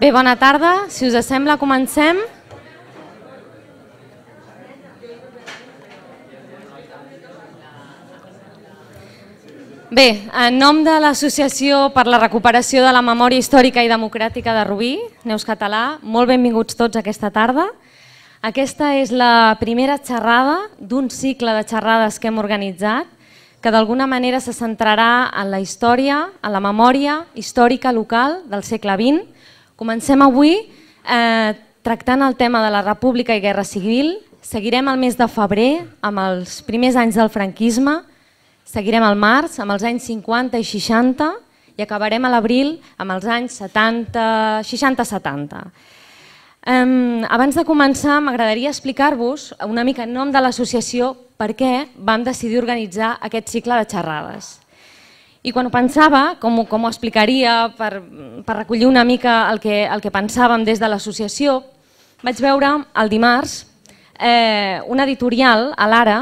Bé, bona tarda. Si us sembla, comencem. Bé, en nom de l'Associació per la Recuperació de la Memòria Històrica i Democràtica de Rubí, Neus Català, molt benvinguts tots aquesta tarda. Aquesta és la primera xerrada d'un cicle de xerrades que hem organitzat que d'alguna manera se centrarà en la història, en la memòria històrica local del segle XX Comencem avui eh, tractant el tema de la República i Guerra Civil. Seguirem el mes de febrer amb els primers anys del franquisme, seguirem al març amb els anys 50 i 60 i acabarem a l'abril amb els anys 70, 60-70. Um, abans de començar, m'agradaria explicar-vos una mica en nom de l'associació per què vam decidir organitzar aquest cicle de xerrades. I quan ho pensava, com, com ho explicaria per, per recollir una mica el que, el que pensàvem des de l'associació, vaig veure el dimarts eh, un editorial a l'Ara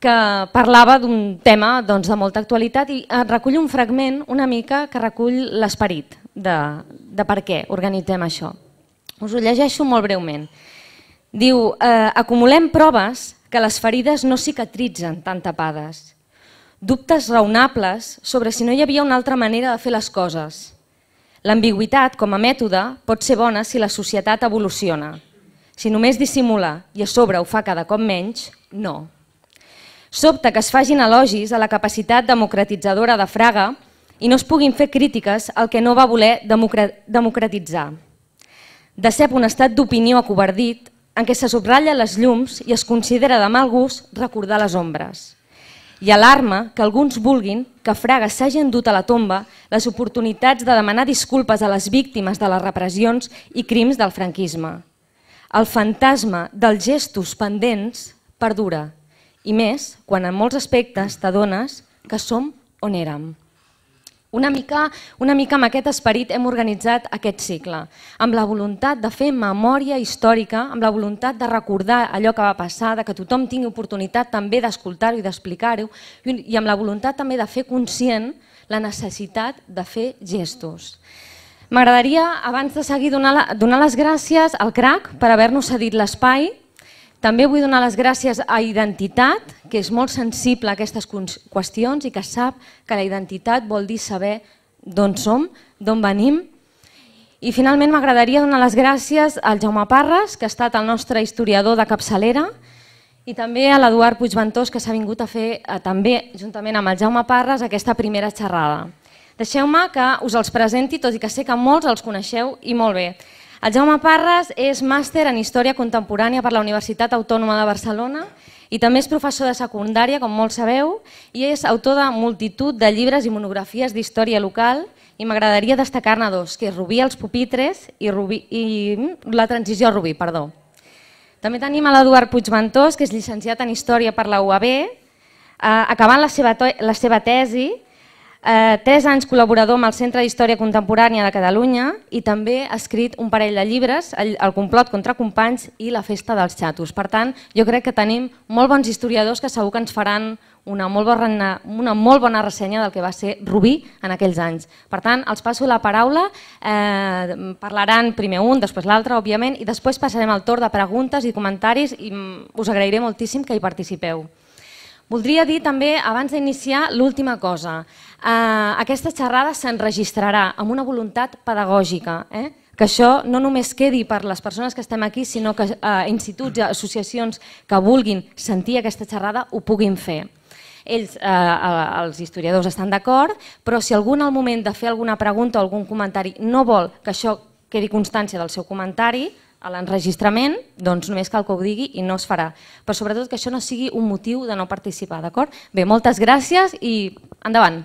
que parlava d'un tema doncs, de molta actualitat i recull un fragment una mica que recull l'esperit de, de per què organitzem això. Us ho llegeixo molt breument. Diu, eh, acumulem proves que les ferides no cicatritzen tan tapades dubtes raonables sobre si no hi havia una altra manera de fer les coses. L'ambigüitat com a mètode pot ser bona si la societat evoluciona. Si només dissimula i a sobre ho fa cada cop menys, no. Sobta que es fagin elogis a la capacitat democratitzadora de Fraga i no es puguin fer crítiques al que no va voler democratitzar. Decep un estat d'opinió acobardit en què se subratllen les llums i es considera de mal gust recordar les ombres i alarma que alguns vulguin que Fraga s'hagi endut a la tomba les oportunitats de demanar disculpes a les víctimes de les repressions i crims del franquisme. El fantasma dels gestos pendents perdura, i més quan en molts aspectes t'adones que som on érem. Una mica, una mica amb aquest esperit hem organitzat aquest cicle, amb la voluntat de fer memòria històrica, amb la voluntat de recordar allò que va passar, de que tothom tingui oportunitat també d'escoltar-ho i d'explicar-ho, i amb la voluntat també de fer conscient la necessitat de fer gestos. M'agradaria, abans de seguir, donar, la, donar les gràcies al CRAC per haver-nos cedit l'espai també vull donar les gràcies a Identitat, que és molt sensible a aquestes qüestions i que sap que la identitat vol dir saber d'on som, d'on venim. I finalment m'agradaria donar les gràcies al Jaume Parres, que ha estat el nostre historiador de capçalera, i també a l'Eduard Puigventós, que s'ha vingut a fer eh, també, juntament amb el Jaume Parres, aquesta primera xerrada. Deixeu-me que us els presenti, tot i que sé que molts els coneixeu i molt bé. El Jaume Parres és màster en Història Contemporània per la Universitat Autònoma de Barcelona i també és professor de secundària, com molts sabeu, i és autor de multitud de llibres i monografies d'història local i m'agradaria destacar-ne dos, que és Rubí els pupitres i, Rubí, i mm, la transició a Rubí. Perdó. També tenim a l'Eduard Puigventós, que és llicenciat en Història per la UAB, eh, acabant la seva, la seva tesi Eh, tres anys col·laborador amb el Centre d'Història Contemporània de Catalunya i també ha escrit un parell de llibres, El, el complot contra companys i La festa dels xatos. Per tant, jo crec que tenim molt bons historiadors que segur que ens faran una molt bona, una molt bona ressenya del que va ser Rubí en aquells anys. Per tant, els passo la paraula, eh, parlaran primer un, després l'altre, òbviament, i després passarem al torn de preguntes i comentaris i us agrairé moltíssim que hi participeu. Voldria dir també, abans d'iniciar, l'última cosa. Eh, aquesta xerrada s'enregistrarà amb una voluntat pedagògica, eh? que això no només quedi per les persones que estem aquí, sinó que eh, instituts i associacions que vulguin sentir aquesta xerrada ho puguin fer. Ells, eh, els historiadors, estan d'acord, però si algun al moment de fer alguna pregunta o algun comentari no vol que això quedi constància del seu comentari, a l'enregistrament, doncs només cal que ho digui i no es farà. Però sobretot que això no sigui un motiu de no participar, d'acord? Bé, moltes gràcies i endavant.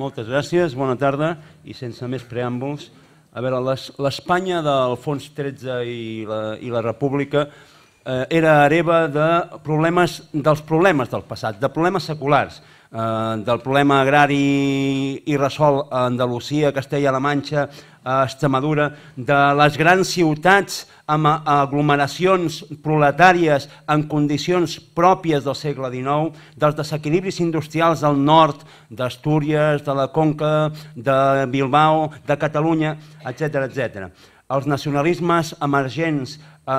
Moltes gràcies, bona tarda i sense més preàmbuls. A veure, l'Espanya del fons 13 i la, i la República eh, era hereva de problemes, dels problemes del passat, de problemes seculars. Eh, del problema agrari resol a Andalusia, Castella-La Manxa, a Extremadura, de les grans ciutats amb aglomeracions proletàries en condicions pròpies del segle XIX, dels desequilibris industrials del nord d'Astúries, de la Conca, de Bilbao, de Catalunya, etc etc. Els nacionalismes emergents, eh,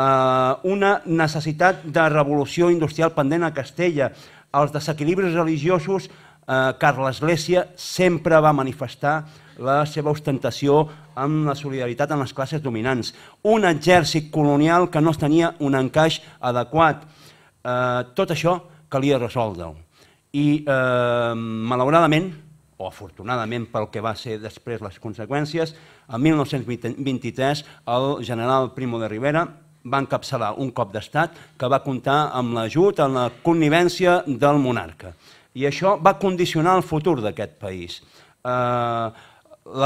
una necessitat de revolució industrial pendent a Castella, els desequilibris religiosos, eh, Carles Glèsia sempre va manifestar la seva ostentació amb la solidaritat amb les classes dominants. Un exèrcit colonial que no tenia un encaix adequat. Eh, tot això calia resoldre-ho. I, eh, malauradament, o afortunadament pel que va ser després les conseqüències, en 1923 el general Primo de Rivera va encapçalar un cop d'estat que va comptar amb l'ajut, amb la connivència del monarca. I això va condicionar el futur d'aquest país. Eh,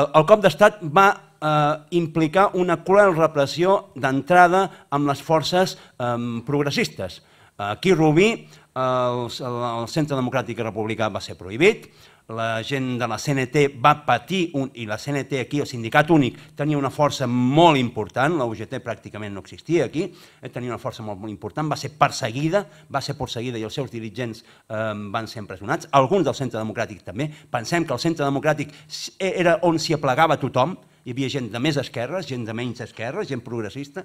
el cop d'estat va eh, implicar una cruel repressió d'entrada amb les forces eh, progressistes. Aquí eh, a Rubí, el, el Centre Democràtic i Republicà va ser prohibit, la gent de la CNT va patir, un, i la CNT aquí, el sindicat únic, tenia una força molt important, la UGT pràcticament no existia aquí, eh, tenia una força molt, molt important, va ser perseguida, va ser perseguida i els seus dirigents eh, van ser empresonats, alguns del centre democràtic també. Pensem que el centre democràtic eh, era on s'hi aplegava tothom, hi havia gent de més esquerres, gent de menys esquerres, gent progressista.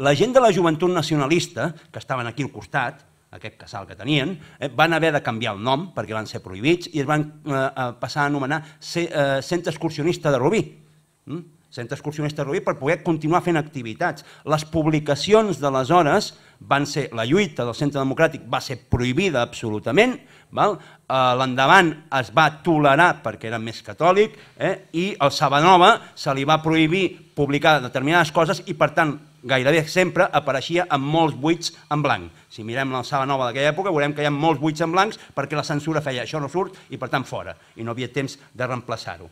La gent de la joventut nacionalista, que estaven aquí al costat, aquest casal que tenien, eh, van haver de canviar el nom perquè van ser prohibits i es van eh, eh passar a anomenar eh, Centre Excursionista de Rubí. Mm? Centre Excursionista de Rubí per poder continuar fent activitats. Les publicacions d'aleshores van ser, la lluita del Centre Democràtic va ser prohibida absolutament, val? Eh, l'endavant es va tolerar perquè era més catòlic eh? i al Sabanova se li va prohibir publicar determinades coses i per tant gairebé sempre apareixia amb molts buits en blanc. Si mirem la sala nova d'aquella època veurem que hi ha molts buits en blancs perquè la censura feia això no surt i per tant fora, i no havia temps de reemplaçar-ho.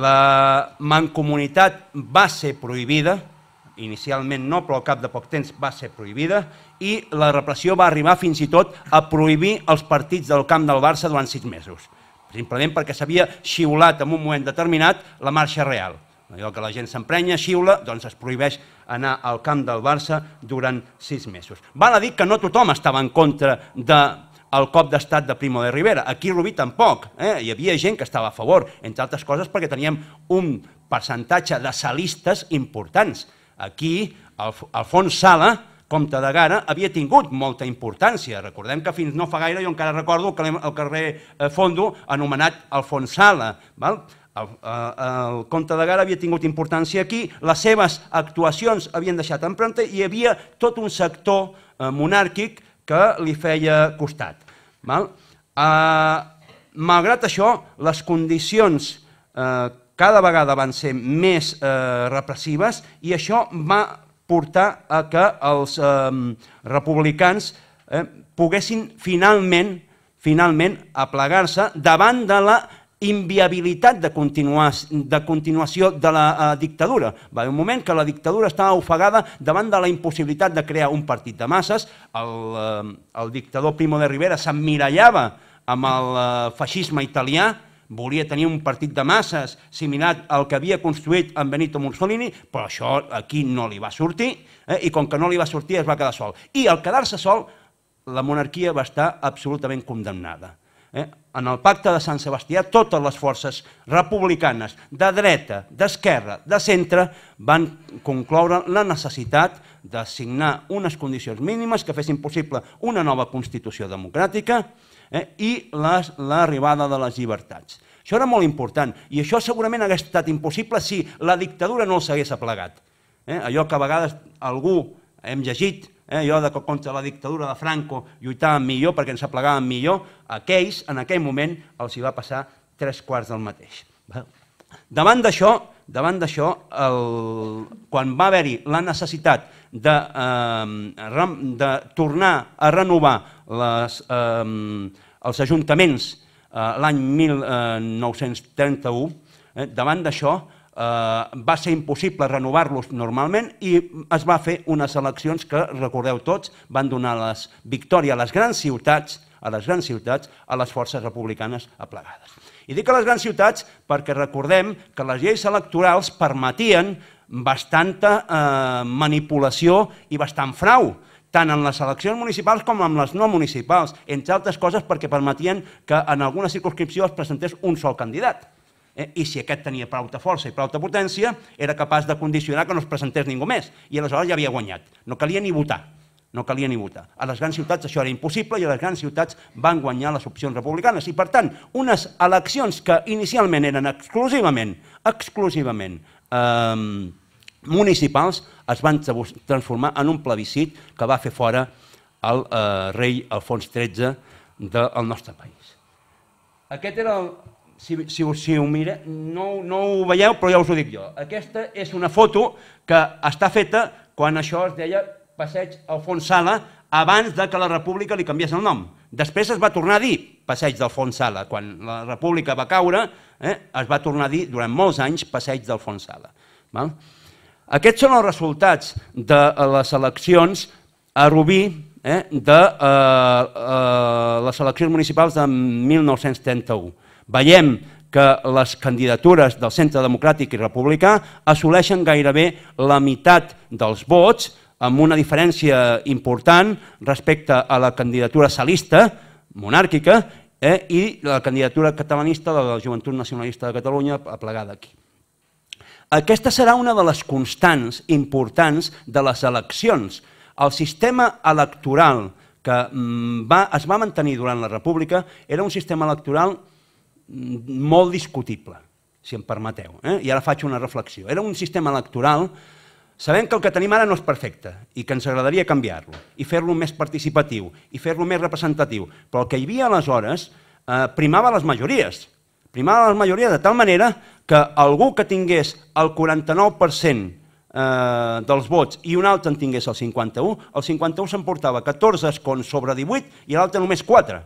La mancomunitat va ser prohibida, inicialment no, però al cap de poc temps va ser prohibida, i la repressió va arribar fins i tot a prohibir els partits del camp del Barça durant sis mesos simplement perquè s'havia xiulat en un moment determinat la marxa real allò que la gent s'emprenya, xiula, doncs es prohibeix anar al camp del Barça durant sis mesos. Val a dir que no tothom estava en contra de el cop d'estat de Primo de Rivera. Aquí Rubí tampoc. Eh? Hi havia gent que estava a favor, entre altres coses perquè teníem un percentatge de salistes importants. Aquí, Alfons Sala, comte de Gara, havia tingut molta importància. Recordem que fins no fa gaire, jo encara recordo que el carrer eh, Fondo anomenat Alfons Sala. Val? El, eh, el comte de Gara havia tingut importància aquí, les seves actuacions havien deixat empremta i hi havia tot un sector eh, monàrquic que li feia costat. Val? Eh, malgrat això, les condicions eh, cada vegada van ser més eh, repressives i això va portar a que els eh, republicans eh, poguessin finalment finalment aplegar-se davant de la inviabilitat de, continuar, de continuació de la eh, dictadura. Va haver un moment que la dictadura estava ofegada davant de la impossibilitat de crear un partit de masses. El, eh, el dictador Primo de Rivera s'emmirallava amb el eh, feixisme italià, volia tenir un partit de masses similar al que havia construït en Benito Mussolini, però això aquí no li va sortir, eh? i com que no li va sortir es va quedar sol. I al quedar-se sol, la monarquia va estar absolutament condemnada. Eh? en el pacte de Sant Sebastià totes les forces republicanes de dreta, d'esquerra, de centre van concloure la necessitat de signar unes condicions mínimes que fessin possible una nova Constitució democràtica eh, i l'arribada de les llibertats. Això era molt important i això segurament hagués estat impossible si la dictadura no els hagués aplegat. Eh? Allò que a vegades algú hem llegit eh, jo de, contra la dictadura de Franco lluitàvem millor perquè ens aplegàvem millor, aquells, en aquell moment, els hi va passar tres quarts del mateix. Davant d'això, davant d'això, quan va haver-hi la necessitat de, eh, de tornar a renovar les, eh, els ajuntaments eh, l'any 1931, eh, eh, davant d'això, Eh, va ser impossible renovar-los normalment i es va fer unes eleccions que, recordeu tots, van donar les victòria a les grans ciutats, a les grans ciutats, a les forces republicanes aplegades. I dic a les grans ciutats perquè recordem que les lleis electorals permetien bastanta eh, manipulació i bastant frau tant en les eleccions municipals com en les no municipals, entre altres coses perquè permetien que en alguna circunscripció es presentés un sol candidat eh, i si aquest tenia prou de força i prou de potència, era capaç de condicionar que no es presentés ningú més, i aleshores ja havia guanyat. No calia ni votar, no calia ni votar. A les grans ciutats això era impossible i a les grans ciutats van guanyar les opcions republicanes. I per tant, unes eleccions que inicialment eren exclusivament, exclusivament, eh, municipals es van transformar en un plebiscit que va fer fora el eh, rei Alfons XIII del nostre país. Aquest era el, si, si, si ho mira, no, no ho veieu, però ja us ho dic jo. Aquesta és una foto que està feta quan això es deia Passeig Alfons Sala, abans de que la República li canviés el nom. Després es va tornar a dir Passeig d'Alfons Sala. Quan la República va caure, eh, es va tornar a dir durant molts anys Passeig d'Alfons Sala. Val? Aquests són els resultats de les eleccions a Rubí, eh, de eh, eh, les eleccions municipals de 1931. Veiem que les candidatures del Centre Democràtic i Republicà assoleixen gairebé la meitat dels vots, amb una diferència important respecte a la candidatura salista, monàrquica, eh, i la candidatura catalanista de la Joventut Nacionalista de Catalunya aplegada aquí. Aquesta serà una de les constants importants de les eleccions. El sistema electoral que mm, va, es va mantenir durant la República era un sistema electoral important molt discutible, si em permeteu. Eh? I ara faig una reflexió. Era un sistema electoral Sabem que el que tenim ara no és perfecte i que ens agradaria canviar-lo i fer-lo més participatiu i fer-lo més representatiu, però el que hi havia aleshores eh, primava les majories. Primava les majories de tal manera que algú que tingués el 49% eh, dels vots i un altre en tingués el 51, el 51 s'emportava 14 escons sobre 18 i l'altre només 4.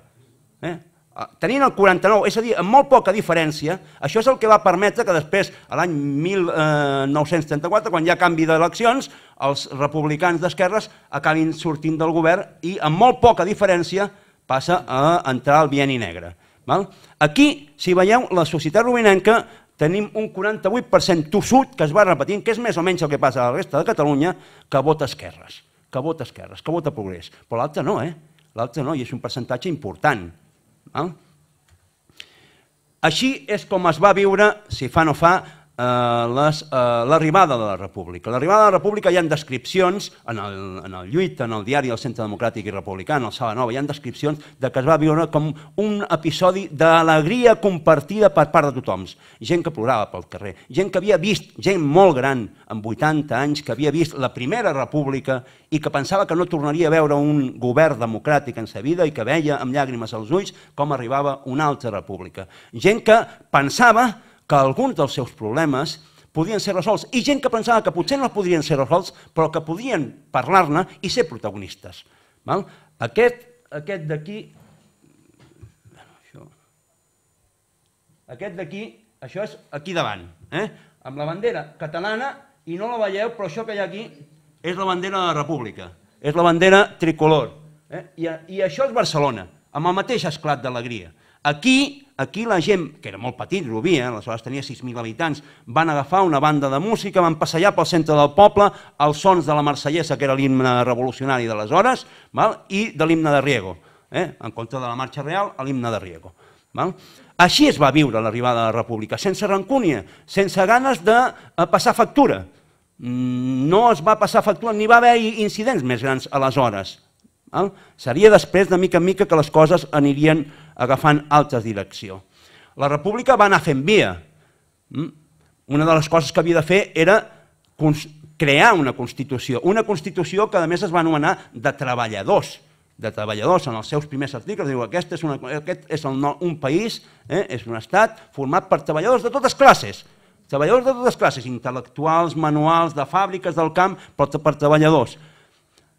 Eh? Ah, tenint el 49, és a dir, amb molt poca diferència, això és el que va permetre que després, a l'any 1934, eh, quan hi ha canvi d'eleccions, els republicans d'esquerres acabin sortint del govern i amb molt poca diferència passa a entrar al bieni negre. Val? Aquí, si veieu, la societat rovinenca tenim un 48% tossut que es va repetint, que és més o menys el que passa a la resta de Catalunya, que vota esquerres, que vota esquerres, que vota progrés. Però l'altre no, eh? L'altre no, i és un percentatge important. Ah? Així és com es va viure, si fa no fa, Eh, eh, l'arribada de la República. L'arribada de la República hi ha descripcions, en el, en el Lluit, en el diari del Centre Democràtic i Republicà, en el Sala Nova, hi ha descripcions de que es va viure com un episodi d'alegria compartida per part de tothom. Gent que plorava pel carrer, gent que havia vist, gent molt gran, amb 80 anys, que havia vist la primera república i que pensava que no tornaria a veure un govern democràtic en sa vida i que veia amb llàgrimes als ulls com arribava una altra república. Gent que pensava que alguns dels seus problemes podien ser resolts, i gent que pensava que potser no podrien ser resolts, però que podien parlar-ne i ser protagonistes. Val? Aquest, aquest d'aquí... Això... Aquest d'aquí, això és aquí davant, eh? amb la bandera catalana, i no la veieu, però això que hi ha aquí és la bandera de la República, és la bandera tricolor. Eh? I, I això és Barcelona, amb el mateix esclat d'alegria. Aquí, aquí la gent, que era molt petit, Rubia, eh, aleshores tenia 6.000 habitants, van agafar una banda de música, van passejar pel centre del poble els sons de la Marsellesa, que era l'himne revolucionari d'aleshores, i de l'himne de Riego. Eh? En contra de la marxa real, l'himne de Riego. Val? Així es va viure l'arribada de la república, sense rancúnia, sense ganes de eh, passar factura. Mm, no es va passar factura, ni va haver incidents més grans aleshores. Val? Seria després, de mica en mica, que les coses anirien agafant altra direcció. La república va anar fent via. Mm? Una de les coses que havia de fer era crear una Constitució, una Constitució que a més es va anomenar de treballadors, de treballadors en els seus primers articles, diu aquest és, una, aquest és el, un país, eh, és un estat format per treballadors de totes classes, treballadors de totes classes, intel·lectuals, manuals, de fàbriques, del camp, però per treballadors.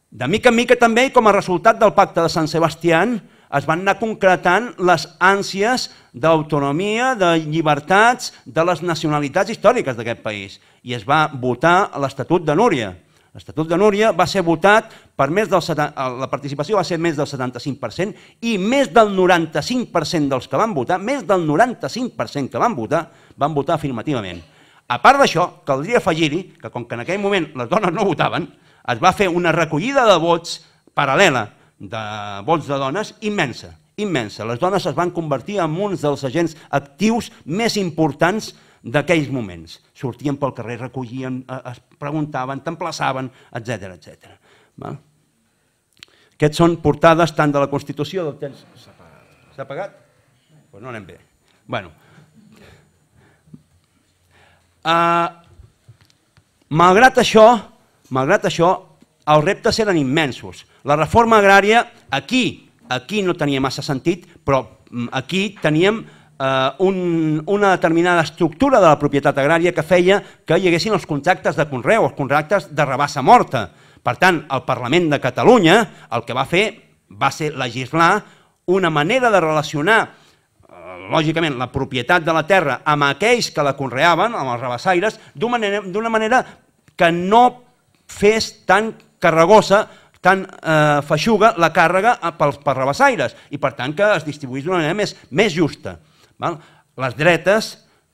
De mica en mica també, com a resultat del pacte de Sant Sebastián, es van anar concretant les ànsies d'autonomia, de llibertats, de les nacionalitats històriques d'aquest país. I es va votar l'Estatut de Núria. L'Estatut de Núria va ser votat per més del 70, la participació va ser més del 75% i més del 95% dels que van votar, més del 95% que van votar, van votar afirmativament. A part d'això, caldria afegir-hi que com que en aquell moment les dones no votaven, es va fer una recollida de vots paral·lela de vots de dones immensa, immensa. Les dones es van convertir en uns dels agents actius més importants d'aquells moments. Sortien pel carrer, recollien, eh, es preguntaven, t'emplaçaven, etc etc. Aquests són portades tant de la Constitució del temps... S'ha apagat? Pues no anem bé. Bueno. Uh, malgrat això, malgrat això, els reptes eren immensos. La reforma agrària aquí, aquí no tenia massa sentit, però mm, aquí teníem eh, un, una determinada estructura de la propietat agrària que feia que hi haguessin els contractes de conreu, els contractes de rebassa morta. Per tant, el Parlament de Catalunya el que va fer va ser legislar una manera de relacionar eh, lògicament, la propietat de la terra amb aquells que la conreaven, amb els rabassaires, d'una manera, manera que no fes tan carregosa tan eh, feixuga la càrrega eh, pels per i per tant que es distribuís d'una manera més, més justa. Val? Les dretes,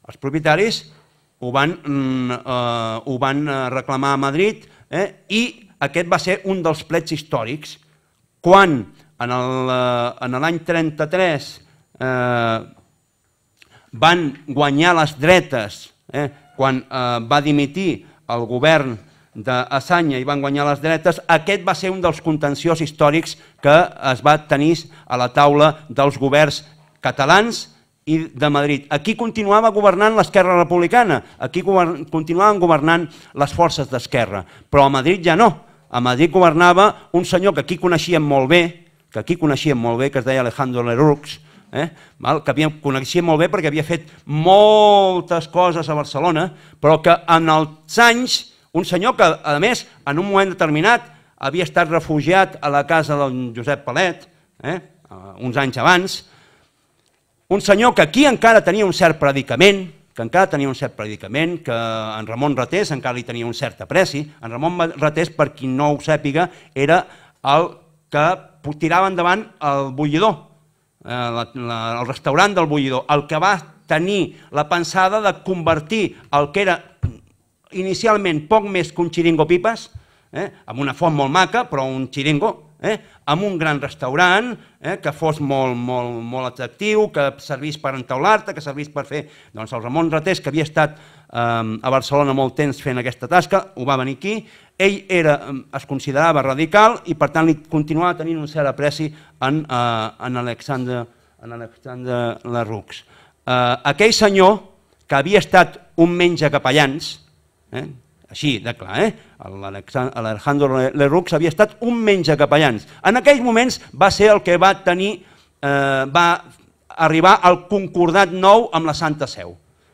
els propietaris, ho van, mm, eh, ho van eh, reclamar a Madrid eh? i aquest va ser un dels plets històrics. Quan en eh, l'any 33 eh, van guanyar les dretes, eh, quan eh, va dimitir el govern d'Assanya i van guanyar les dretes, aquest va ser un dels contenciós històrics que es va tenir a la taula dels governs catalans i de Madrid. Aquí continuava governant l'Esquerra Republicana, aquí govern continuaven governant les forces d'Esquerra, però a Madrid ja no. A Madrid governava un senyor que aquí coneixíem molt bé, que aquí coneixíem molt bé, que es deia Alejandro Lerux, eh? Val? que havia, coneixia molt bé perquè havia fet moltes coses a Barcelona, però que en els anys un senyor que, a més, en un moment determinat havia estat refugiat a la casa del Josep Palet, eh, eh? uns anys abans, un senyor que aquí encara tenia un cert predicament, que encara tenia un cert predicament, que en Ramon Ratés encara li tenia un cert apreci. En Ramon Ratés, per qui no ho sàpiga, era el que tirava endavant el bullidor, eh, la, la, el restaurant del bullidor, el que va tenir la pensada de convertir el que era inicialment poc més que un xiringo pipes, eh? amb una font molt maca, però un xiringo, eh? amb un gran restaurant eh? que fos molt, molt, molt atractiu, que servís per entaular-te, que servís per fer... Doncs el Ramon Ratés, que havia estat eh, a Barcelona molt temps fent aquesta tasca, ho va venir aquí, ell era, ehm, es considerava radical i per tant li continuava tenint un cert apreci en, eh, en Alexandre, en Alexandre Larroux. Eh, aquell senyor que havia estat un menja capellans, Eh? Així, de clar, eh? L'Alejandro Lerroux havia estat un menja capellans. En aquells moments va ser el que va tenir, eh, va arribar al concordat nou amb la Santa Seu.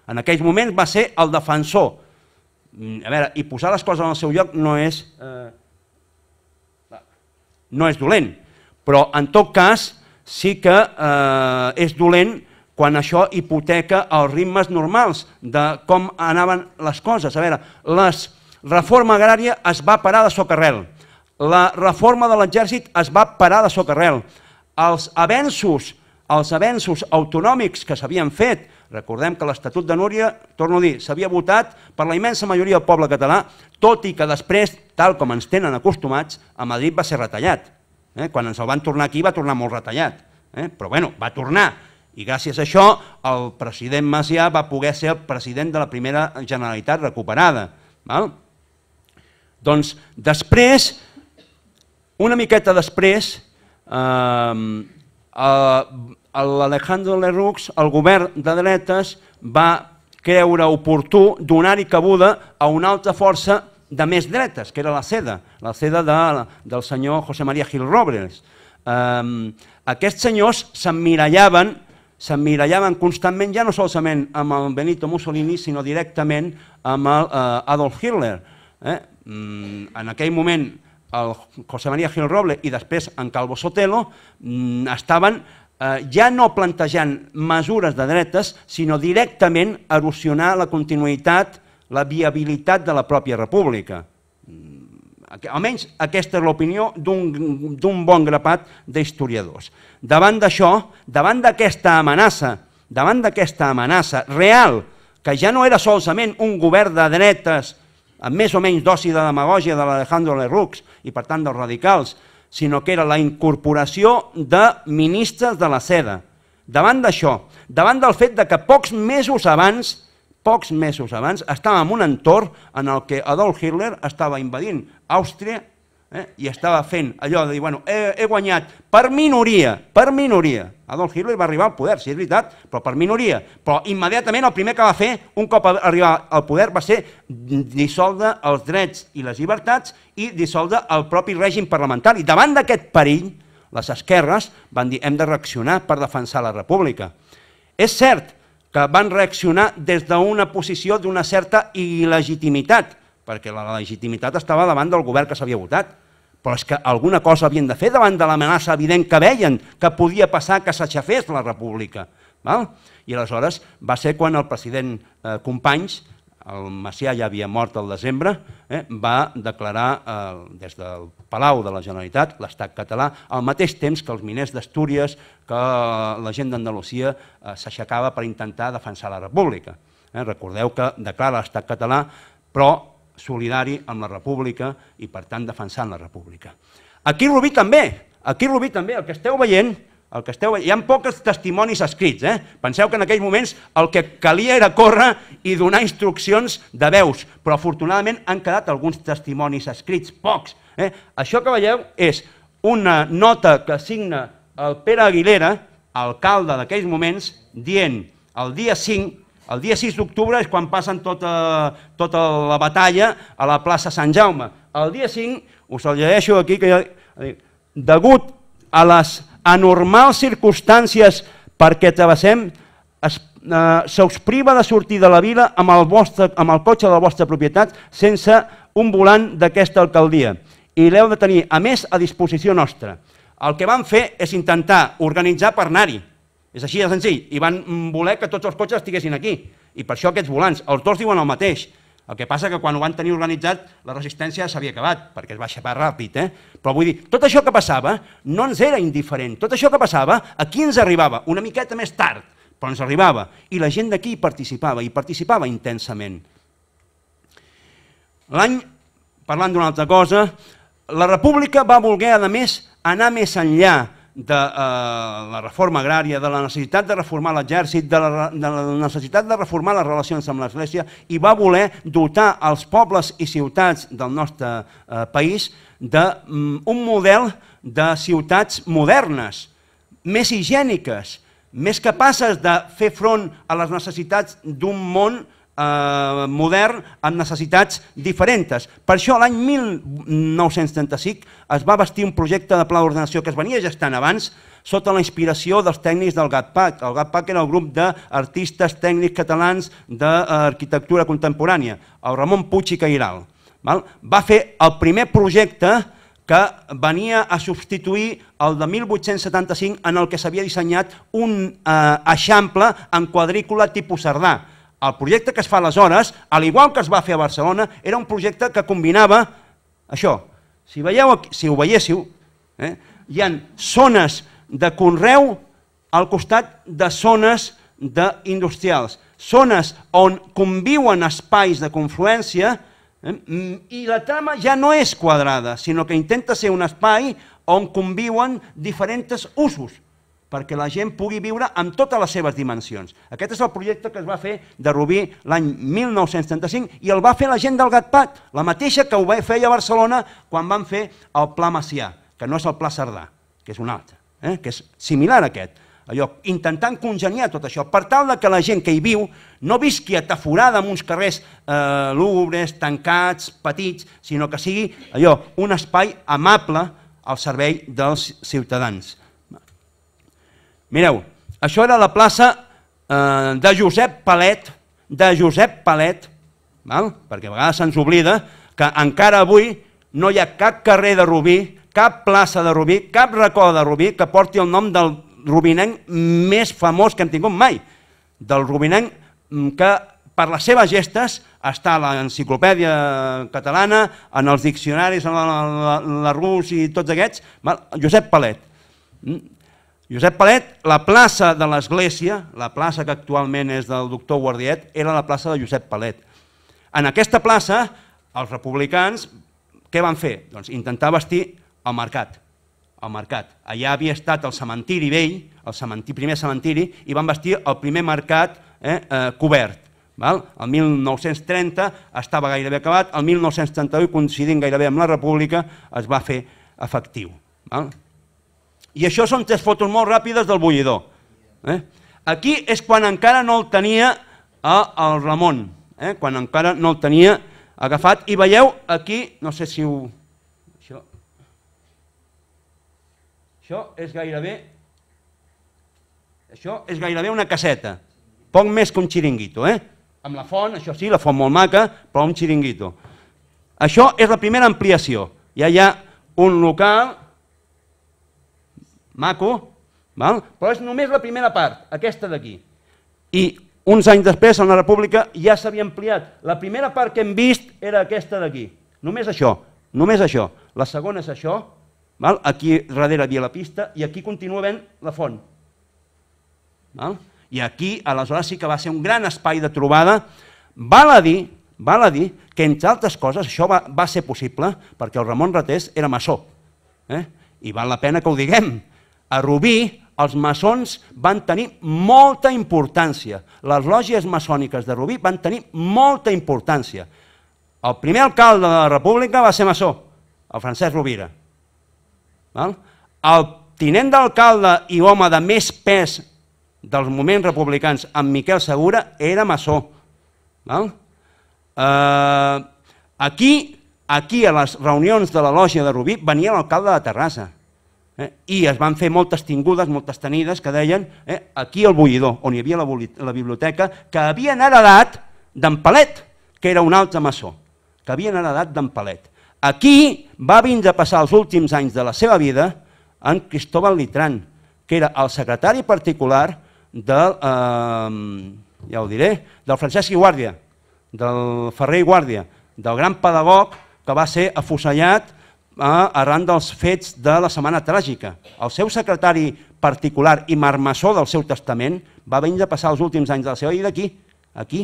En aquells moments va ser el defensor. Mm, a veure, i posar les coses en el seu lloc no és, eh, no és dolent, però en tot cas sí que eh, és dolent quan això hipoteca els ritmes normals de com anaven les coses. A veure, la reforma agrària es va parar de socarrel, la reforma de l'exèrcit es va parar de socarrel, els avenços, els avenços autonòmics que s'havien fet, recordem que l'Estatut de Núria, torno a dir, s'havia votat per la immensa majoria del poble català, tot i que després, tal com ens tenen acostumats, a Madrid va ser retallat. Eh? Quan ens el van tornar aquí va tornar molt retallat, eh? però bueno, va tornar i gràcies a això el president Macià va poder ser el president de la primera Generalitat recuperada. Val? Doncs després, una miqueta després, ehm, eh, l'Alejandro Lerux, el govern de dretes, va creure oportú donar-hi cabuda a una altra força de més dretes, que era la seda, la seda de, del senyor José María Gil Robles. Eh, aquests senyors s'emmirallaven s'emmirallaven constantment, ja no solament amb el Benito Mussolini, sinó directament amb el, eh, Adolf Hitler. Eh? Mm, en aquell moment, el José María Gil Roble i després en Calvo Sotelo mm, estaven eh, ja no plantejant mesures de dretes, sinó directament erosionar la continuïtat, la viabilitat de la pròpia república. Almenys aquesta és l'opinió d'un bon grapat d'historiadors. Davant d'això, davant d'aquesta amenaça, davant d'aquesta amenaça real, que ja no era solament un govern de dretes amb més o menys dosi de demagògia de l'Alejandro Lerrux i per tant dels radicals, sinó que era la incorporació de ministres de la seda. Davant d'això, davant del fet de que pocs mesos abans pocs mesos abans, estava en un entorn en el que Adolf Hitler estava invadint Àustria eh, i estava fent allò de dir, bueno, he, he guanyat per minoria, per minoria. Adolf Hitler va arribar al poder, sí, és veritat, però per minoria. Però immediatament el primer que va fer, un cop arribar al poder, va ser dissoldre els drets i les llibertats i dissoldre el propi règim parlamentari. Davant d'aquest perill, les esquerres van dir hem de reaccionar per defensar la república. És cert que van reaccionar des d'una posició d'una certa il·legitimitat, perquè la legitimitat estava davant del govern que s'havia votat. Però és que alguna cosa havien de fer davant de l'amenaça evident que veien que podia passar que s'aixafés la república. Val? I aleshores va ser quan el president eh, Companys el Macià ja havia mort al desembre, eh, va declarar eh, des del Palau de la Generalitat l'estat català al mateix temps que els miners d'Astúries, que eh, la gent d'Andalusia eh, s'aixecava per intentar defensar la república. Eh, recordeu que declara l'estat català però solidari amb la república i per tant defensant la república. Aquí Rubí també, aquí Rubí també, el que esteu veient el que esteu... Hi ha pocs testimonis escrits, eh? Penseu que en aquells moments el que calia era córrer i donar instruccions de veus, però afortunadament han quedat alguns testimonis escrits, pocs. Eh? Això que veieu és una nota que signa el Pere Aguilera, alcalde d'aquells moments, dient el dia 5, el dia 6 d'octubre és quan passen tota, tota la batalla a la plaça Sant Jaume. El dia 5, us el llegeixo aquí, que ja, degut a les normals circumstàncies perquè travessem es, eh, se us priva de sortir de la vila amb el, vostre, amb el cotxe de la vostra propietat sense un volant d'aquesta alcaldia i l'heu de tenir, a més, a disposició nostra. El que van fer és intentar organitzar per anar-hi. És així de senzill. I van voler que tots els cotxes estiguessin aquí. I per això aquests volants. Els dos diuen el mateix. El que passa que quan ho van tenir organitzat la resistència s'havia acabat, perquè es va aixafar ràpid. Eh? Però vull dir, tot això que passava no ens era indiferent. Tot això que passava aquí ens arribava, una miqueta més tard, però ens arribava. I la gent d'aquí participava, i participava intensament. L'any, parlant d'una altra cosa, la república va voler, a més, anar més enllà de eh, la reforma agrària, de la necessitat de reformar l'exèrcit, de, la, de la necessitat de reformar les relacions amb l'Església i va voler dotar els pobles i ciutats del nostre eh, país d'un mm, um, model de ciutats modernes, més higièniques, més capaces de fer front a les necessitats d'un món modern eh, modern amb necessitats diferents. Per això l'any 1935 es va vestir un projecte de pla d'ordenació que es venia gestant abans sota la inspiració dels tècnics del GATPAC. El GATPAC era el grup d'artistes tècnics catalans d'arquitectura contemporània, el Ramon Puig i Cairal. Val? Va fer el primer projecte que venia a substituir el de 1875 en el que s'havia dissenyat un eh, eixample en quadrícula tipus Cerdà el projecte que es fa aleshores, al igual que es va fer a Barcelona, era un projecte que combinava això. Si, veieu, si ho veiéssiu, eh, hi han zones de conreu al costat de zones d'industrials, zones on conviuen espais de confluència eh, mm, i la trama ja no és quadrada, sinó que intenta ser un espai on conviuen diferents usos perquè la gent pugui viure amb totes les seves dimensions. Aquest és el projecte que es va fer de Rubí l'any 1935 i el va fer la gent del Gatpat, la mateixa que ho feia a Barcelona quan van fer el Pla Macià, que no és el Pla Cerdà, que és un altre, eh? que és similar a aquest. Allò, intentant congeniar tot això, per tal que la gent que hi viu no visqui ataforada en uns carrers eh, lúgubres, tancats, petits, sinó que sigui allò, un espai amable al servei dels ciutadans Mireu, això era la plaça eh, de Josep Palet, de Josep Palet, val? perquè a vegades se'ns oblida que encara avui no hi ha cap carrer de Rubí, cap plaça de Rubí, cap racó de Rubí que porti el nom del rubinenc més famós que hem tingut mai, del rubinenc mm, que per les seves gestes està a l'enciclopèdia catalana, en els diccionaris, en la, la, la, la Rus i tots aquests, val? Josep Palet. Mm? Josep Palet, la plaça de l'església, la plaça que actualment és del doctor Guardiet, era la plaça de Josep Palet. En aquesta plaça, els republicans, què van fer? Doncs intentar vestir el mercat. El mercat. Allà havia estat el cementiri vell, el cementiri, primer cementiri, i van vestir el primer mercat eh, eh, cobert. Val? El 1930 estava gairebé acabat, el 1938, coincidint gairebé amb la República, es va fer efectiu. Val? I això són tres fotos molt ràpides del bullidor. Eh? Aquí és quan encara no el tenia el Ramon, eh? quan encara no el tenia agafat. I veieu aquí, no sé si ho... Això, això és gairebé... Això és gairebé una caseta. Poc més que un xiringuito, eh? Amb la font, això sí, la font molt maca, però un xiringuito. Això és la primera ampliació. Ja hi ha un local maco, val? però és només la primera part, aquesta d'aquí. I uns anys després, en la República, ja s'havia ampliat. La primera part que hem vist era aquesta d'aquí. Només això, només això. La segona és això, val? aquí darrere havia la pista, i aquí continua ben la font. Val? I aquí, aleshores, sí que va ser un gran espai de trobada. Val a dir, val a dir que, entre altres coses, això va, va ser possible perquè el Ramon Ratés era maçó. Eh? I val la pena que ho diguem, a Rubí els maçons van tenir molta importància. Les lògies maçòniques de Rubí van tenir molta importància. El primer alcalde de la República va ser maçó, el Francesc Rovira. Val? El tinent d'alcalde i home de més pes dels moments republicans, en Miquel Segura, era maçó. Val? Eh, aquí, aquí, a les reunions de la lògia de Rubí, venia l'alcalde de Terrassa. Eh? I es van fer moltes tingudes, moltes tenides, que deien eh, aquí al bullidor, on hi havia la, la biblioteca, que havien heredat d'en Palet, que era un altre maçó, que havien heredat d'en Palet. Aquí va vindre a passar els últims anys de la seva vida en Cristóbal Litran, que era el secretari particular del, eh, ja ho diré, del Francesc i Guàrdia, del Ferrer i Guàrdia, del gran pedagog que va ser afusellat arran dels fets de la Setmana Tràgica. El seu secretari particular i marmassó del seu testament va venir de passar els últims anys de la seva vida aquí, aquí,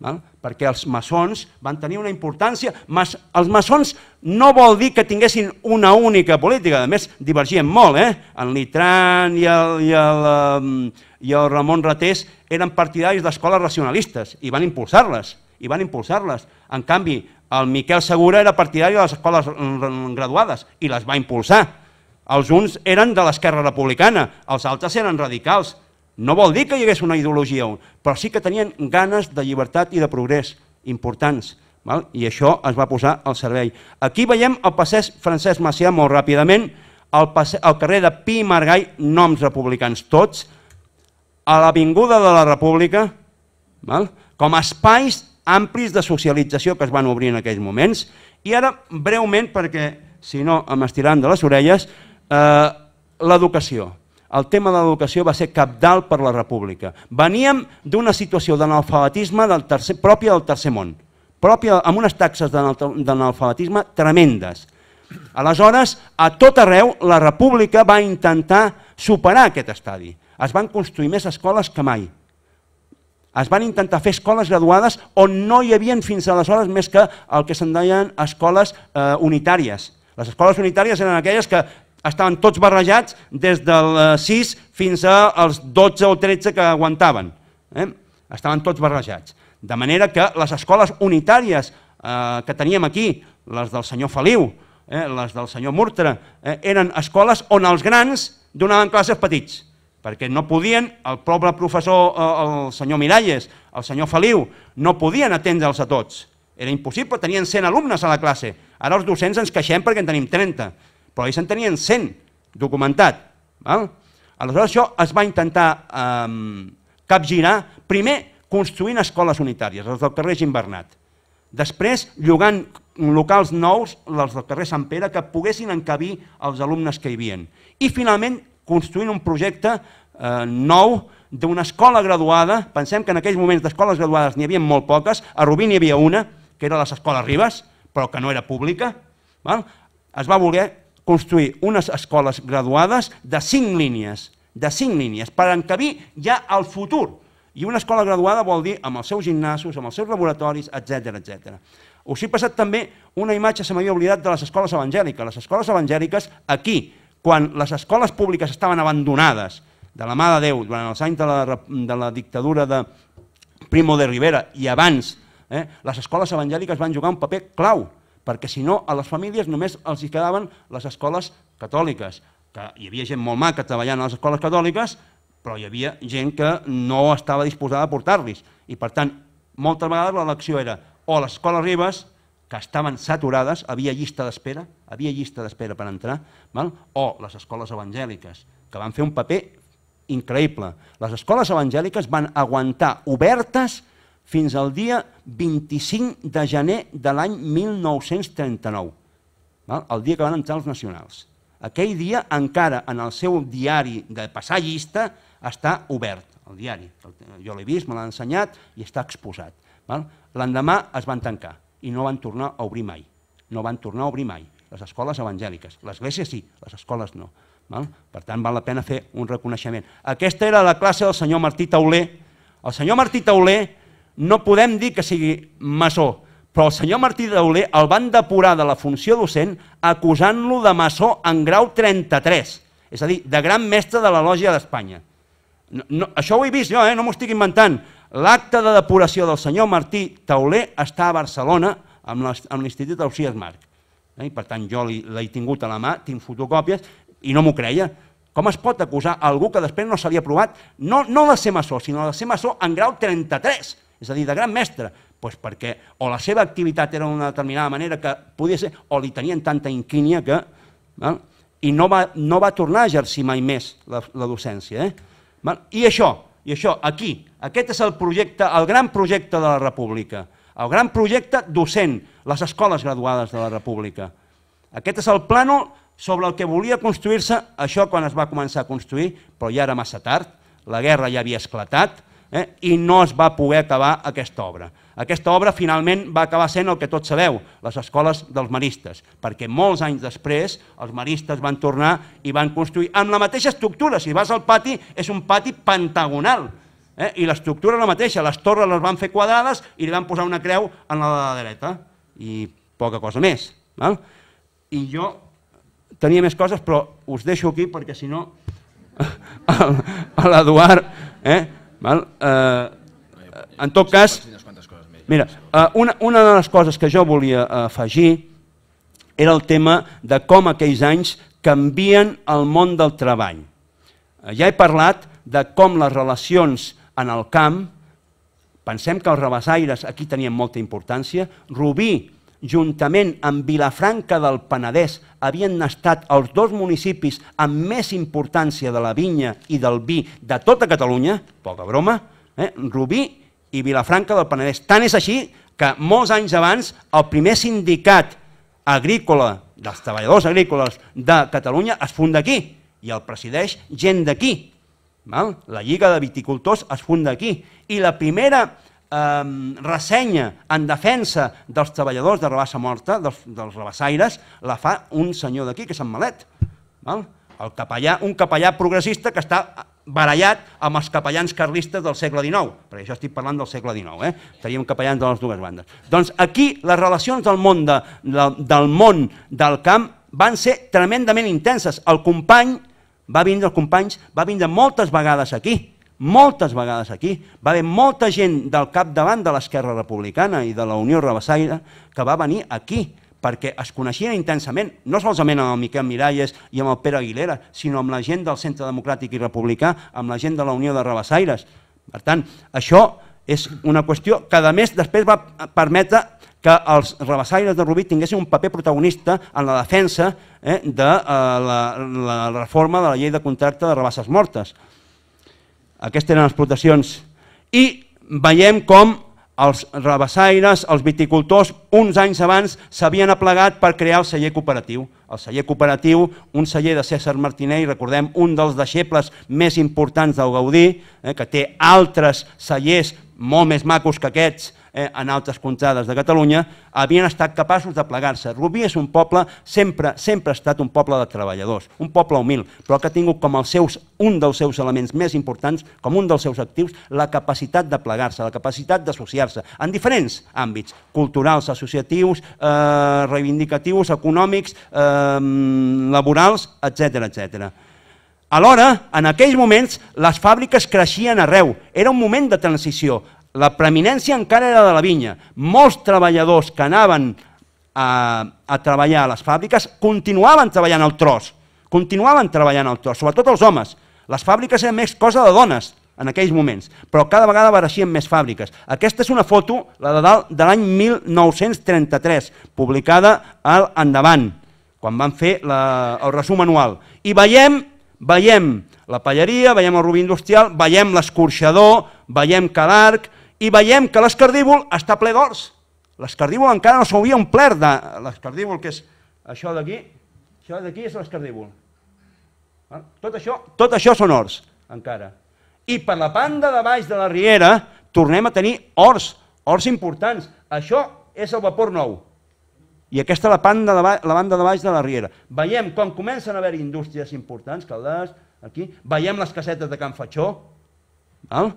val? perquè els maçons van tenir una importància. Mas, els maçons no vol dir que tinguessin una única política, a més divergien molt, eh? en Litran i el, i el, um, i el Ramon Ratés eren partidaris d'escoles racionalistes i van impulsar-les, i van impulsar-les. En canvi, el Miquel Segura era partidari de les escoles mm, mm, graduades i les va impulsar. Els uns eren de l'esquerra republicana, els altres eren radicals. No vol dir que hi hagués una ideologia, però sí que tenien ganes de llibertat i de progrés importants. Val? I això es va posar al servei. Aquí veiem el passeig Francesc Macià molt ràpidament, el, el carrer de Pi i Margall, noms republicans tots, a l'Avinguda de la República, val? com a espais amplis de socialització que es van obrir en aquells moments. I ara, breument, perquè si no em estiran de les orelles, eh, l'educació. El tema de l'educació va ser capdalt per la República. Veníem d'una situació d'analfabetisme del tercer, pròpia del tercer món, pròpia, amb unes taxes d'analfabetisme tremendes. Aleshores, a tot arreu, la República va intentar superar aquest estadi. Es van construir més escoles que mai es van intentar fer escoles graduades on no hi havia fins aleshores més que el que se'n deien escoles eh, unitàries. Les escoles unitàries eren aquelles que estaven tots barrejats des del 6 eh, fins als 12 o 13 que aguantaven. Eh? Estaven tots barrejats. De manera que les escoles unitàries eh, que teníem aquí, les del senyor Feliu, eh, les del senyor Murtra, eh, eren escoles on els grans donaven classes petits perquè no podien, el pobre professor, eh, el senyor Miralles, el senyor Feliu, no podien atendre'ls a tots. Era impossible, tenien 100 alumnes a la classe. Ara els docents ens queixem perquè en tenim 30, però ells en tenien 100, documentat. Val? Aleshores això es va intentar eh, capgirar, primer construint escoles unitàries, les del carrer Gimbernat, després llogant locals nous, els del carrer Sant Pere, que poguessin encabir els alumnes que hi havien. I finalment construint un projecte eh, nou d'una escola graduada, pensem que en aquells moments d'escoles graduades n'hi havia molt poques, a Rubí n'hi havia una, que era les Escoles Ribes, però que no era pública, val? es va voler construir unes escoles graduades de cinc línies, de cinc línies, per encabir ja el futur. I una escola graduada vol dir amb els seus gimnasos, amb els seus laboratoris, etc etc. Us he passat també una imatge, se m'havia oblidat, de les escoles evangèliques. Les escoles evangèliques aquí quan les escoles públiques estaven abandonades de la mà de Déu durant els anys de la, de la dictadura de Primo de Rivera i abans, eh, les escoles evangèliques van jugar un paper clau, perquè si no a les famílies només els hi quedaven les escoles catòliques, que hi havia gent molt maca treballant a les escoles catòliques, però hi havia gent que no estava disposada a portar-los. I per tant, moltes vegades l'elecció era o a l'escola Ribes que estaven saturades, havia llista d'espera, havia llista d'espera per entrar, val? o les escoles evangèliques, que van fer un paper increïble. Les escoles evangèliques van aguantar obertes fins al dia 25 de gener de l'any 1939, val? el dia que van entrar els nacionals. Aquell dia encara en el seu diari de passar llista està obert, el diari. Jo l'he vist, me l'han ensenyat i està exposat. L'endemà es van tancar i no van tornar a obrir mai. No van tornar a obrir mai. Les escoles evangèliques. L'església sí, les escoles no. Val? Per tant, val la pena fer un reconeixement. Aquesta era la classe del senyor Martí Tauler. El senyor Martí Tauler no podem dir que sigui maçó, però el senyor Martí Tauler el van depurar de la funció docent acusant-lo de maçó en grau 33, és a dir, de gran mestre de la lògia d'Espanya. No, no, això ho he vist jo, eh? no m'ho estic inventant. L'acte de depuració del senyor Martí Tauler està a Barcelona amb l'Institut Auxiliar Marc. Eh, I per tant, jo l'he tingut a la mà, tinc fotocòpies, i no m'ho creia. Com es pot acusar algú que després no se li ha aprovat, no, no la seva SO, sinó la seva SO en grau 33, és a dir, de gran mestre, pues perquè o la seva activitat era d'una determinada manera que podia ser, o li tenien tanta inquínia que... Val? I no va, no va tornar a exercir mai més la, la docència. Eh? Val? I això, i això, aquí, aquest és el projecte, el gran projecte de la república, el gran projecte docent, les escoles graduades de la república. Aquest és el plano sobre el que volia construir-se això quan es va començar a construir, però ja era massa tard, la guerra ja havia esclatat eh, i no es va poder acabar aquesta obra. Aquesta obra finalment va acabar sent el que tots sabeu, les escoles dels maristes, perquè molts anys després els maristes van tornar i van construir amb la mateixa estructura. Si vas al pati, és un pati pentagonal, eh? i l'estructura la mateixa, les torres les van fer quadrades i li van posar una creu en la de la dreta, i poca cosa més. Val? I jo tenia més coses, però us deixo aquí perquè si no a l'Eduard... Eh? Val? Eh, en tot cas, Mira, eh, una, una de les coses que jo volia eh, afegir era el tema de com aquells anys canvien el món del treball. Eh, ja he parlat de com les relacions en el camp, pensem que els rebessaires aquí tenien molta importància, Rubí, juntament amb Vilafranca del Penedès, havien estat els dos municipis amb més importància de la vinya i del vi de tota Catalunya, poca broma, eh? Rubí i Vilafranca del Penedès. Tant és així que molts anys abans el primer sindicat agrícola, dels treballadors agrícoles de Catalunya, es funda aquí i el presideix gent d'aquí. La Lliga de Viticultors es funda aquí i la primera eh, ressenya en defensa dels treballadors de Rebassa Morta, dels, dels la fa un senyor d'aquí, que és en Malet. Val? El capellà, un capellà progressista que està barallat amb els capellans carlistes del segle XIX, perquè això estic parlant del segle XIX, eh? teníem capellans de les dues bandes. Doncs aquí les relacions del món, de, de, del món del camp van ser tremendament intenses. El company va vindre, els companys va vindre moltes vegades aquí, moltes vegades aquí. Va haver molta gent del capdavant de l'esquerra republicana i de la Unió Rebessaire que va venir aquí perquè es coneixien intensament, no solament amb el Miquel Miralles i amb el Pere Aguilera, sinó amb la gent del Centre Democràtic i Republicà, amb la gent de la Unió de Rabassaires. Per tant, això és una qüestió que, a més, després va permetre que els rebassaires de Rubí tinguessin un paper protagonista en la defensa eh, de eh, la, la reforma de la llei de contracte de rebasses mortes. Aquestes eren les explotacions. I veiem com els rebessaires, els viticultors, uns anys abans s'havien aplegat per crear el celler cooperatiu. El celler cooperatiu, un celler de César Martinell, recordem, un dels deixebles més importants del Gaudí, eh, que té altres cellers molt més macos que aquests eh, en altres contrades de Catalunya, havien estat capaços de plegar-se. Rubí és un poble, sempre, sempre ha estat un poble de treballadors, un poble humil, però que ha tingut com els seus, un dels seus elements més importants, com un dels seus actius, la capacitat de plegar-se, la capacitat d'associar-se, en diferents àmbits, culturals, associatius, eh, reivindicatius, econòmics, eh, laborals, etc etc. Alhora, en aquells moments, les fàbriques creixien arreu. Era un moment de transició la preeminència encara era de la vinya. Molts treballadors que anaven a, a treballar a les fàbriques continuaven treballant al tros, continuaven treballant al tros, sobretot els homes. Les fàbriques eren més cosa de dones en aquells moments, però cada vegada apareixien més fàbriques. Aquesta és una foto, la de dalt, de l'any 1933, publicada al Endavant, quan van fer la, el resum anual. I veiem, veiem la palleria, veiem el rubí industrial, veiem l'escorxador, veiem l'arc, i veiem que l'escardívol està ple d'ors. L'escardívol encara no s'havia omplert de... L'escardívol, que és això d'aquí, això d'aquí és l'escardívol. Tot això, tot això són ors, encara. I per la panda de baix de la Riera tornem a tenir ors, ors importants. Això és el vapor nou. I aquesta la, panda de baix, la banda de baix de la Riera. Veiem quan comencen a haver-hi indústries importants, Caldàs, aquí, veiem les casetes de Can Fatxó, val?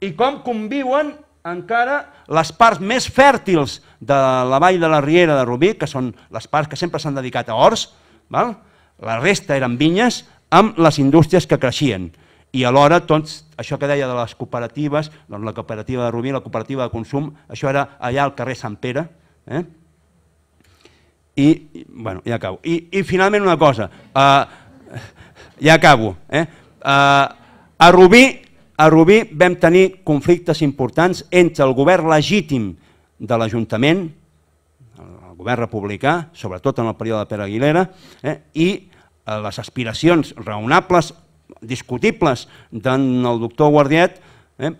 i com conviuen encara les parts més fèrtils de la vall de la Riera de Rubí, que són les parts que sempre s'han dedicat a horts, val? la resta eren vinyes, amb les indústries que creixien. I alhora, tots, doncs, això que deia de les cooperatives, doncs la cooperativa de Rubí, la cooperativa de consum, això era allà al carrer Sant Pere, eh? I, bueno, ja acabo. I, i finalment una cosa, uh, ja acabo. Eh? Uh, a Rubí a Rubí vam tenir conflictes importants entre el govern legítim de l'Ajuntament, el govern republicà, sobretot en el període de Pere Aguilera, eh, i eh, les aspiracions raonables, discutibles, del doctor Guardiet eh,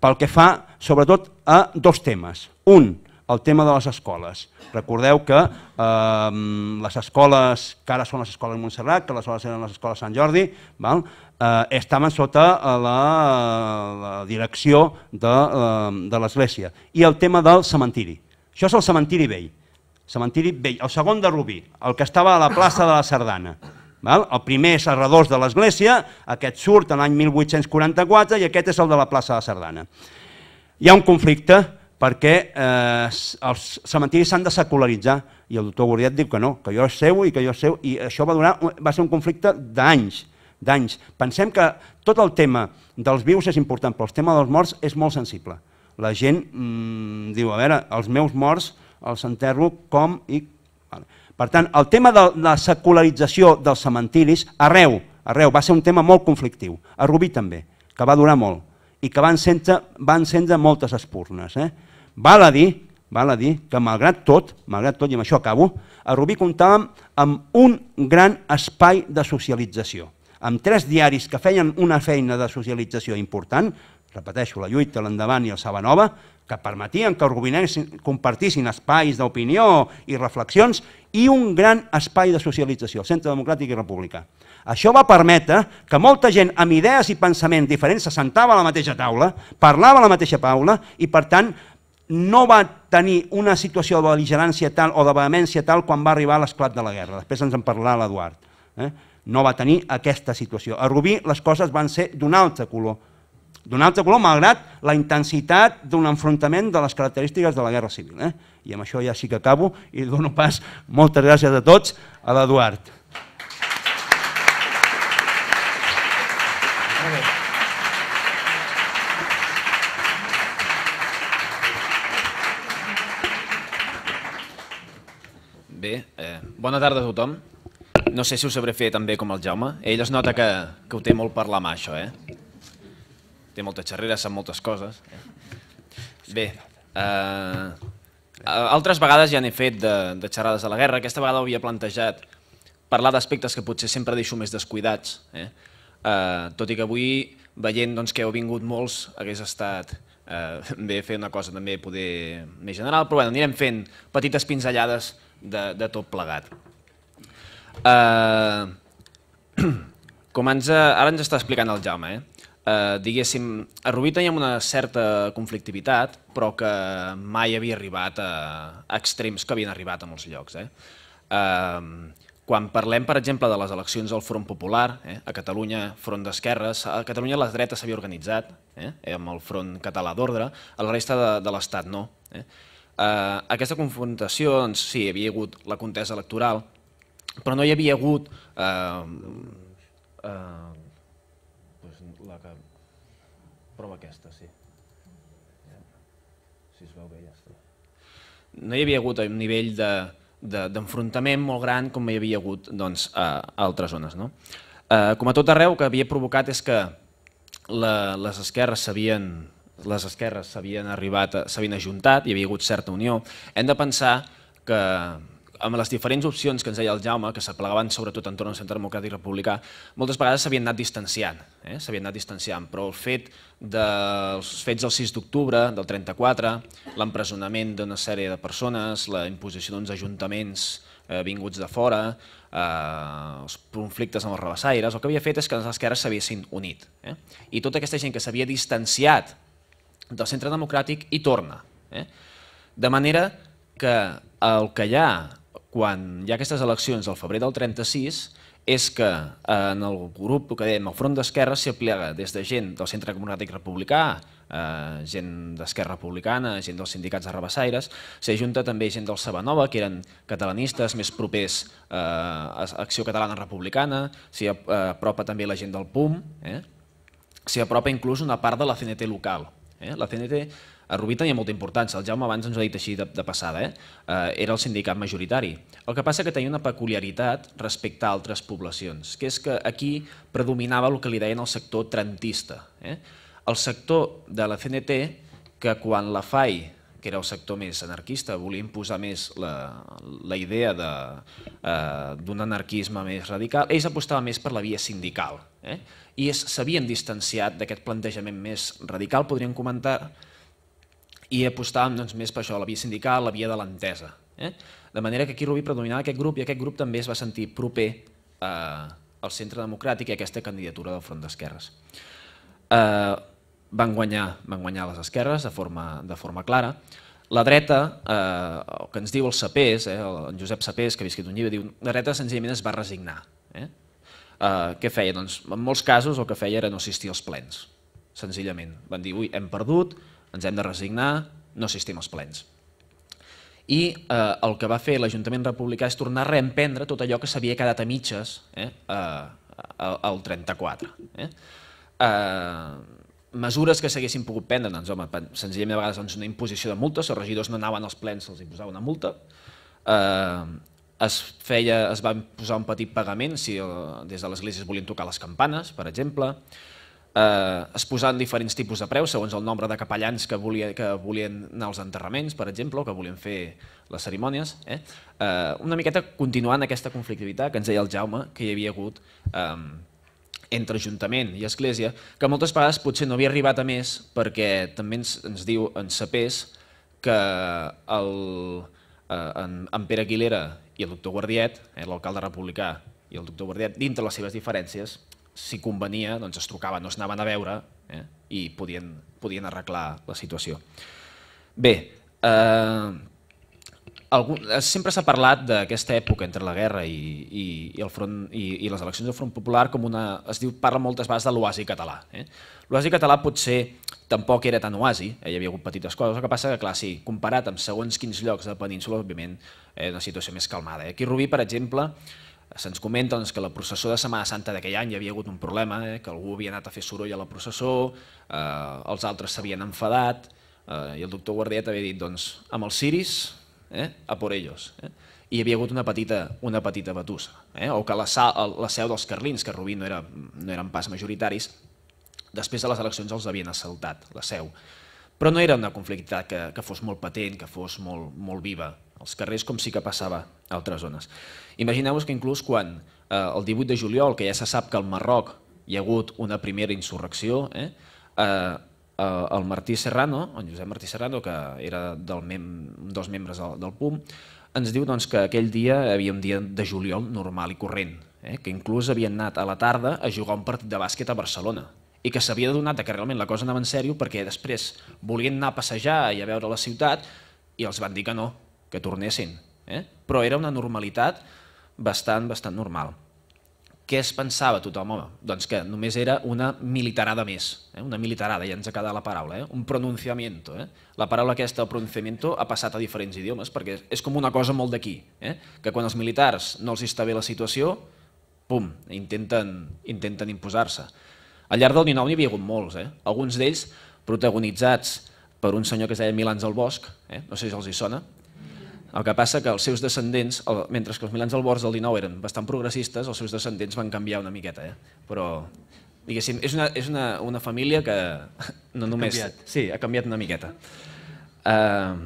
pel que fa, sobretot, a dos temes. Un, el tema de les escoles. Recordeu que eh, les escoles, que ara són les escoles de Montserrat, que aleshores eren les escoles de Sant Jordi, val? Eh, estaven sota eh, la, la direcció de, ehm, de l'església. I el tema del cementiri. Això és el cementiri vell. Cementiri vell, el segon de Rubí, el que estava a la plaça de la Sardana. Val? El primer és a redós de l'església, aquest surt l'any 1844 i aquest és el de la plaça de la Sardana. Hi ha un conflicte, perquè eh, els cementiris s'han de secularitzar, i el doctor Gordiat diu que no, que jo és seu i que jo és seu, i això va, donar, va ser un conflicte d'anys, d'anys. Pensem que tot el tema dels vius és important, però el tema dels morts és molt sensible. La gent mmm, diu, a veure, els meus morts els enterro com i... Vale. Per tant, el tema de la secularització dels cementiris arreu, arreu, va ser un tema molt conflictiu. A Rubí també, que va durar molt i que van encendre, va encendre moltes espurnes. Eh? Val a dir, val a dir que malgrat tot, malgrat tot, i amb això acabo, a Rubí comptàvem amb un gran espai de socialització, amb tres diaris que feien una feina de socialització important, repeteixo, la lluita, l'endavant i el Sabanova, que permetien que rubinencs compartissin espais d'opinió i reflexions i un gran espai de socialització, el Centre Democràtic i Republicà. Això va permetre que molta gent amb idees i pensaments diferents se sentava a la mateixa taula, parlava a la mateixa paula, i, per tant, no va tenir una situació de beligerància tal o de vehemència tal quan va arribar l'esclat de la guerra. Després ens en parlarà l'Eduard. Eh? No va tenir aquesta situació. A Rubí les coses van ser d'un altre color, d'un altre color malgrat la intensitat d'un enfrontament de les característiques de la guerra civil. Eh? I amb això ja sí que acabo i dono pas, moltes gràcies a tots, a l'Eduard. Bona tarda a tothom. No sé si ho sabré fer també com el Jaume. Ell es nota que, que ho té molt per la mà, això, eh? Té molta xerrera, sap moltes coses. Eh? Bé, eh, altres vegades ja n'he fet de, de xerrades de la guerra. Aquesta vegada havia plantejat parlar d'aspectes que potser sempre deixo més descuidats, eh? Eh, tot i que avui, veient doncs, que heu vingut molts, hagués estat eh, bé fer una cosa també poder més general, però bueno, anirem fent petites pinzellades de, de tot plegat. Eh, com ens, eh, ara ens està explicant el Jaume, eh? eh, diguéssim, a Rubí teníem una certa conflictivitat, però que mai havia arribat a, a extrems que havien arribat a molts llocs. Eh? Eh, quan parlem, per exemple, de les eleccions al Front Popular, eh, a Catalunya Front d'Esquerres, a Catalunya la dreta s'havia organitzat, eh, amb el Front Català d'Ordre, a la resta de, de l'Estat no. Eh. Eh, aquesta confrontació, doncs, sí, hi havia hagut la contesa electoral, però no hi havia hagut... Eh, eh, pues doncs, la que... Prova aquesta, sí. Si es veu bé, ja està. No hi havia hagut un nivell de d'enfrontament de, molt gran com hi havia hagut doncs, a, a altres zones. No? Eh, com a tot arreu, que havia provocat és que la, les esquerres s'havien les esquerres s'havien arribat, s'havien ajuntat, hi havia hagut certa unió. Hem de pensar que amb les diferents opcions que ens deia el Jaume, que s'aplegaven sobretot en torn al centre democràtic republicà, moltes vegades s'havien anat distanciant, eh? s'havien anat distanciant, però el fet dels fets del 6 d'octubre, del 34, l'empresonament d'una sèrie de persones, la imposició d'uns ajuntaments eh, vinguts de fora, eh, els conflictes amb els rebessaires, el que havia fet és que les esquerres s'havessin unit. Eh? I tota aquesta gent que s'havia distanciat del centre democràtic hi torna. Eh? De manera que el que hi ha quan hi ha aquestes eleccions al febrer del 36, és que eh, en el grup que dèiem, el Front d'Esquerra, s'hi aplega des de gent del Centre Democràtic Republicà, eh, gent d'Esquerra Republicana, gent dels sindicats de Rabassaires, s'hi ajunta també gent del Sabanova, que eren catalanistes més propers eh, a Acció Catalana Republicana, s'hi eh, apropa també la gent del PUM, eh? s'hi apropa inclús una part de la CNT local. Eh? La CNT a Rubí tenia molta importància, el Jaume abans ens ho ha dit així de, de passada, eh? eh? era el sindicat majoritari. El que passa que tenia una peculiaritat respecte a altres poblacions, que és que aquí predominava el que li deien el sector trentista. Eh? El sector de la CNT, que quan la FAI que era el sector més anarquista, volia imposar més la, la idea eh, d'un eh, anarquisme més radical, ells apostaven més per la via sindical. Eh? I s'havien distanciat d'aquest plantejament més radical, podríem comentar, i apostàvem doncs, més per això, la via sindical, la via de l'entesa. Eh? De manera que aquí Rubí predominava aquest grup i aquest grup també es va sentir proper eh, al centre democràtic i a aquesta candidatura del Front d'Esquerres. Eh, van, guanyar, van guanyar les esquerres de forma, de forma clara. La dreta, eh, el que ens diu el Sapés, eh, el Josep Sapés, que ha escrit un llibre, diu la dreta senzillament es va resignar. Eh? Eh, què feia? Doncs, en molts casos el que feia era no assistir als plens, senzillament. Van dir, ui, hem perdut, ens hem de resignar, no assistim als plens. I eh, el que va fer l'Ajuntament Republicà és tornar a reemprendre tot allò que s'havia quedat a mitges eh, al eh, 34. Eh? Eh, mesures que s'haguessin pogut prendre, doncs, home, senzillament a vegades doncs, una imposició de multes, els regidors no anaven als plens, se'ls imposava una multa, eh, es, feia, es va posar un petit pagament si el, des de l'església es volien tocar les campanes, per exemple, eh, es posant diferents tipus de preus segons el nombre de capellans que, volia, que volien anar als enterraments, per exemple, o que volien fer les cerimònies. Eh? Eh, una miqueta continuant aquesta conflictivitat que ens deia el Jaume, que hi havia hagut eh, entre Ajuntament i Església, que moltes vegades potser no havia arribat a més perquè també ens, ens diu, en sapés, que el, eh, en, en Pere Aguilera i el doctor Guardiet, eh, l'alcalde republicà i el doctor Guardiet, dintre les seves diferències, si convenia, doncs es trucava, no es anaven a veure eh? i podien, podien arreglar la situació. Bé, eh, algun, eh, sempre s'ha parlat d'aquesta època entre la guerra i, i, i, el front, i, i les eleccions del Front Popular com una... es diu, parla moltes vegades de l'oasi català. Eh? L'oasi català potser tampoc era tan oasi, eh? hi havia hagut petites coses, el que passa que, clar, sí, comparat amb segons quins llocs de la península, òbviament, eh, una situació més calmada. Eh? Aquí Rubí, per exemple, Se'ns comenta doncs, que la processó de Setmana Santa d'aquell any hi havia hagut un problema, eh? que algú havia anat a fer soroll a la processó, eh, els altres s'havien enfadat, eh, i el doctor Guardiet havia dit, doncs, amb els ciris, eh, a por ellos. Eh? I hi havia hagut una petita, una petita batussa. Eh? O que la, la seu dels carlins, que a Rubí no, era, no eren pas majoritaris, després de les eleccions els havien assaltat, la seu. Però no era una conflictitat que, que fos molt patent, que fos molt, molt viva als carrers com sí que passava a altres zones. Imagineu-vos que inclús quan eh, el 18 de juliol, que ja se sap que al Marroc hi ha hagut una primera insurrecció, eh, eh, eh el Martí Serrano, en Josep Martí Serrano, que era del mem dels membres del, del PUM, ens diu doncs, que aquell dia havia un dia de juliol normal i corrent, eh, que inclús havien anat a la tarda a jugar un partit de bàsquet a Barcelona i que s'havia adonat que realment la cosa anava en sèrio perquè després volien anar a passejar i a veure la ciutat i els van dir que no, que tornessin. Eh? Però era una normalitat bastant, bastant normal. Què es pensava tothom? Home, doncs que només era una militarada més, eh? una militarada, ja ens ha quedat la paraula, eh? un pronunciamiento. Eh? La paraula aquesta, el pronunciamiento, ha passat a diferents idiomes, perquè és com una cosa molt d'aquí, eh? que quan els militars no els està bé la situació, pum, intenten, intenten imposar-se. Al llarg del 19 n'hi havia hagut molts, eh? alguns d'ells protagonitzats per un senyor que es deia Milans del Bosc, eh? no sé si els hi sona, el que passa que els seus descendents, mentre que els milans del Bors del 19 eren bastant progressistes, els seus descendents van canviar una miqueta, eh? però diguéssim, és una, és una, una família que no només... Ha canviat. Sí, ha canviat una miqueta. Uh,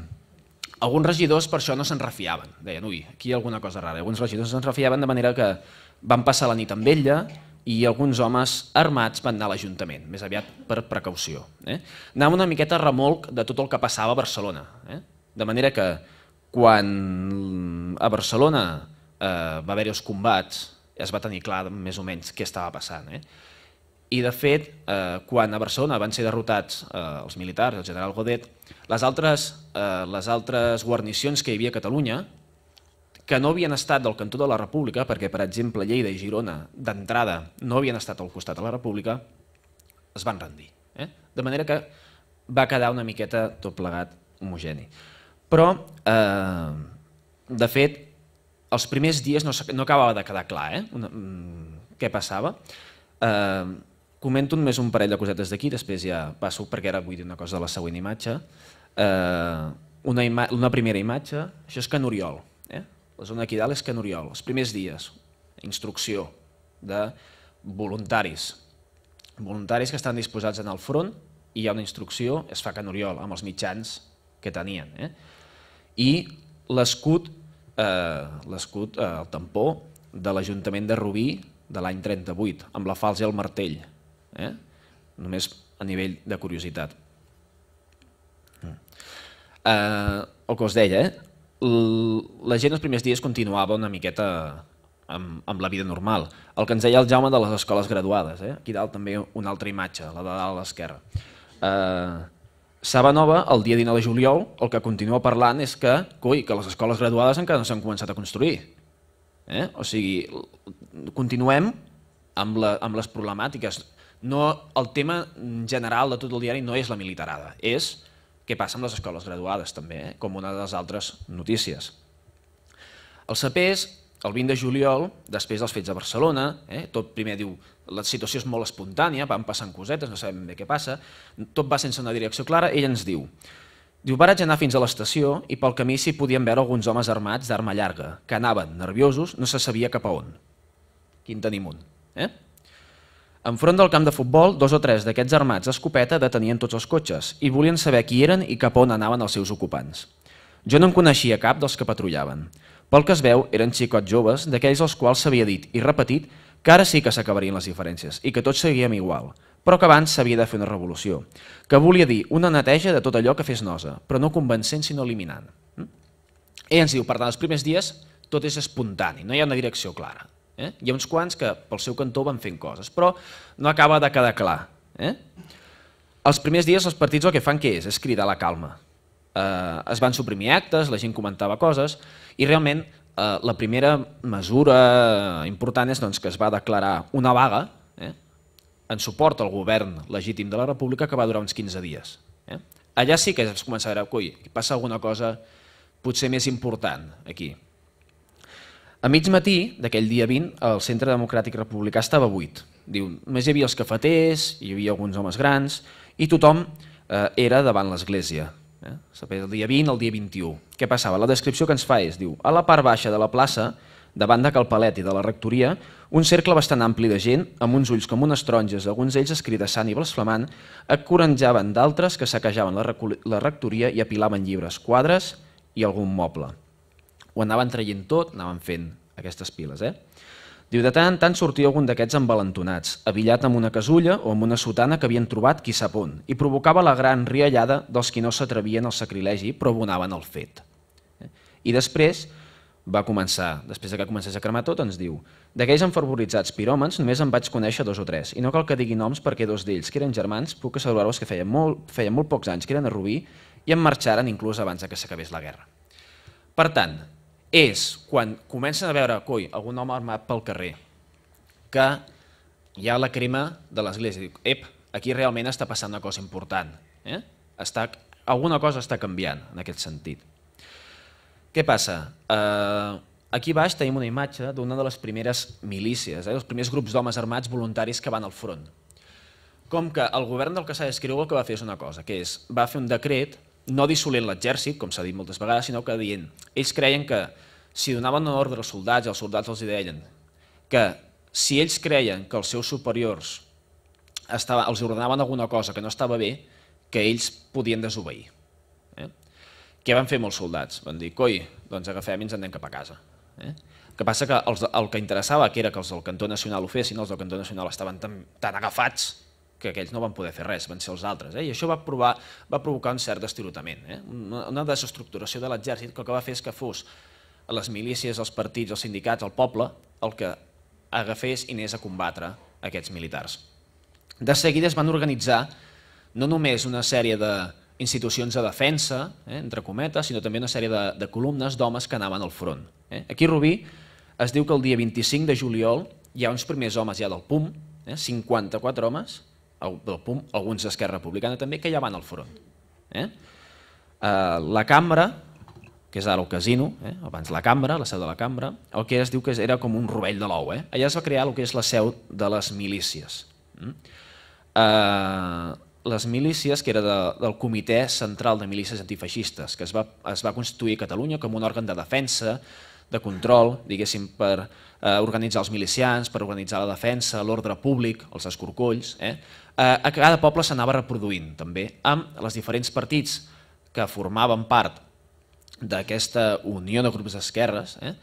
alguns regidors per això no se'n refiaven, deien, ui, aquí hi ha alguna cosa rara. Alguns regidors se'n refiaven de manera que van passar la nit amb ella i alguns homes armats van anar a l'Ajuntament, més aviat per precaució. Eh? Anava una miqueta remolc de tot el que passava a Barcelona, eh? de manera que quan mm, a Barcelona eh, va haver-hi els combats, es va tenir clar més o menys què estava passant. Eh? I de fet, eh, quan a Barcelona van ser derrotats eh, els militars, el general Godet, les altres, eh, les altres guarnicions que hi havia a Catalunya, que no havien estat del cantó de la República, perquè, per exemple, Lleida i Girona, d'entrada, no havien estat al costat de la República, es van rendir. Eh? De manera que va quedar una miqueta tot plegat homogeni. Però, eh, de fet, els primers dies no, no acabava de quedar clar eh? Una, mm, què passava. Eh, comento només un parell de cosetes d'aquí, després ja passo perquè ara vull dir una cosa de la següent imatge. Eh, una, ima una primera imatge, això és Can Oriol. Eh? La zona aquí dalt és Can Oriol, els primers dies, instrucció de voluntaris. Voluntaris que estan disposats en el front i hi ha una instrucció, es fa Can Oriol, amb els mitjans que tenien. Eh? i l'escut, eh, l'escut, eh, el tampó de l'Ajuntament de Rubí de l'any 38, amb la falsa i el martell. Eh? Només a nivell de curiositat. Eh, el que us deia, eh? la gent els primers dies continuava una miqueta amb, amb la vida normal. El que ens deia el Jaume de les escoles graduades. Eh? Aquí dalt també una altra imatge, la de dalt a l'esquerra. Eh, Nova, el dia 19 de juliol, el que continua parlant és que, coi, que les escoles graduades encara no s'han començat a construir. Eh? O sigui, continuem amb, la, amb les problemàtiques. No, el tema general de tot el diari no és la militarada, és què passa amb les escoles graduades, també, eh? com una de les altres notícies. Els sapers, el 20 de juliol, després dels fets de Barcelona, eh? tot primer diu la situació és molt espontània, van passant cosetes, no sabem bé què passa, tot va sense una direcció clara, ell ens diu, diu, vaig anar fins a l'estació i pel camí s'hi podien veure alguns homes armats d'arma llarga, que anaven nerviosos, no se sabia cap a on. Quin tenim un, eh? Enfront del camp de futbol, dos o tres d'aquests armats d'escopeta detenien tots els cotxes i volien saber qui eren i cap on anaven els seus ocupants. Jo no en coneixia cap dels que patrullaven. Pel que es veu, eren xicots joves, d'aquells als quals s'havia dit i repetit que ara sí que s'acabarien les diferències i que tots seguíem igual, però que abans s'havia de fer una revolució, que volia dir una neteja de tot allò que fes nosa, però no convencent sinó eliminant. Ell eh, ens diu, per tant, els primers dies tot és espontani, no hi ha una direcció clara. Eh? Hi ha uns quants que pel seu cantó van fent coses, però no acaba de quedar clar. Eh? Els primers dies els partits el que fan què és? És cridar la calma. Eh, es van suprimir actes, la gent comentava coses, i realment Eh, la primera mesura eh, important és doncs, que es va declarar una vaga eh, en suport al govern legítim de la República que va durar uns 15 dies. Eh. Allà sí que es començarà a veure, coi, passa alguna cosa potser més important aquí. A mig matí d'aquell dia 20, el Centre Democràtic Republicà estava buit. Diu, només hi havia els cafeters, hi havia alguns homes grans, i tothom eh, era davant l'església. Eh? El dia 20 al dia 21. Què passava? La descripció que ens fa és, diu, a la part baixa de la plaça, davant de Calpalet i de la rectoria, un cercle bastant ampli de gent, amb uns ulls com unes taronges, alguns d'ells escridassant i blasfemant, acoranjaven d'altres que saquejaven la, la rectoria i apilaven llibres, quadres i algun moble. Ho anaven traient tot, anaven fent aquestes piles, eh? Diu, de tant en tant sortia algun d'aquests envalentonats, avillat amb una casulla o amb una sotana que havien trobat qui sap on, i provocava la gran riallada dels qui no s'atrevien al sacrilegi però abonaven el fet. Eh? I després va començar, després de que comencés a cremar tot, ens diu d'aquells enfervoritzats piròmens només en vaig conèixer dos o tres, i no cal que digui noms perquè dos d'ells, que eren germans, puc assegurar-vos que feien molt, feien molt pocs anys que eren a Rubí i en marxaren inclús abans que s'acabés la guerra. Per tant, és quan comencen a veure, coi, algun home armat pel carrer, que hi ha la crema de l'església. Dic, ep, aquí realment està passant una cosa important. Eh? Està, alguna cosa està canviant en aquest sentit. Què passa? Eh, aquí baix tenim una imatge d'una de les primeres milícies, eh? els primers grups d'homes armats voluntaris que van al front. Com que el govern del Casal d'Escriu el que va fer és una cosa, que és, va fer un decret no dissolent l'exèrcit, com s'ha dit moltes vegades, sinó que dient, ells creien que si donaven una ordre als soldats, els soldats els deien que si ells creien que els seus superiors estava, els ordenaven alguna cosa que no estava bé, que ells podien desobeir. Eh? Què van fer molts soldats? Van dir, coi, doncs agafem i ens anem cap a casa. Eh? El que passa que els, el que interessava, que era que els del cantó nacional ho fessin, els del cantó nacional estaven tan, tan agafats que aquells no van poder fer res, van ser els altres. Eh? I això va, provar, va provocar un cert destirotament, eh? una, una desestructuració de l'exèrcit que el que va fer és que fos a les milícies, als partits, als sindicats, al poble, el que agafés i anés a combatre aquests militars. De seguida es van organitzar no només una sèrie de institucions de defensa, eh, entre cometes, sinó també una sèrie de, de columnes d'homes que anaven al front. Eh. Aquí a Rubí es diu que el dia 25 de juliol hi ha uns primers homes ja del PUM, eh, 54 homes, del PUM, alguns d'Esquerra Republicana també, que ja van al front. Eh? Eh, la cambra que és ara el casino, eh? abans la cambra, la seu de la cambra, el que es diu que era com un rovell de l'ou. Eh? Allà es va crear el que és la seu de les milícies. Mm? Uh, les milícies, que era de, del Comitè Central de Milícies Antifeixistes, que es va, es va constituir a Catalunya com un òrgan de defensa, de control, diguéssim, per eh, uh, organitzar els milicians, per organitzar la defensa, l'ordre públic, els escorcolls. Eh? Eh, uh, a cada poble s'anava reproduint, també, amb els diferents partits que formaven part d'aquesta unió de grups d'esquerres, eh,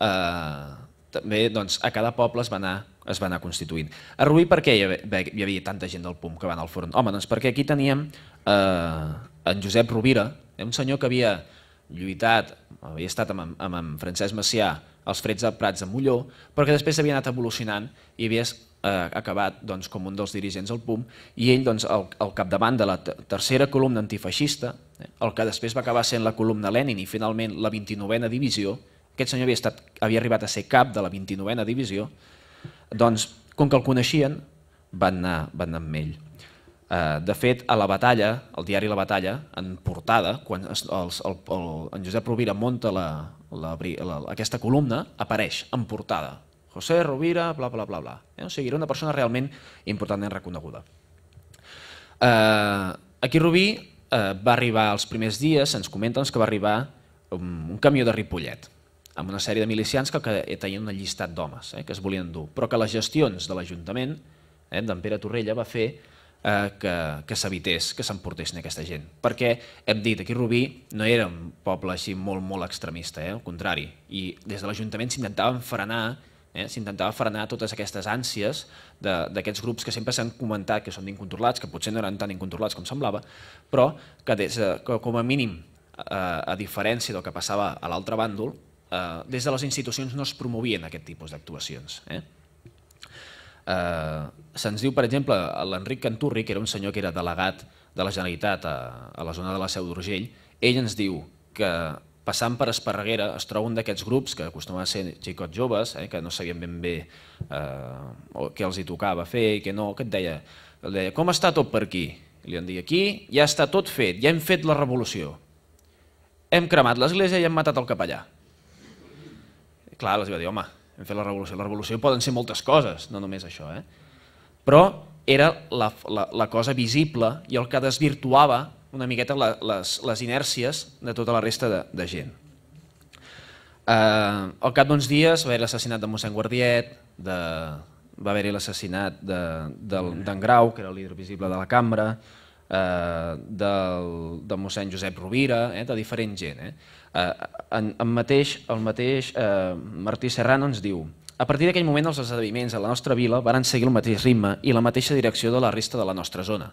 eh, també doncs, a cada poble es va anar es va anar constituint. A Rubí per què hi havia, hi havia tanta gent del PUM que va anar al forn? Home, doncs perquè aquí teníem eh, en Josep Rovira, eh, un senyor que havia lluitat, havia estat amb, amb, amb Francesc Macià als frets de Prats de Molló, però que després havia anat evolucionant i havia eh, acabat doncs, com un dels dirigents del PUM, i ell doncs, al, al capdavant de la tercera columna antifeixista, el que després va acabar sent la columna Lenin i finalment la 29a divisió, aquest senyor havia, estat, havia arribat a ser cap de la 29a divisió, doncs, com que el coneixien, van anar, van anar amb ell. Eh, de fet, a la batalla, al diari La Batalla, en portada, quan els, el, el, en Josep Rovira munta la, la, la, aquesta columna, apareix en portada. José Rovira, bla, bla, bla, bla. Eh, o sigui, era una persona realment importantment reconeguda. Eh, aquí Rubí Eh, va arribar els primers dies, ens comenten que va arribar um, un, camió de Ripollet, amb una sèrie de milicians que, que tenien un llistat d'homes eh, que es volien dur, però que les gestions de l'Ajuntament, eh, d'en Pere Torrella, va fer eh, que, que s'evités, que s'emportessin aquesta gent. Perquè hem dit, aquí Rubí no era un poble així molt, molt extremista, eh, al contrari, i des de l'Ajuntament s'intentaven frenar Eh? S'intentava frenar totes aquestes ànsies d'aquests grups que sempre s'han comentat que són incontrolats, que potser no eren tan incontrolats com semblava, però que, des, que com a mínim, eh, a diferència del que passava a l'altre bàndol, eh, des de les institucions no es promovien aquest tipus d'actuacions. Eh? Eh, Se'ns diu, per exemple, l'Enric Canturri, que era un senyor que era delegat de la Generalitat a, a la zona de la Seu d'Urgell, ell ens diu que Passant per Esparreguera es troba un d'aquests grups que acostumava a ser xicots joves, eh, que no sabien ben bé eh, què els hi tocava fer i què no, que et deia, el deia com està tot per aquí? I li van dir, aquí ja està tot fet, ja hem fet la revolució. Hem cremat l'església i hem matat el capellà. I clar, els va dir, home, hem fet la revolució. La revolució poden ser moltes coses, no només això. Eh? Però era la, la, la cosa visible i el que desvirtuava una miqueta la, les, les inèrcies de tota la resta de, de gent. Eh, al cap d'uns dies va haver l'assassinat de mossèn Guardiet, de, va haver-hi l'assassinat d'en de, Grau, que era el líder visible de la cambra, eh, del, de mossèn Josep Rovira, eh, de diferent gent. Eh? Eh, en, en mateix, el mateix eh, Martí Serrano ens diu a partir d'aquell moment els esdeveniments a la nostra vila varen seguir el mateix ritme i la mateixa direcció de la resta de la nostra zona.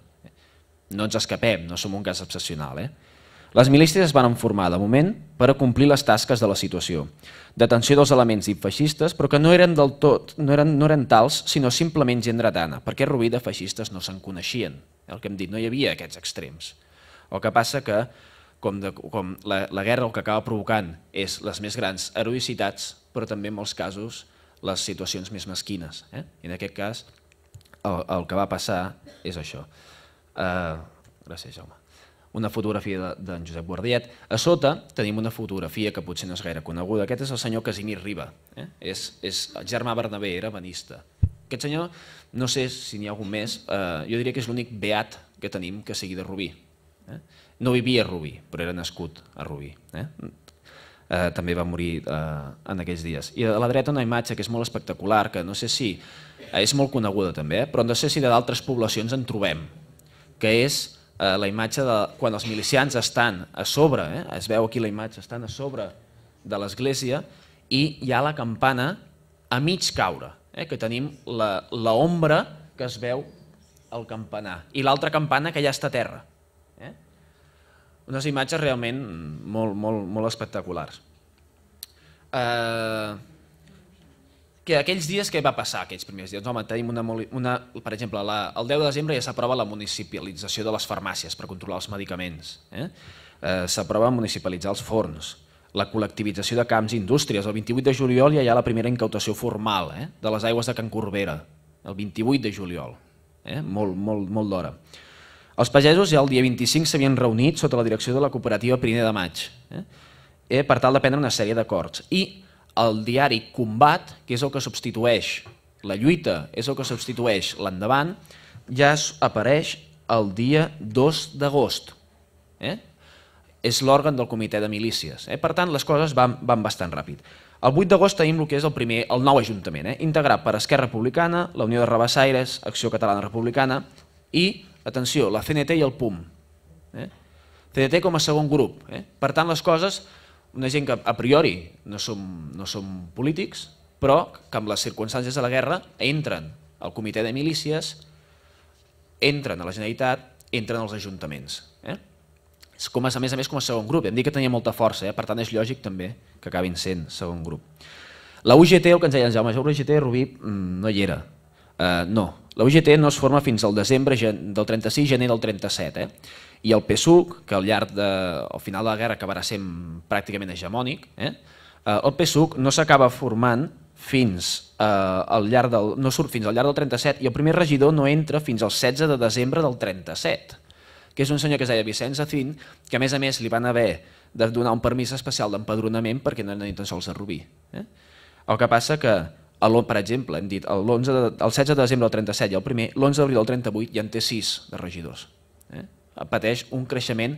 No ens escapem, no som un cas excepcional. Eh? Les milícies es van formar, de moment, per a complir les tasques de la situació. Detenció dels elements feixistes, però que no eren del tot, no eren, no eren tals, sinó simplement gent dretana, perquè a Rubí de feixistes no se'n coneixien. El que hem dit, no hi havia aquests extrems. El que passa que, com, de, com la, la guerra el que acaba provocant és les més grans heroïcitats, però també en molts casos les situacions més mesquines. Eh? I en aquest cas el, el que va passar és això. Eh, gràcies, Jaume. Una fotografia d'en Josep Guardiet. A sota tenim una fotografia que potser no és gaire coneguda. Aquest és el senyor Casimir Riba. Eh? És, és el germà Bernabé, era banista. Aquest senyor, no sé si n'hi ha algun més, eh, jo diria que és l'únic beat que tenim que sigui de Rubí. Eh? No vivia a Rubí, però era nascut a Rubí. Eh? Eh, també va morir eh, en aquells dies. I a la dreta una imatge que és molt espectacular, que no sé si... Eh, és molt coneguda també, eh? però no sé si de d'altres poblacions en trobem que és eh, la imatge de quan els milicians estan a sobre, eh, es veu aquí la imatge, estan a sobre de l'església i hi ha la campana a mig caure, eh, que tenim l'ombra que es veu al campanar i l'altra campana que ja està a terra. Eh? Unes imatges realment molt, molt, molt espectaculars. Eh que aquells dies què va passar aquells primers dies? Home, tenim una, una per exemple, la, el 10 de desembre ja s'aprova la municipalització de les farmàcies per controlar els medicaments. Eh? Eh, s'aprova municipalitzar els forns, la col·lectivització de camps i indústries. El 28 de juliol ja hi ha la primera incautació formal eh? de les aigües de Can Corbera, el 28 de juliol, eh? molt, molt, molt d'hora. Els pagesos ja el dia 25 s'havien reunit sota la direcció de la cooperativa Primer de Maig, eh? Eh, per tal de prendre una sèrie d'acords. I el diari Combat, que és el que substitueix la lluita, és el que substitueix l'endavant, ja apareix el dia 2 d'agost. Eh? És l'òrgan del comitè de milícies. Eh? Per tant, les coses van, van bastant ràpid. El 8 d'agost tenim el que és el primer, el nou ajuntament, eh? integrat per Esquerra Republicana, la Unió de Rabassaires, Acció Catalana Republicana i, atenció, la CNT i el PUM. Eh? CNT com a segon grup. Eh? Per tant, les coses una gent que a priori no som, no som polítics, però que amb les circumstàncies de la guerra entren al comitè de milícies, entren a la Generalitat, entren als ajuntaments. Eh? És com a, a més a més com a segon grup. Hem dit que tenia molta força, eh? per tant és lògic també que acabin sent segon grup. La UGT, el que ens deia en Jaume, la UGT Rubí mm, no hi era. Uh, no, la UGT no es forma fins al desembre del 36, gener del 37. Eh? i el PSUC, que al llarg de, al final de la guerra acabarà sent pràcticament hegemònic, eh? eh el PSUC no s'acaba formant fins, eh, al llarg del, no surt fins al llarg del 37 i el primer regidor no entra fins al 16 de desembre del 37, que és un senyor que es deia Vicenç Acín, que a més a més li van haver de donar un permís especial d'empadronament perquè no eren ni tan sols a Rubí. Eh? El que passa que, per exemple, hem dit el, 11 de, el 16 de desembre del 37 i el primer, l'11 d'abril del 38 ja en té 6 de regidors pateix un creixement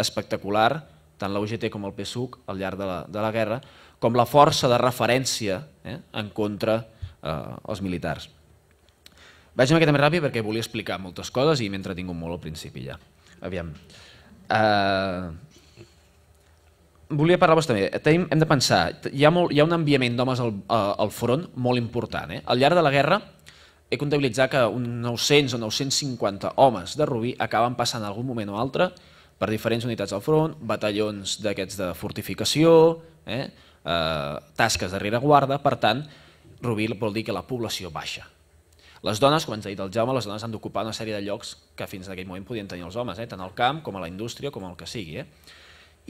espectacular, tant la UGT com el PSUC, al llarg de la, de la guerra, com la força de referència eh, en contra eh, els militars. Vaig amb miqueta més ràpid perquè volia explicar moltes coses i m'he entretingut molt al principi ja. Aviam. Uh, volia parlar-vos també. Tenim, hem de pensar, hi ha, molt, hi ha un enviament d'homes al, al front molt important. Eh? Al llarg de la guerra, he comptabilitzat que un 900 o 950 homes de Rubí acaben passant en algun moment o altre per diferents unitats al front, batallons d'aquests de fortificació, eh? Eh, tasques de rereguarda, per tant, Rubí vol dir que la població baixa. Les dones, com ens ha dit el Jaume, les dones han d'ocupar una sèrie de llocs que fins en aquell moment podien tenir els homes, eh? tant al camp com a la indústria, com el que sigui. Eh?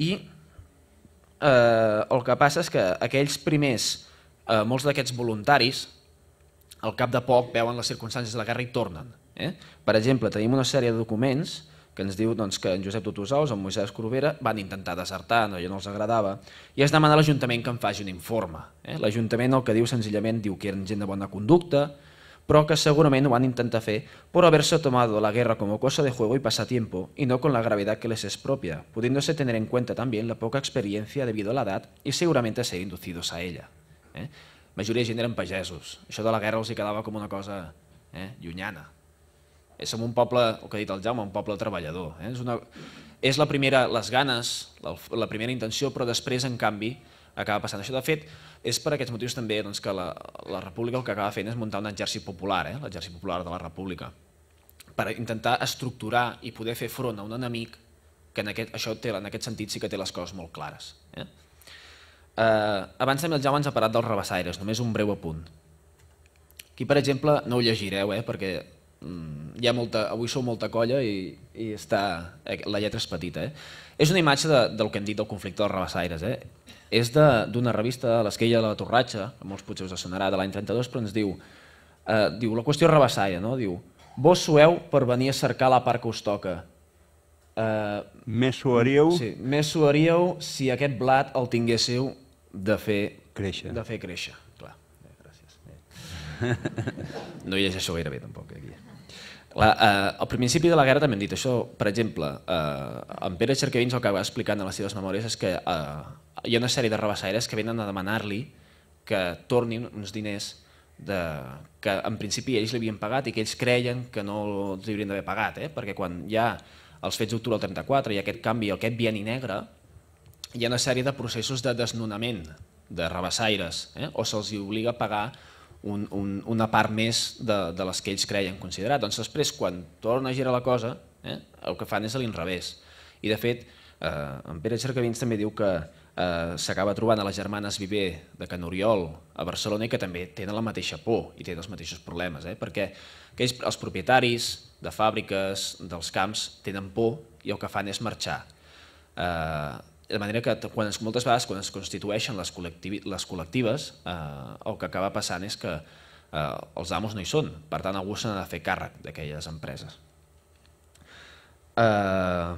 I eh, el que passa és que aquells primers, eh, molts d'aquests voluntaris, al cap de poc veuen les circumstàncies de la guerra i tornen. Eh? Per exemple, tenim una sèrie de documents que ens diu doncs, que en Josep Tutusaus, en Moisès Corbera, van intentar desertar, no, allò no els agradava, i es demana a l'Ajuntament que en faci un informe. Eh? L'Ajuntament el que diu senzillament diu que eren gent de bona conducta, però que segurament ho van intentar fer haver-se tomado la guerra com a cosa de juego i pasatiempo i no con la gravedad que les és pròpia, pudiéndose tener en cuenta también la poca experiencia debido a la i segurament seguramente ser inducidos a ella. ¿Eh? majoria de gent eren pagesos. Això de la guerra els hi quedava com una cosa eh, llunyana. Eh, som un poble, el que ha dit el Jaume, un poble treballador. Eh? És, una, és la primera, les ganes, la, la primera intenció, però després, en canvi, acaba passant això. De fet, és per aquests motius també doncs, que la, la República el que acaba fent és muntar un exèrcit popular, eh? l'exèrcit popular de la República, per intentar estructurar i poder fer front a un enemic que en aquest, això té, en aquest sentit sí que té les coses molt clares. Eh? Eh, abans també el Jaume ens ha parat dels rebassaires, només un breu apunt. Aquí, per exemple, no ho llegireu, eh, perquè mm, hi ha molta, avui sou molta colla i, i està, eh, la lletra és petita. Eh? És una imatge de, del que hem dit del conflicte dels rebassaires. Eh? És d'una revista, l'Esquella de la Torratxa, que molts potser us sonarà, de l'any 32, però ens diu, eh, diu la qüestió rebassaire, no? diu, vos sueu per venir a cercar la part que us toca. Uh, més suaríeu... Sí, més suaríeu si aquest blat el tinguéssiu de fer créixer. De fer créixer, clar. Eh, gràcies. Eh. No hi és això gaire bé, tampoc, eh, aquí. La, eh, al principi de la guerra també hem dit això. Per exemple, eh, en Pere Cerquevins el que va explicant en les seves memòries és que eh, hi ha una sèrie de rabassaires que venen a demanar-li que tornin uns diners de, que en principi ells li havien pagat i que ells creien que no els haurien d'haver pagat, eh? perquè quan hi ha els fets d'octubre del 34 i aquest canvi, aquest i negre, hi ha una sèrie de processos de desnonament de rebassaires, eh? o se'ls obliga a pagar un, un, una part més de, de les que ells creien considerar. Doncs després, quan torna a girar la cosa, eh? el que fan és a l'inrevés. I de fet, eh, en Pere Cercavins també diu que eh, s'acaba trobant a les germanes Viver de Can Oriol a Barcelona i que també tenen la mateixa por i tenen els mateixos problemes, eh? perquè aquells, els propietaris de fàbriques, dels camps, tenen por i el que fan és marxar. Eh, de manera que quan es, moltes vegades quan es constitueixen les, col·lectivi, les col·lectives eh, el que acaba passant és que eh, els amos no hi són, per tant algú s'ha de fer càrrec d'aquelles empreses. Eh,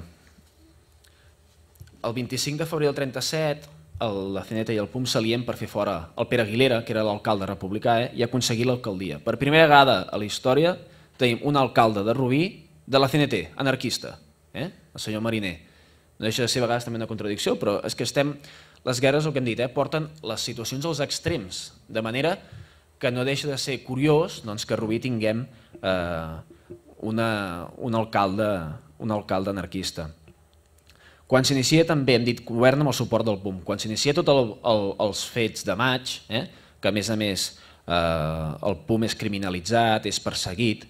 el 25 de febrer del 37 el, la Cineta i el Pum s'alien per fer fora el Pere Aguilera, que era l'alcalde republicà, eh, i aconseguir l'alcaldia. Per primera vegada a la història tenim un alcalde de Rubí de la CNT, anarquista, eh? el senyor Mariner no deixa de ser a vegades també una contradicció, però és que estem... Les guerres, el que hem dit, eh, porten les situacions als extrems, de manera que no deixa de ser curiós doncs, que a Rubí tinguem eh, una, un, alcalde, un alcalde anarquista. Quan s'inicia també, hem dit, govern amb el suport del PUM, quan s'inicia tot el, el, els fets de maig, eh, que a més a més eh, el PUM és criminalitzat, és perseguit,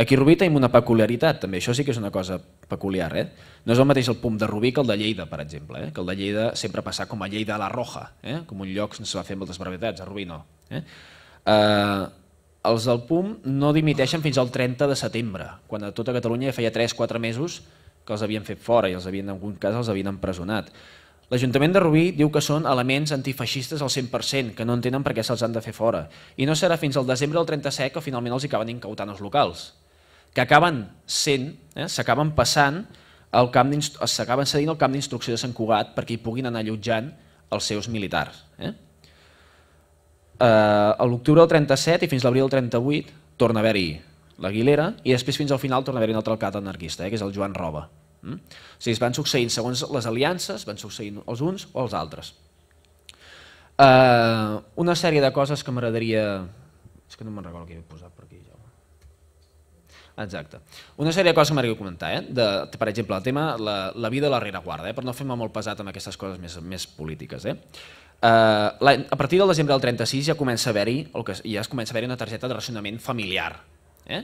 Aquí a Rubí tenim una peculiaritat, també. Això sí que és una cosa peculiar. Eh? No és el mateix el PUM de Rubí que el de Lleida, per exemple, eh? que el de Lleida sempre passa com a Lleida a la Roja, eh? com un lloc on se va fer moltes brevetats, a Rubí no. Eh? Eh, els del PUM no dimiteixen fins al 30 de setembre, quan a tota Catalunya ja feia 3-4 mesos que els havien fet fora i els havien, en algun cas els havien empresonat. L'Ajuntament de Rubí diu que són elements antifeixistes al 100%, que no entenen per què se'ls han de fer fora. I no serà fins al desembre del 37 que finalment els acaben incautant els locals que acaben sent, eh, s'acaben passant al camp s'acaben cedint al camp d'instrucció de Sant Cugat perquè hi puguin anar allotjant els seus militars. Eh? Eh, a l'octubre del 37 i fins l'abril del 38 torna a haver-hi l'Aguilera i després fins al final torna a haver-hi un altre alcalde anarquista, eh, que és el Joan Roba. Mm? O sigui, es van succeint segons les aliances, van succeint els uns o els altres. Eh, una sèrie de coses que m'agradaria... És que no me'n recordo què he posat per aquí. Jo. Exacte. Una sèrie de coses que m'agradaria comentar, eh? de, per exemple, el tema, la, la vida a la rereguarda, eh? per no fer-me molt pesat amb aquestes coses més, més polítiques. Eh? Uh, eh, la, a partir del desembre del 36 ja comença a haver-hi ja es comença a haver una targeta de racionament familiar. Eh?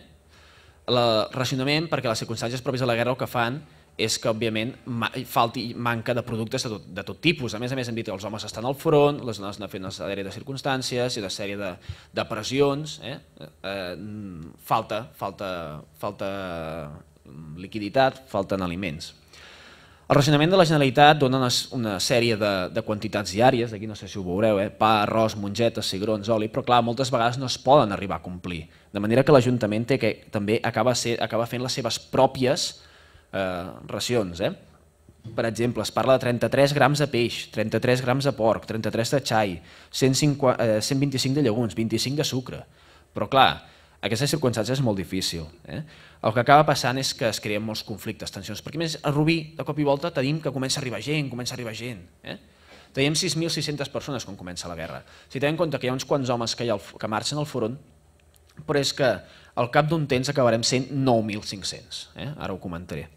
El racionament, perquè les circumstàncies pròpies de la guerra el que fan és que, òbviament, ma falti manca de productes de tot, de tot tipus. A més a més, hem dit que els homes estan al front, les dones han fet una sèrie de circumstàncies i una sèrie de, de pressions. Eh? Eh, mm, falta, falta, falta mm, liquiditat, falten aliments. El racionament de la Generalitat dona una, una sèrie de, de quantitats diàries, aquí no sé si ho veureu, eh? pa, arròs, mongetes, cigrons, oli, però clar, moltes vegades no es poden arribar a complir. De manera que l'Ajuntament també acaba, ser, acaba fent les seves pròpies eh, racions. Eh? Per exemple, es parla de 33 grams de peix, 33 grams de porc, 33 de xai, 150, eh, 125 de llaguns, 25 de sucre. Però clar, aquestes circumstàncies és molt difícil. Eh? El que acaba passant és que es creen molts conflictes, tensions, perquè més a Rubí de cop i volta tenim que comença a arribar gent, comença a arribar gent. Eh? Tenim 6.600 persones quan comença la guerra. Si tenim en compte que hi ha uns quants homes que, hi ha el, que marxen al front, però és que al cap d'un temps acabarem sent 9.500. Eh? Ara ho comentaré.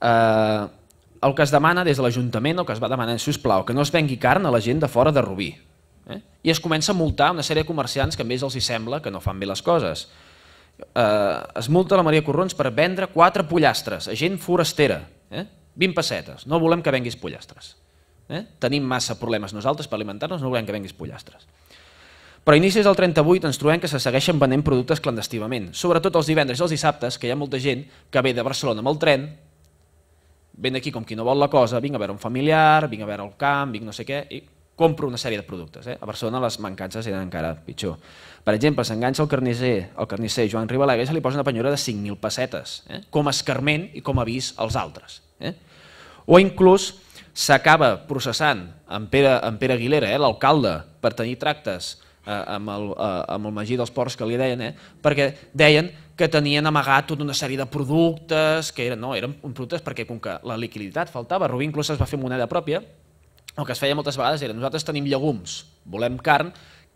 Eh, el que es demana des de l'Ajuntament, el que es va demanar, si us plau, que no es vengui carn a la gent de fora de Rubí. Eh? I es comença a multar una sèrie de comerciants que a ells els hi sembla que no fan bé les coses. Eh, es multa la Maria Corrons per vendre quatre pollastres a gent forastera. Eh? 20 pessetes. No volem que venguis pollastres. Eh? Tenim massa problemes nosaltres per alimentar-nos, no volem que venguis pollastres. Però a inicis del 38 ens trobem que se segueixen venent productes clandestivament, sobretot els divendres i els dissabtes, que hi ha molta gent que ve de Barcelona amb el tren, ven aquí com qui no vol la cosa, vinc a veure un familiar, vinc a veure el camp, vinc no sé què, i compro una sèrie de productes. Eh? A Barcelona les mancances eren encara pitjor. Per exemple, s'enganxa el carnisser, el carnisser Joan i se li posa una penyora de 5.000 pessetes, eh? com escarment i com avís als altres. Eh? O inclús s'acaba processant en Pere, en Pere Aguilera, eh, l'alcalde, per tenir tractes eh, amb, el, eh, amb el Magí dels Ports que li deien, eh, perquè deien que tenien amagat tota una sèrie de productes, que eren, no, eren un productes perquè com que la liquiditat faltava, Rubí inclús es va fer moneda pròpia, el que es feia moltes vegades era nosaltres tenim llegums, volem carn,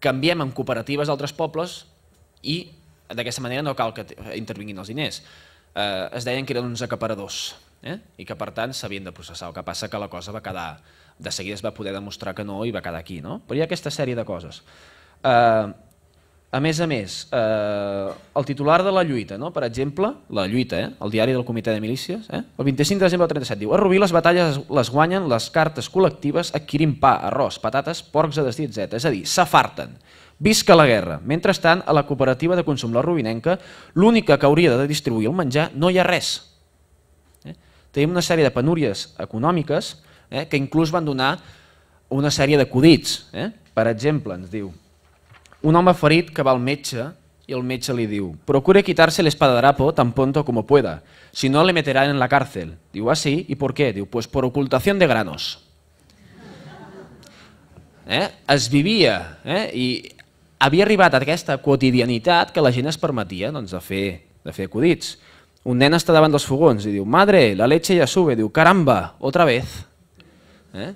canviem en cooperatives d'altres pobles i d'aquesta manera no cal que intervinguin els diners. Eh, es deien que eren uns acaparadors eh? i que per tant s'havien de processar. El que passa que la cosa va quedar, de seguida es va poder demostrar que no i va quedar aquí. No? Però hi ha aquesta sèrie de coses. Eh, a més a més, eh, el titular de la lluita, no? per exemple, la lluita, eh? el diari del Comitè de Milícies, eh? el 25 de desembre del 37 diu a Rubí les batalles les guanyen les cartes col·lectives adquirint pa, arròs, patates, porcs a destí, etc. És a dir, s'afarten. Visca la guerra. Mentrestant, a la cooperativa de consum La Rubinenca, l'única que hauria de distribuir el menjar no hi ha res. Eh? Tenim una sèrie de penúries econòmiques eh? que inclús van donar una sèrie d'acudits. Eh? Per exemple, ens diu, un home ferit que va al metge i el metge li diu «Procure quitarse el espadarapo tan pronto como pueda, si no le meterán en la cárcel». Diu «Así? Ah, sí? I por qué?» Diu «Pues por ocultación de granos». Eh? Es vivia eh? i havia arribat a aquesta quotidianitat que la gent es permetia doncs, de, fer, de fer acudits. Un nen està davant dels fogons i diu «Madre, la leche ya sube». Diu «Caramba, otra vez». Eh?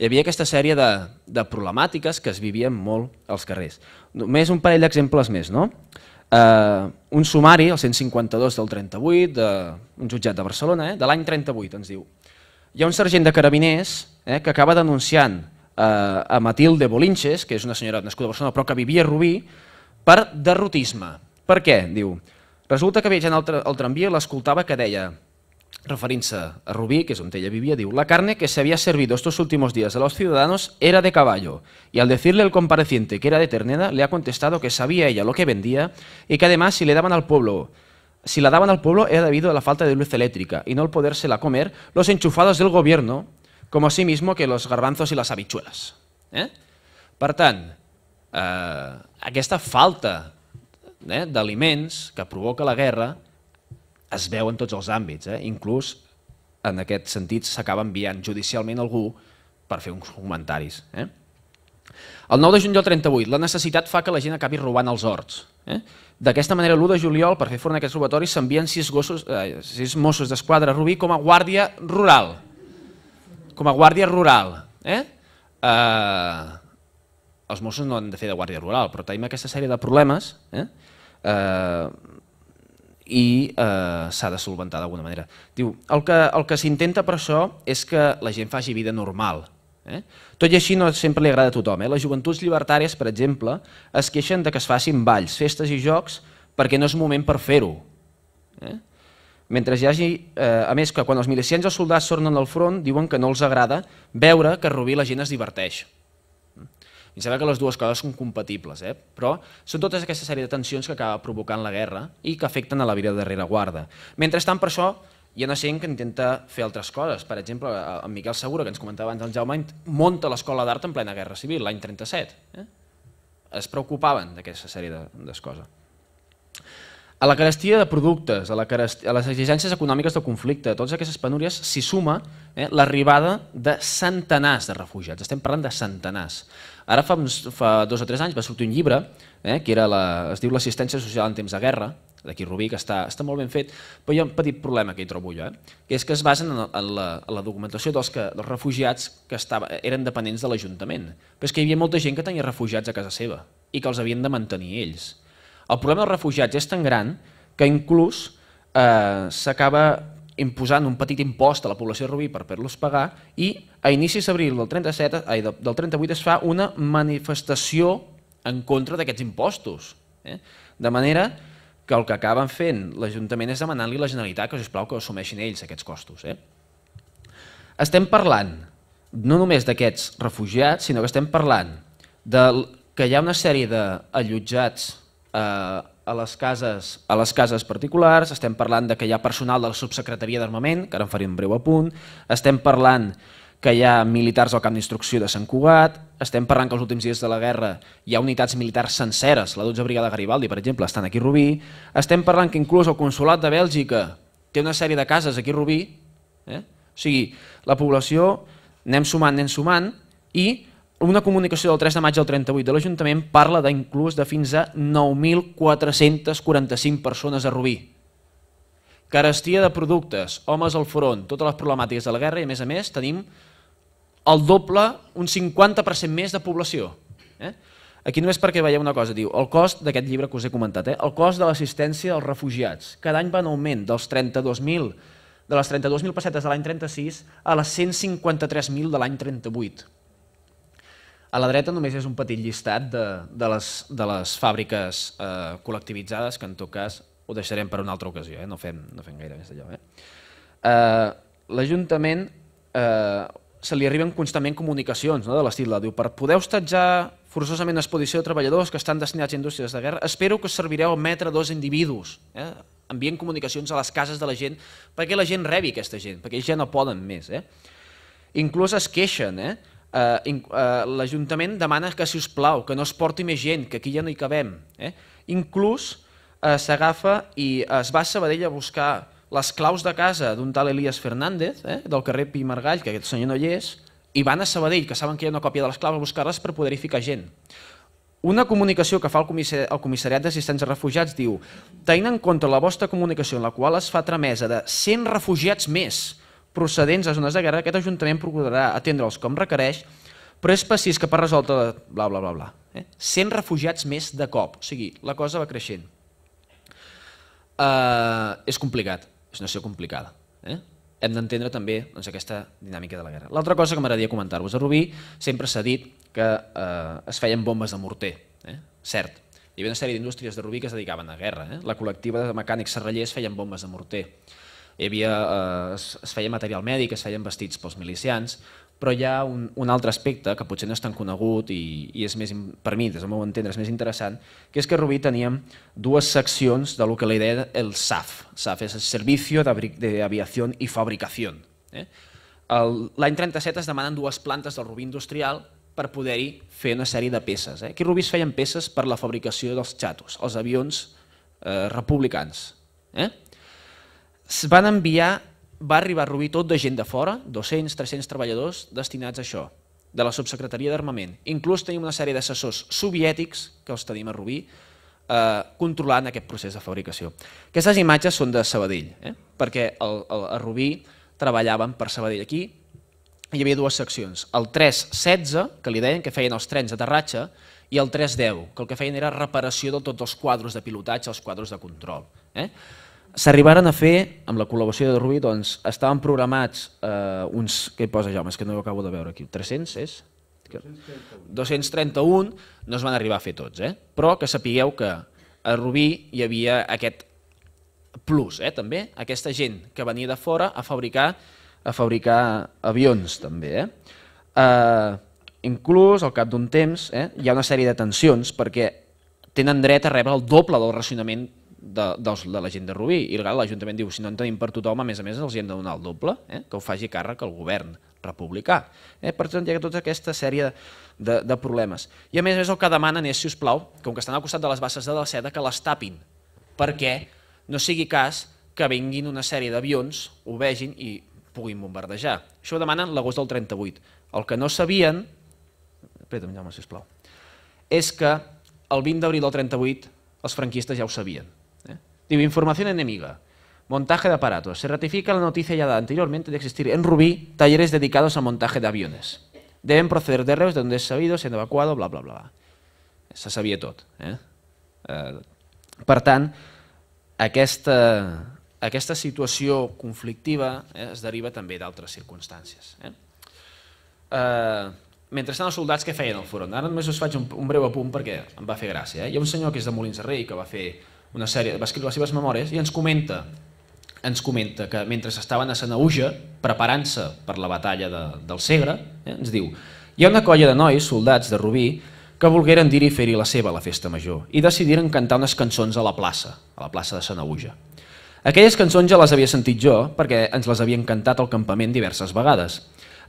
hi havia aquesta sèrie de, de problemàtiques que es vivien molt als carrers. Només un parell d'exemples més, no? Eh, un sumari, el 152 del 38, de, un jutjat de Barcelona, eh, de l'any 38 ens diu. Hi ha un sergent de carabiners eh, que acaba denunciant eh, a Matilde Bolinches, que és una senyora nascuda a Barcelona però que vivia a Rubí, per derrotisme. Per què? Diu, resulta que viatjant al, tra al tramvia l'escoltava que deia referint-se a Rubí, que és on ella vivia, diu «La carne que se había servido estos últimos días a los ciudadanos era de caballo, y al decirle el compareciente que era de ternera, le ha contestado que sabía ella lo que vendía y que además si le daban al pueblo si la daban al pueblo era debido a la falta de luz eléctrica y no al podérsela comer los enchufados del gobierno, com así mismo que los garbanzos i las habichuelas». Eh? Per tant, eh, aquesta falta eh, d'aliments que provoca la guerra es veu en tots els àmbits. Eh? Inclús, en aquest sentit, s'acaba enviant judicialment algú per fer uns comentaris. Eh? El 9 de juny del 38, la necessitat fa que la gent acabi robant els horts. Eh? D'aquesta manera, l'1 de juliol, per fer front a aquests robatoris, s'envien sis, gossos, eh, sis Mossos d'Esquadra Rubí com a guàrdia rural. Com a guàrdia rural. Eh? Eh, els Mossos no han de fer de guàrdia rural, però tenim aquesta sèrie de problemes. Eh? Eh, i eh, s'ha de solventar d'alguna manera. Diu, el que, el que s'intenta per això és que la gent faci vida normal. Eh? Tot i així no sempre li agrada a tothom. Eh? Les joventuts llibertàries, per exemple, es queixen de que es facin balls, festes i jocs perquè no és moment per fer-ho. Eh? Mentre hi hagi, eh, a més que quan els milicians o soldats tornen al front diuen que no els agrada veure que a Rubí la gent es diverteix. Em sembla que les dues coses són compatibles, eh? però són totes aquesta sèrie de tensions que acaba provocant la guerra i que afecten a la vida de guarda. Mentrestant, per això, hi ha una gent que intenta fer altres coses. Per exemple, en Miquel Segura, que ens comentava abans el Jaume, monta l'escola d'art en plena guerra civil, l'any 37. Eh? Es preocupaven d'aquesta sèrie de, coses. A la carestia de productes, a, la carestia, a les exigències econòmiques del conflicte, a totes aquestes penúries s'hi suma eh, l'arribada de centenars de refugiats. Estem parlant de centenars. Ara fa, uns, fa dos o tres anys va sortir un llibre eh, que era la, es diu L'assistència social en temps de guerra, d'aquí Rubí, que està, està molt ben fet, però hi ha un petit problema que hi trobo jo, eh? que és que es basen en la, en la, en la documentació dels, que, dels refugiats que estava, eren dependents de l'Ajuntament. Però és que hi havia molta gent que tenia refugiats a casa seva i que els havien de mantenir ells. El problema dels refugiats és tan gran que inclús eh, s'acaba imposant un petit impost a la població de Rubí per fer-los pagar i a inicis d'abril del, 37, ai, del 38 es fa una manifestació en contra d'aquests impostos. Eh? De manera que el que acaben fent l'Ajuntament és demanant-li a la Generalitat que, sisplau, que assumeixin ells aquests costos. Eh? Estem parlant no només d'aquests refugiats, sinó que estem parlant de que hi ha una sèrie d'allotjats eh, a les cases, a les cases particulars, estem parlant de que hi ha personal de la subsecretaria d'armament, que ara en faré un breu apunt, estem parlant que hi ha militars al camp d'instrucció de Sant Cugat, estem parlant que els últims dies de la guerra hi ha unitats militars senceres, la 12 Brigada Garibaldi, per exemple, estan aquí a Rubí, estem parlant que inclús el Consolat de Bèlgica té una sèrie de cases aquí a Rubí, eh? o sigui, la població anem sumant, anem sumant, i una comunicació del 3 de maig del 38 de l'Ajuntament parla d'inclús de fins a 9.445 persones a Rubí. Carestia de productes, homes al front, totes les problemàtiques de la guerra i a més a més tenim el doble, un 50% més de població. Eh? Aquí només perquè veiem una cosa, diu, el cost d'aquest llibre que us he comentat, eh? el cost de l'assistència als refugiats, cada any va en augment dels 32.000 de les 32.000 pessetes de l'any 36 a les 153.000 de l'any 38. A la dreta només és un petit llistat de, de, les, de les fàbriques eh, col·lectivitzades, que en tot cas ho deixarem per una altra ocasió, eh? no, fem, no fem gaire més d'allò. Eh? Eh, L'Ajuntament eh, se li arriben constantment comunicacions no? de l'estil de diu, per poder hostatjar forçosament exposició de treballadors que estan destinats a indústries de guerra, espero que servireu a metre dos individus. Eh? Envien comunicacions a les cases de la gent perquè la gent rebi aquesta gent, perquè ells ja no poden més. Eh? Inclús es queixen, eh? eh, eh, l'Ajuntament demana que, si us plau, que no es porti més gent, que aquí ja no hi cabem. Eh? Inclús eh, s'agafa i es va a Sabadell a buscar les claus de casa d'un tal Elias Fernández, eh, del carrer Pi Margall, que aquest senyor no hi és, i van a Sabadell, que saben que hi ha una còpia de les claus, a buscar-les per poder-hi ficar gent. Una comunicació que fa el, comissari el comissariat d'assistents a refugiats diu «Tenint en compte la vostra comunicació en la qual es fa tramesa de 100 refugiats més», procedents a zones de guerra, aquest Ajuntament procurarà atendre'ls com requereix, però és precís que per resoldre bla bla bla bla. Eh? 100 refugiats més de cop, o sigui, la cosa va creixent. Uh, és complicat, és una situació complicada. Eh? Hem d'entendre també doncs, aquesta dinàmica de la guerra. L'altra cosa que m'agradaria comentar-vos, a Rubí sempre s'ha dit que eh, uh, es feien bombes de morter, eh? cert, hi havia una sèrie d'indústries de Rubí que es dedicaven a guerra. Eh? La col·lectiva de mecànics serrallers feien bombes de morter hi havia, eh, es, es feia material mèdic, es feien vestits pels milicians, però hi ha un, un altre aspecte que potser no és tan conegut i, i és més, per mi, des del meu entendre, és més interessant, que és que a Rubí teníem dues seccions de lo que la idea era el SAF. SAF és el Servicio de Aviación y Fabricación. Eh? L'any 37 es demanen dues plantes del Rubí Industrial per poder-hi fer una sèrie de peces. Eh? Aquí a Rubí es feien peces per la fabricació dels xatos, els avions eh, republicans. Eh? es van enviar, va arribar a Rubí tot de gent de fora, 200, 300 treballadors destinats a això, de la subsecretaria d'armament. Inclús tenim una sèrie d'assessors soviètics, que els tenim a Rubí, eh, controlant aquest procés de fabricació. Aquestes imatges són de Sabadell, eh? perquè el, el, a Rubí treballaven per Sabadell. Aquí hi havia dues seccions, el 316, que li deien que feien els trens d'aterratge, i el 310, que el que feien era reparació de tots els quadros de pilotatge, els quadros de control. Eh? S'arribaren a fer, amb la col·laboració de Rubí, doncs, estaven programats eh, uns... Què hi posa, Jaume? És que no ho acabo de veure aquí. 300, és? 231. 231 no es van arribar a fer tots, eh? però que sapigueu que a Rubí hi havia aquest plus, eh, també, aquesta gent que venia de fora a fabricar a fabricar avions, també. Eh? Eh, inclús, al cap d'un temps, eh, hi ha una sèrie de tensions perquè tenen dret a rebre el doble del racionament de, de, de la gent de Rubí. I l'Ajuntament diu, si no en tenim per tothom, a més a més els hi hem de donar el doble, eh? que ho faci càrrec el govern republicà. Eh? Per tant, hi ha tota aquesta sèrie de, de problemes. I a més a més el que demanen és, si us plau, com que estan al costat de les basses de la seda, que les tapin, perquè no sigui cas que vinguin una sèrie d'avions, ho vegin i puguin bombardejar. Això ho demanen l'agost del 38. El que no sabien, espera, sisplau, és que el 20 d'abril del 38 els franquistes ja ho sabien. Digo, información enemiga. Montaje de aparatos. Se ratifica la noticia ya dada anteriormente de existir en Rubí talleres dedicados al montaje de aviones. Deben proceder de reos de donde es sabido, siendo evacuado, bla, bla, bla. Se sabía todo. Eh? Eh, per tant, aquesta, aquesta situació conflictiva eh, es deriva també d'altres circumstàncies. Eh? Eh, mentrestant, els soldats que feien al front? Ara només us faig un, un breu apunt perquè em va fer gràcia. Eh? Hi ha un senyor que és de Molins de Rei que va fer una sèrie, va escriure les seves memòries i ens comenta ens comenta que mentre estaven a Sanauja preparant-se per la batalla de, del Segre, eh, ens diu hi ha una colla de nois, soldats de Rubí, que volgueren dir i fer-hi la seva a la festa major i decidiren cantar unes cançons a la plaça, a la plaça de Sanauja. Aquelles cançons ja les havia sentit jo perquè ens les havien cantat al campament diverses vegades.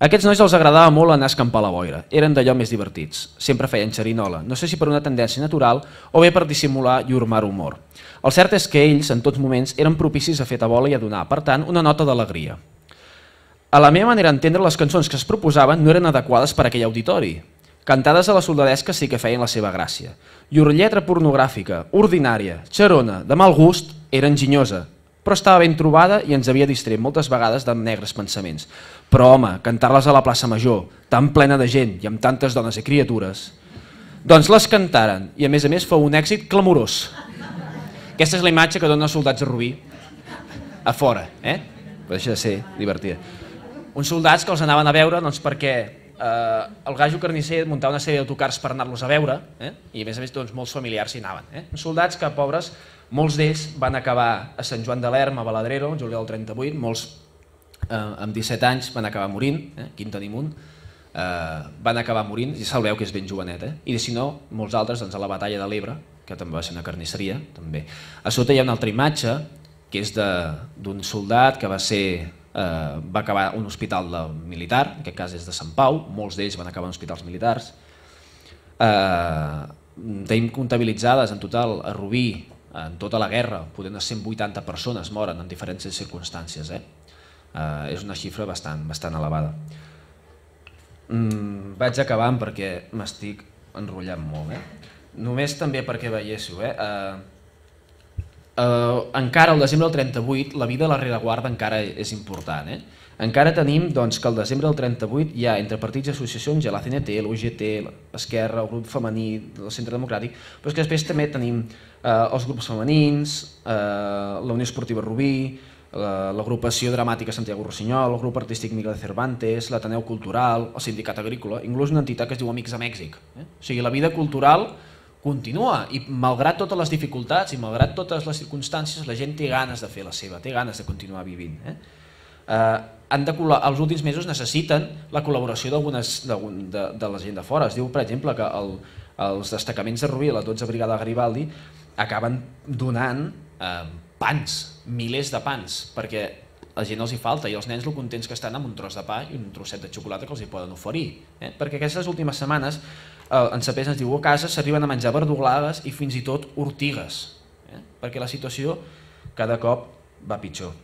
Aquests nois els agradava molt anar a escampar a la boira, eren d'allò més divertits, sempre feien xerinola, no sé si per una tendència natural o bé per dissimular llur mar humor. El cert és que ells, en tots moments, eren propicis a fer tabola i a donar, per tant, una nota d'alegria. A la meva manera d'entendre, les cançons que es proposaven no eren adequades per a aquell auditori. Cantades a la soldadesca sí que feien la seva gràcia. I una lletra pornogràfica, ordinària, xerona, de mal gust, era enginyosa, però estava ben trobada i ens havia distret moltes vegades de negres pensaments. Però, home, cantar-les a la plaça Major, tan plena de gent i amb tantes dones i criatures... Doncs les cantaren, i a més a més fou un èxit clamorós. Aquesta és la imatge que dona els soldats de Rubí, a fora, eh? Però deixa de ser divertida. Uns soldats que els anaven a veure doncs, perquè eh, el gajo carnisser muntava una sèrie d'autocars per anar-los a veure, eh? i a més a més doncs, molts familiars hi anaven. Eh? Uns soldats que, pobres, molts d'ells van acabar a Sant Joan de l'Erm, a Baladrero, en juliol del 38, molts eh, amb 17 anys van acabar morint, eh? tenim un, eh, van acabar morint, i ja salveu que és ben jovenet, eh? i si no, molts altres doncs, a la batalla de l'Ebre, que també va ser una carnisseria. també. A sota hi ha una altra imatge, que és d'un soldat que va ser eh, va acabar un hospital militar, en aquest cas és de Sant Pau, molts d'ells van acabar en hospitals militars. Eh, tenim comptabilitzades en total a Rubí, en tota la guerra, ser 180 persones moren en diferents circumstàncies. Eh? Eh, és una xifra bastant, bastant elevada. Mm, vaig acabant perquè m'estic enrotllant molt. Eh? només també perquè veiéssiu, eh? Uh, uh, encara al desembre del 38 la vida a la rereguarda encara és important. Eh? Encara tenim doncs, que al desembre del 38 hi ha entre partits i associacions, hi ha la CNT, l'UGT, l'Esquerra, el grup femení, el Centre Democràtic, però que després també tenim eh, els grups femenins, eh, la Unió Esportiva Rubí, l'agrupació dramàtica Santiago Rossinyol, el grup artístic Miguel Cervantes, l'Ateneu Cultural, el Sindicat Agrícola, inclús una entitat que es diu Amics a Mèxic. Eh? O sigui, la vida cultural continua i malgrat totes les dificultats i malgrat totes les circumstàncies la gent té ganes de fer la seva, té ganes de continuar vivint. Eh? Eh, han de, els últims mesos necessiten la col·laboració d'algunes de, de, de la gent de fora. Es diu, per exemple, que el, els destacaments de Rubí, la 12 Brigada Garibaldi, acaben donant eh, pans, milers de pans, perquè la gent els hi falta i els nens el contents que estan amb un tros de pa i un trosset de xocolata que els hi poden oferir. Eh? Perquè aquestes últimes setmanes eh, en Sapés ens diu a oh, casa s'arriben a menjar verdugades i fins i tot ortigues, eh? perquè la situació cada cop va pitjor.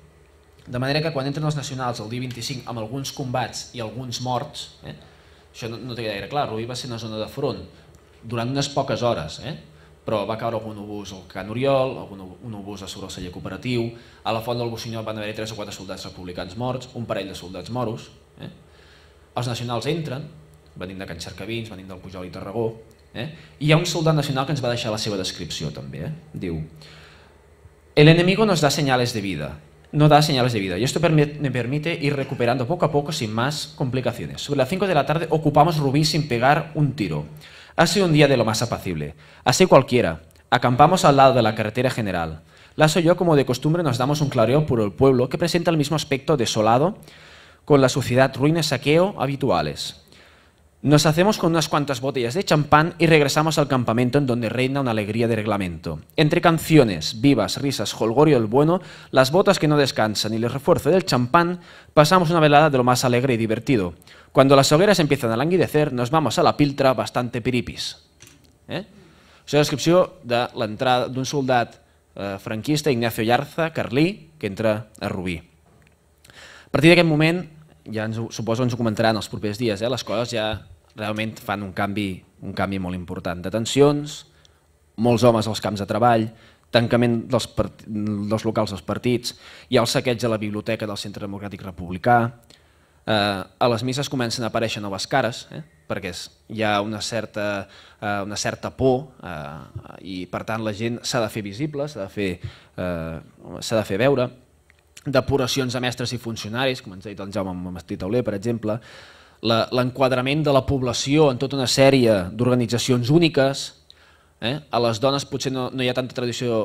De manera que quan entren els nacionals el dia 25 amb alguns combats i alguns morts, eh? això no, no té gaire clar, Rubí va ser una zona de front durant unes poques hores, eh? però va caure algun obús al Can Oriol, algun, un obús a sobre el celler cooperatiu, a la font del Bocinyol van haver-hi 3 o 4 soldats republicans morts, un parell de soldats moros. Eh? Els nacionals entren, a de Can Cercavins, del Pujol i Tarragó, eh? i un soldado nacional que nos va dejar la seva descripción también, eh? El enemigo nos da señales de vida, no da señales de vida. Y esto me permite ir recuperando poco a poco sin más complicaciones. Sobre las 5 de la tarde ocupamos Rubí sin pegar un tiro. Ha sido un día de lo más apacible. Así cualquiera. Acampamos al lado de la carretera general. Lazo y yo, como de costumbre, nos damos un clareo por el pueblo que presenta el mismo aspecto desolado, con la suciedad, ruinas, saqueo habituales. Nos hacemos con unas cuantas botellas de champán y regresamos al campamento en donde reina una alegría de reglamento. Entre canciones, vivas, risas, jolgorio el bueno, las botas que no descansan y el refuerzo del champán, pasamos una velada de lo más alegre y divertido. Cuando las hogueras empiezan a languidecer, nos vamos a la piltra bastante piripis. Eh? descripción de la entrada de un soldado eh, franquista, Ignacio Yarza, Carlí, que entra a Rubí. A partir de aquel momento. ja ens, suposo ens ho comentaran els propers dies, eh? les coses ja realment fan un canvi, un canvi molt important Detencions, molts homes als camps de treball, tancament dels, part... dels locals dels partits, hi ha el saqueig de la biblioteca del Centre Democràtic Republicà, eh, a les misses comencen a aparèixer noves cares, eh, perquè és, hi ha una certa, eh, una certa por eh, i per tant la gent s'ha de fer visible, s'ha de, fer, eh, de fer veure, depuracions de mestres i funcionaris, com ens ha dit el Jaume Mastri Tauler, per exemple, l'enquadrament de la població en tota una sèrie d'organitzacions úniques. Eh? A les dones potser no, no hi ha tanta tradició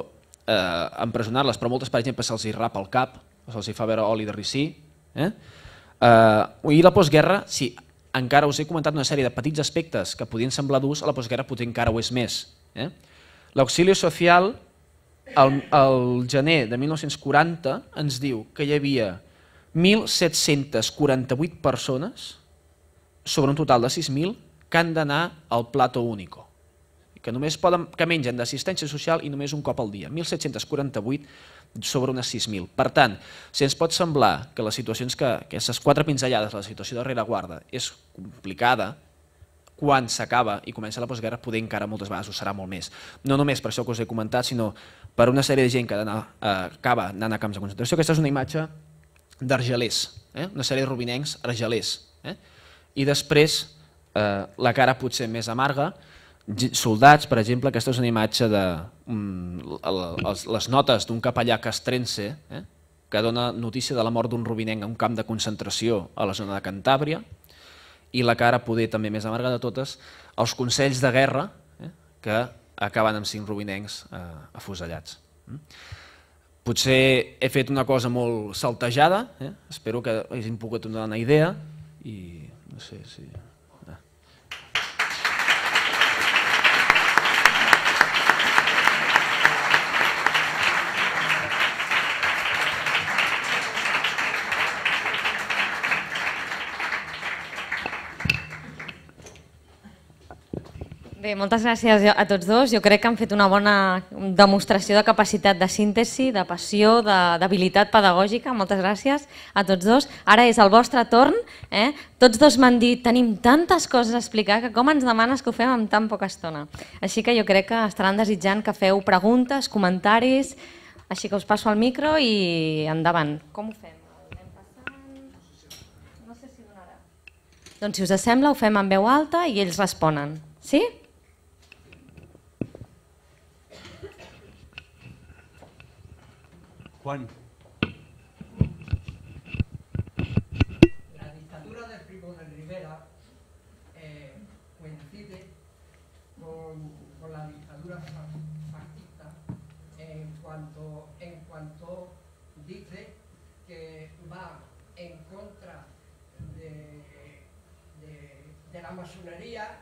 eh, empresonar-les, però moltes, per exemple, se'ls rapa el cap, se'ls fa veure oli de ricí. Eh? Eh, I la postguerra, sí, encara us he comentat una sèrie de petits aspectes que podien semblar durs, a la postguerra potser encara ho és més. Eh? L'auxilio social el, el gener de 1940 ens diu que hi havia 1.748 persones sobre un total de 6.000 que han d'anar al plato único que només poden, que mengen d'assistència social i només un cop al dia, 1.748 sobre unes 6.000. Per tant, si ens pot semblar que les situacions que, que aquestes quatre pinzellades, la situació de rereguarda, és complicada, quan s'acaba i comença la postguerra, poder encara moltes vegades ho serà molt més. No només per això que us he comentat, sinó per una sèrie de gent que anar, eh, acaba anant a camps de concentració. Aquesta és una imatge d'argelers, eh? una sèrie de rubinencs argelers. Eh? I després, eh, la cara potser més amarga, soldats, per exemple, aquesta és una imatge de mm, les notes d'un capellà castrense eh, que dona notícia de la mort d'un rubinenc a un camp de concentració a la zona de Cantàbria i la cara poder també més amarga de totes, els consells de guerra eh, que acaben amb cinc rubinencs eh, afusellats. Mm? Potser he fet una cosa molt saltejada, eh? espero que hagin pogut donar una idea i no sé si... Sí. Bé, moltes gràcies a tots dos. Jo crec que han fet una bona demostració de capacitat de síntesi, de passió, d'habilitat pedagògica. Moltes gràcies a tots dos. Ara és el vostre torn. Eh? Tots dos m'han dit, tenim tantes coses a explicar que com ens demanes que ho fem amb tan poca estona. Així que jo crec que estaran desitjant que feu preguntes, comentaris... Així que us passo al micro i endavant. Com ho fem? No sé si donarà. Doncs si us sembla ho fem en veu alta i ells responen. Sí? Juan. La dictadura de Primo de Rivera eh, coincide con, la dictadura fascista eh, en cuanto, en cuanto dice que va en contra de, la masonería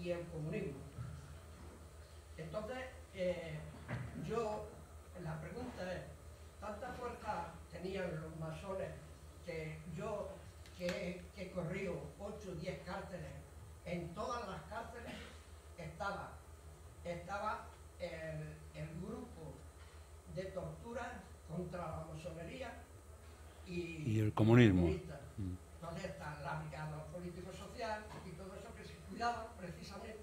y el comunismo. Entonces, eh, yo, la pregunta es, tenían los masones, que yo que, he corrido 8 o 10 cárceles, en todas las cárceles estaba, estaba el, grupo de tortura contra la masonería y, el comunismo. Mm. Donde están la brigada político-social y todo eso que se cuidaba precisamente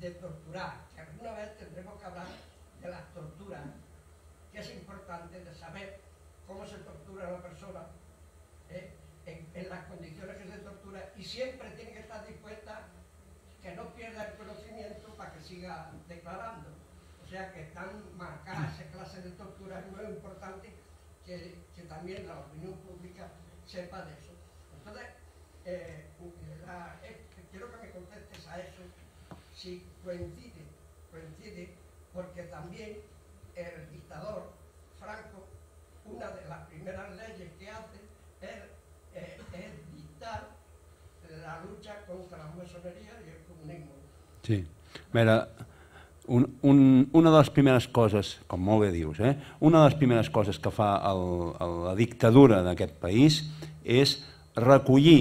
de torturar, que alguna vez tendremos que hablar de las torturas, que es importante de saber cómo se tortura a la persona, ¿eh? en, las condiciones que se tortura, y siempre tiene que estar dispuesta que no pierda el conocimiento para que siga declarando. O sea que están marcadas esas clases de torturas, no es importante que, también la opinión pública sepa de eso. Entonces, eh, eh, quiero que me contestes a eso, si coincide, coincide, porque también el dictador una de las primeras leyes que hace es, es, es dictar la lucha contra la masonería y el comunismo. Sí, mira, un, un, una de les primeres coses, com molt bé dius, eh? una de les primeres coses que fa el, el, la dictadura d'aquest país és recollir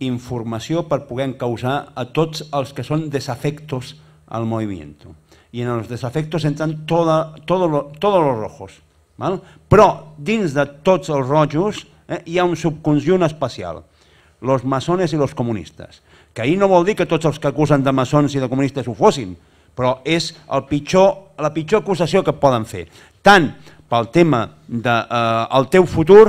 informació per poder causar a tots els que són desafectos al moviment. I en els desafectos entran toda, todo lo, todos los rojos. Però dins de tots els rojos eh, hi ha un subconjunt especial, los masones i los comunistes, que ahir no vol dir que tots els que acusen de maçons i de comunistes ho fossin, però és el pitjor, la pitjor acusació que poden fer, tant pel tema del de, eh, el teu futur,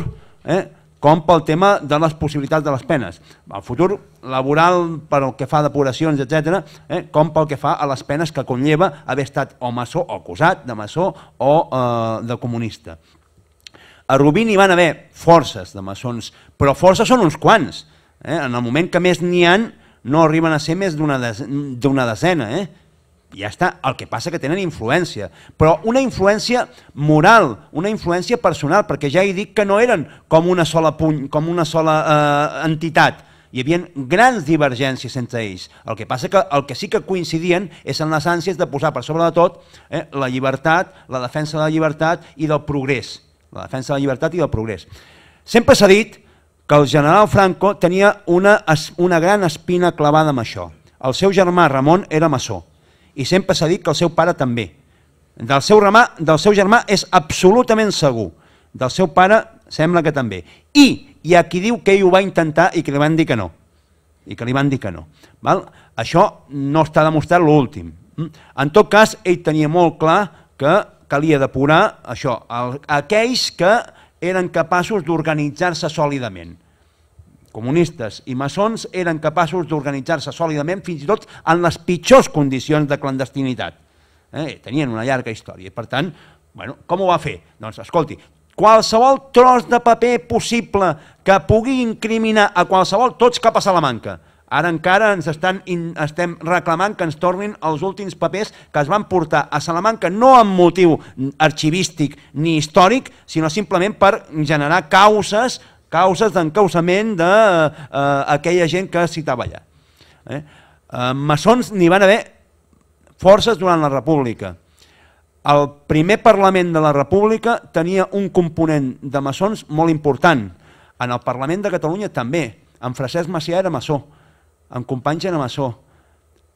eh, com pel tema de les possibilitats de les penes. El futur laboral per al que fa depuracions, etc., eh, com pel que fa a les penes que conlleva haver estat o maçó o acusat de maçó o eh, de comunista. A Rubí n'hi van haver forces de maçons, però forces són uns quants. Eh? En el moment que més n'hi han, no arriben a ser més d'una de, decena. Eh? ja està, el que passa que tenen influència, però una influència moral, una influència personal, perquè ja he dit que no eren com una sola, puny, com una sola eh, entitat, hi havia grans divergències entre ells. El que passa que el que sí que coincidien és en les ànsies de posar per sobre de tot eh, la llibertat, la defensa de la llibertat i del progrés. La defensa de la llibertat i del progrés. Sempre s'ha dit que el general Franco tenia una, una gran espina clavada amb això. El seu germà Ramon era maçó i sempre s'ha dit que el seu pare també. Del seu, remà, del seu germà és absolutament segur, del seu pare sembla que també. I hi ha qui diu que ell ho va intentar i que li van dir que no. I que li van dir que no. Val? Això no està demostrat l'últim. Mm? En tot cas, ell tenia molt clar que calia depurar això, el, aquells que eren capaços d'organitzar-se sòlidament comunistes i maçons eren capaços d'organitzar-se sòlidament fins i tot en les pitjors condicions de clandestinitat. Eh? Tenien una llarga història. Per tant, bueno, com ho va fer? Doncs, escolti, qualsevol tros de paper possible que pugui incriminar a qualsevol, tots cap a Salamanca. Ara encara ens estan in, estem reclamant que ens tornin els últims papers que es van portar a Salamanca, no amb motiu arxivístic ni històric, sinó simplement per generar causes causes d'encausament d'aquella de, eh, eh, gent que citava allà. Eh? eh? maçons n'hi van haver forces durant la República. El primer Parlament de la República tenia un component de maçons molt important. En el Parlament de Catalunya també. En Francesc Macià era maçó, en Companys era maçó.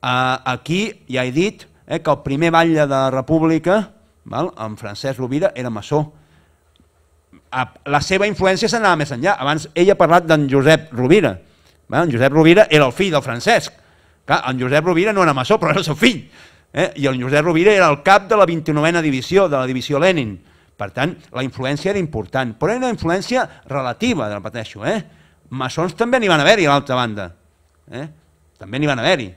aquí ja he dit eh, que el primer batlle de la República, val, en Francesc Rovira, era maçó la seva influència s'anava més enllà. Abans ella ha parlat d'en Josep Rovira. En Josep Rovira era el fill del Francesc. Clar, en Josep Rovira no era maçó, però era el seu fill. Eh? I en Josep Rovira era el cap de la 29a divisió, de la divisió Lenin. Per tant, la influència era important, però era una influència relativa, repeteixo. Eh? Maçons també n'hi van haver-hi a l'altra banda. Eh? També n'hi van haver-hi.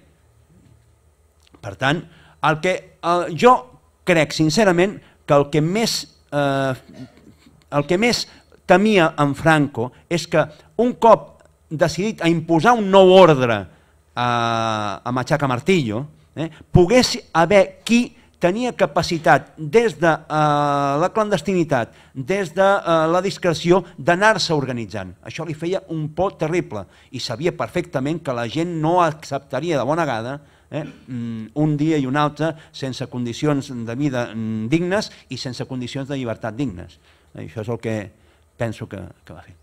Per tant, el que, el, eh, jo crec sincerament que el que més eh, el que més temia en Franco és que un cop decidit a imposar un nou ordre a, a Machaca Martillo, eh, pogués haver qui tenia capacitat des de eh, la clandestinitat, des de eh, la discreció, d'anar-se organitzant. Això li feia un por terrible i sabia perfectament que la gent no acceptaria de bona gada eh, mm, un dia i un altre sense condicions de vida mm, dignes i sense condicions de llibertat dignes això és el que penso que, que va fer.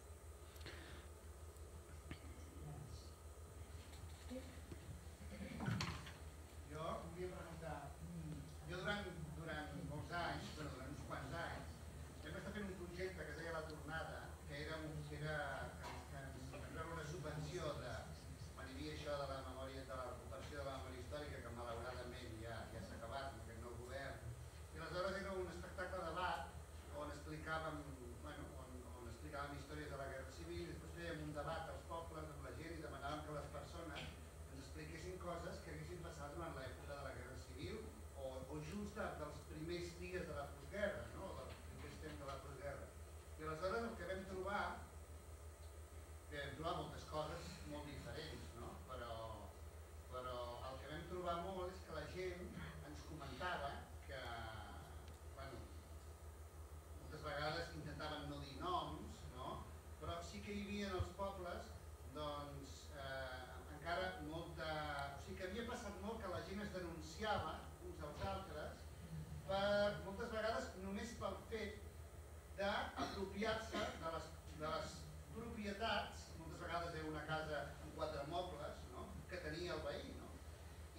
d'apropiar-se de, les, de les propietats, moltes vegades era una casa amb quatre mobles, no? que tenia el veí. No?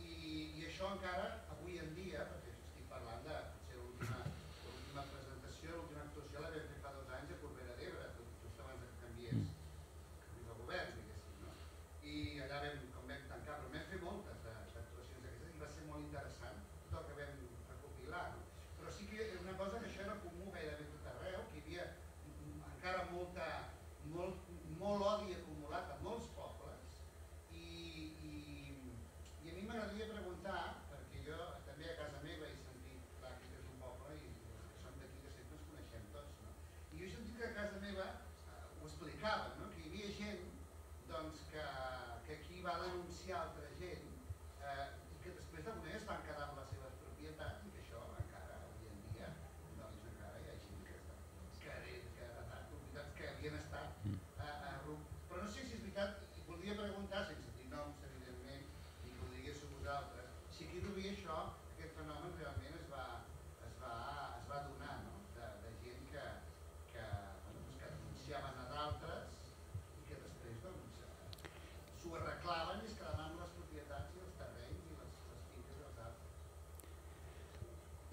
I, I això encara, avui en dia, perquè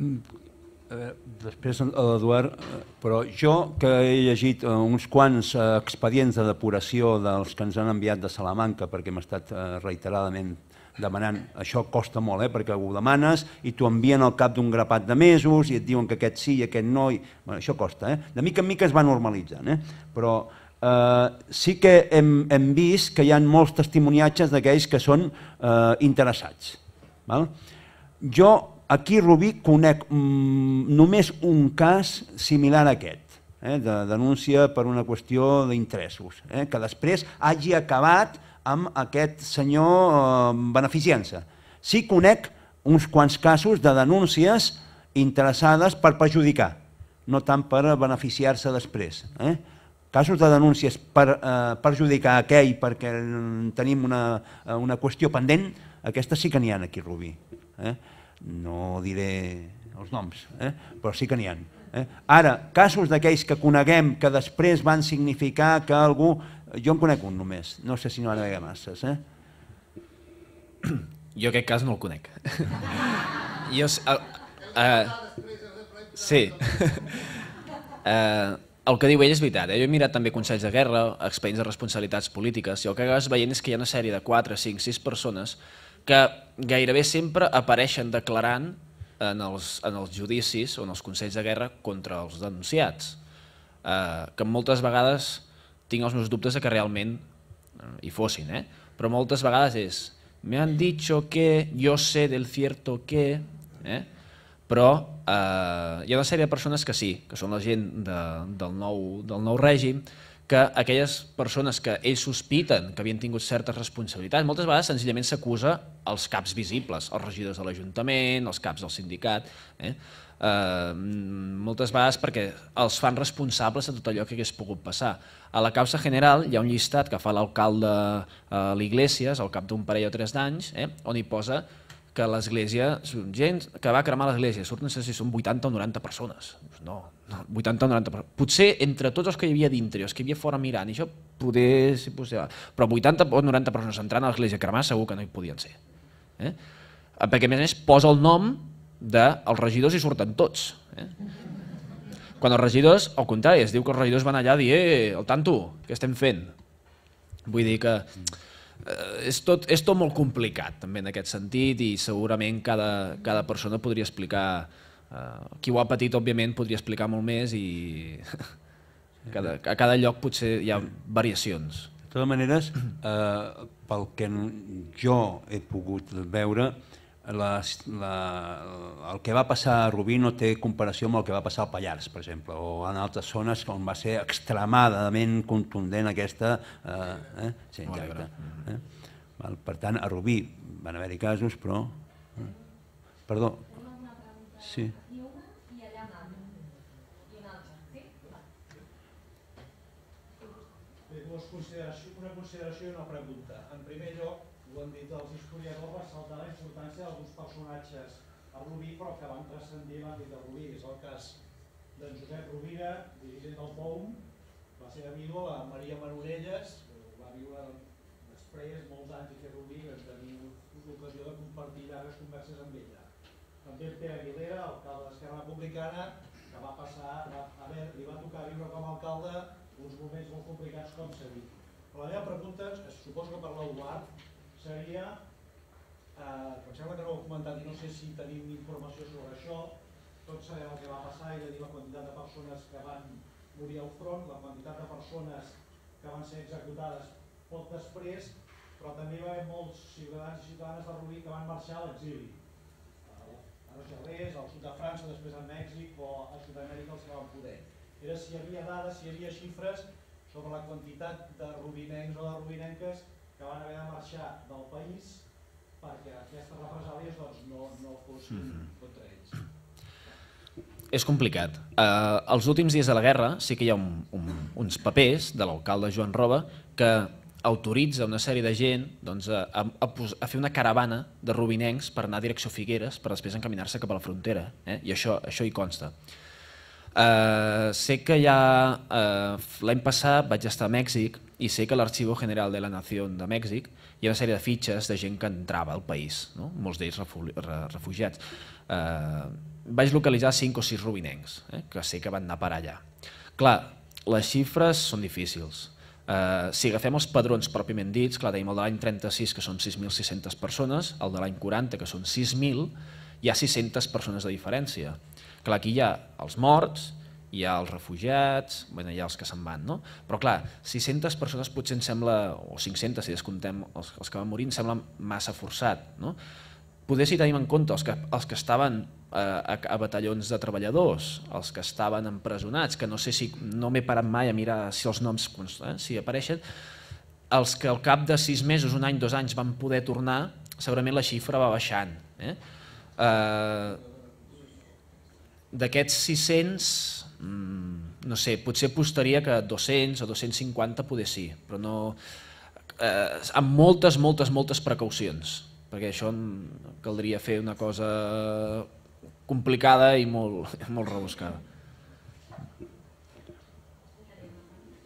Mm. després l'Eduard, eh, eh, però jo que he llegit eh, uns quants expedients de depuració dels que ens han enviat de Salamanca, perquè hem estat reiteradament demanant, això costa molt, eh, perquè ho demanes i t'ho envien al cap d'un grapat de mesos i et diuen que aquest sí i aquest no, i, bueno, això costa, eh? de mica en mica es va normalitzant, eh? però eh, sí que hem, hem vist que hi ha molts testimoniatges d'aquells que són eh, interessats. Val? Jo Aquí Rubí conec mm, només un cas similar a aquest, eh, de denúncia per una qüestió d'interessos, eh, que després hagi acabat amb aquest senyor eh, beneficiant-se. Sí conec uns quants casos de denúncies interessades per perjudicar, no tant per beneficiar-se després. Eh? Casos de denúncies per eh, perjudicar aquell perquè tenim una, una qüestió pendent, aquestes sí que n'hi ha aquí Rubí. Eh? no diré els noms, eh? però sí que n'hi ha. Eh? Ara, casos d'aquells que coneguem que després van significar que algú... Jo en conec un només, no sé si no n'hi ha massa. Eh? Jo aquest cas no el conec. jo... Uh, uh, sí. Uh, el que diu ell és veritat. Eh? Jo he mirat també consells de guerra, expedients de responsabilitats polítiques, i el que acabes veient és que hi ha una sèrie de 4, 5, 6 persones que gairebé sempre apareixen declarant en els, en els judicis o en els consells de guerra contra els denunciats, eh, que moltes vegades tinc els meus dubtes de que realment eh, hi fossin, eh? però moltes vegades és me han dicho que, yo sé del cierto que... Eh? Però eh, hi ha una sèrie de persones que sí, que són la gent de, del, nou, del nou règim, que aquelles persones que ells sospiten que havien tingut certes responsabilitats, moltes vegades senzillament s'acusa els caps visibles, els regidors de l'Ajuntament, els caps del sindicat, eh? Eh, moltes vegades perquè els fan responsables de tot allò que hagués pogut passar. A la causa general hi ha un llistat que fa l'alcalde a eh, l'Iglesias al cap d'un parell o tres d'anys, eh, on hi posa que l'església, gent que va cremar l'església, surten, no sé si són 80 o 90 persones. no, 80 o 90, potser entre tots els que hi havia dintre, els que hi havia fora mirant, i això poder ser possible, però 80 o 90 persones entrant a l'església a cremar segur que no hi podien ser. Eh? eh perquè a més a més posa el nom dels regidors i surten tots. Eh? Quan els regidors, al contrari, es diu que els regidors van allà a dir eh, el tanto, què estem fent? Vull dir que eh, és, tot, és tot molt complicat també en aquest sentit i segurament cada, cada persona podria explicar Uh, qui ho ha patit, òbviament, podria explicar molt més i cada, a cada lloc potser hi ha variacions. De totes maneres, eh, pel que jo he pogut veure, la, la, el que va passar a Rubí no té comparació amb el que va passar al Pallars, per exemple, o en altres zones on va ser extremadament contundent aquesta... Eh, eh? Sí, exacte. Mm. Eh? Val, per tant, a Rubí van haver-hi casos, però... Eh, perdó. Sí. consideració, una consideració i una pregunta. En primer lloc, ho han dit els historiadors, ressaltar la importància d'alguns personatges a Rubí, però que van transcendir l'àmbit de Rubí. És el cas d'en Josep Rovira, dirigent del POUM, va ser vídua, la Maria Manorelles, va viure després, molts anys que a Rubí, vam tenir l'ocasió de compartir llargues converses amb ella. També el Pere Aguilera, alcalde d'Esquerra Republicana, que va passar, va, a veure, li va tocar viure com a alcalde uns moments molt complicats com s'ha dit. La meva pregunta, suposo que per l'Eduard, seria, eh, em sembla que no ho he comentat i no sé si tenim informació sobre això, tots sabem el que va passar, és a dir, la quantitat de persones que van morir al front, la quantitat de persones que van ser executades poc després, però també hi va haver molts ciutadans i ciutadanes de Rubí que van marxar a l'exili a Rogerrés, al sud de França, després a Mèxic o a Sud-amèrica els que van poder era si hi havia dades, si hi havia xifres sobre la quantitat de rubinencs o de rubinenques que van haver de marxar del país perquè aquestes represàlies doncs, no, no fossin mm -hmm. contra ells. És complicat. Uh, els últims dies de la guerra sí que hi ha un, un, uns papers de l'alcalde Joan Roba que autoritza una sèrie de gent doncs, a, a, a fer una caravana de rubinencs per anar a direcció Figueres per després encaminar-se cap a la frontera. Eh? I això, això hi consta. Eh, sé que ja eh, l'any passat vaig estar a Mèxic i sé que l'Arxivo General de la Nació de Mèxic hi ha una sèrie de fitxes de gent que entrava al país, no? molts d'ells refugiats. Eh, vaig localitzar 5 o 6 rubinencs, eh? que sé que van anar per allà. Clar, les xifres són difícils. Eh, si agafem els padrons pròpiament dits, clar, tenim el de l'any 36, que són 6.600 persones, el de l'any 40, que són 6.000, hi ha 600 persones de diferència Clar, aquí hi ha els morts, hi ha els refugiats, bueno, hi ha els que se'n van, no? Però clar, 600 persones potser em sembla, o 500 si descomptem els, els que van morir, em sembla massa forçat, no? Poder si tenim en compte els que, els que estaven a, eh, a, a batallons de treballadors, els que estaven empresonats, que no sé si no m'he parat mai a mirar si els noms eh, si apareixen, els que al cap de sis mesos, un any, dos anys van poder tornar, segurament la xifra va baixant. Eh? Eh, D'aquests 600, mm, no sé, potser apostaria que 200 o 250 poder sí, però no... Eh, amb moltes, moltes, moltes precaucions, perquè això caldria fer una cosa complicada i molt, molt rebuscada.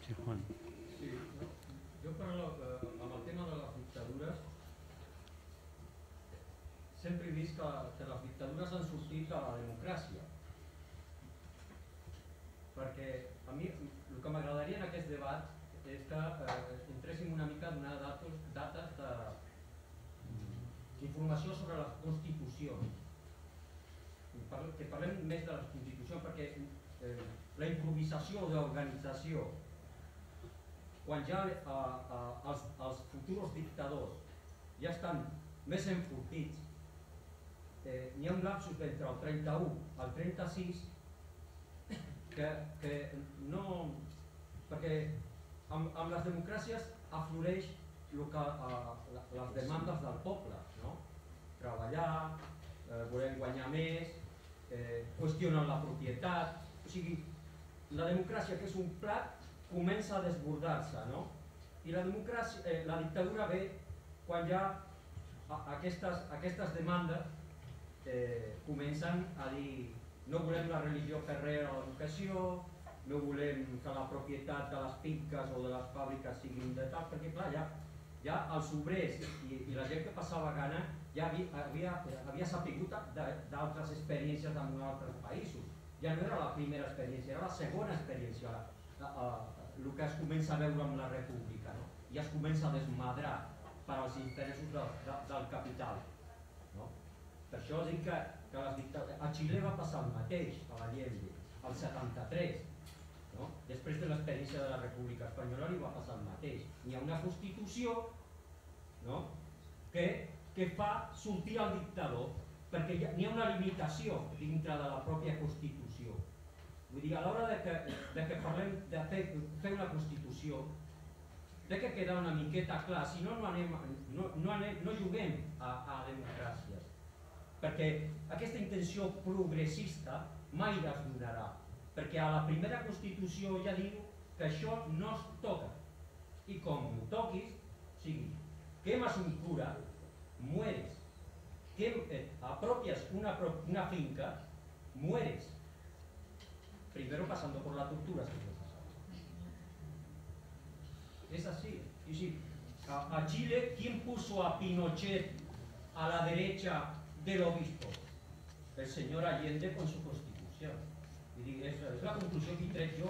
Sí, Jo eh, amb el tema de les sempre he vist que, que les dictadures han sortit de la democràcia és que eh, entréssim una mica a donar datos, dates de mm, informació sobre la Constitució. Que parlem més de la Constitució perquè eh, la improvisació d'organització quan ja eh, eh, els, els futurs dictadors ja estan més enfortits eh, n'hi ha un lapsus entre el 31 al 36 que, que no... perquè amb, amb les democràcies afloreix el que, eh, les demandes del poble, no? treballar, eh, volem guanyar més, eh, qüestionen la propietat, o sigui, la democràcia que és un plat comença a desbordar-se, no? I la, democràcia, eh, la dictadura ve quan ja aquestes, aquestes demandes eh, comencen a dir no volem la religió ferrera o l'educació, no volem que la propietat de les finques o de les fàbriques siguin de tal, perquè clar, ja, ja els obrers i, i la gent que passava gana ja havia, havia, havia sapigut d'altres experiències en altres països. Ja no era la primera experiència, era la segona experiència, la, la, el que es comença a veure amb la república, no? ja es comença a desmadrar per als interessos de, de, del capital. No? Per això dic que, que les dictadures... A Xile va passar el mateix, a la llengua, el 73, Després de l'experiència de la República Espanyola li va passar el mateix. Hi ha una Constitució no? que, que fa sortir el dictador, perquè hi ha una limitació dintre de la pròpia Constitució. Vull dir, a l'hora de, que, de que parlem de fer, fer una Constitució, de que queda una miqueta clar, si no, no, anem, no, no, anem, no juguem a, a democràcies, perquè aquesta intenció progressista mai es donarà Porque a la primera constitución ya digo que això nos toca. Y con toques, toquis, sigue un cura, mueres, eh, apropias una, finca, mueres, primero pasando por la tortura, si Es así. Y sí, a, Chile, ¿quién puso a Pinochet a la derecha del obispo? El señor Allende con su és, és la conclusió que he tret jo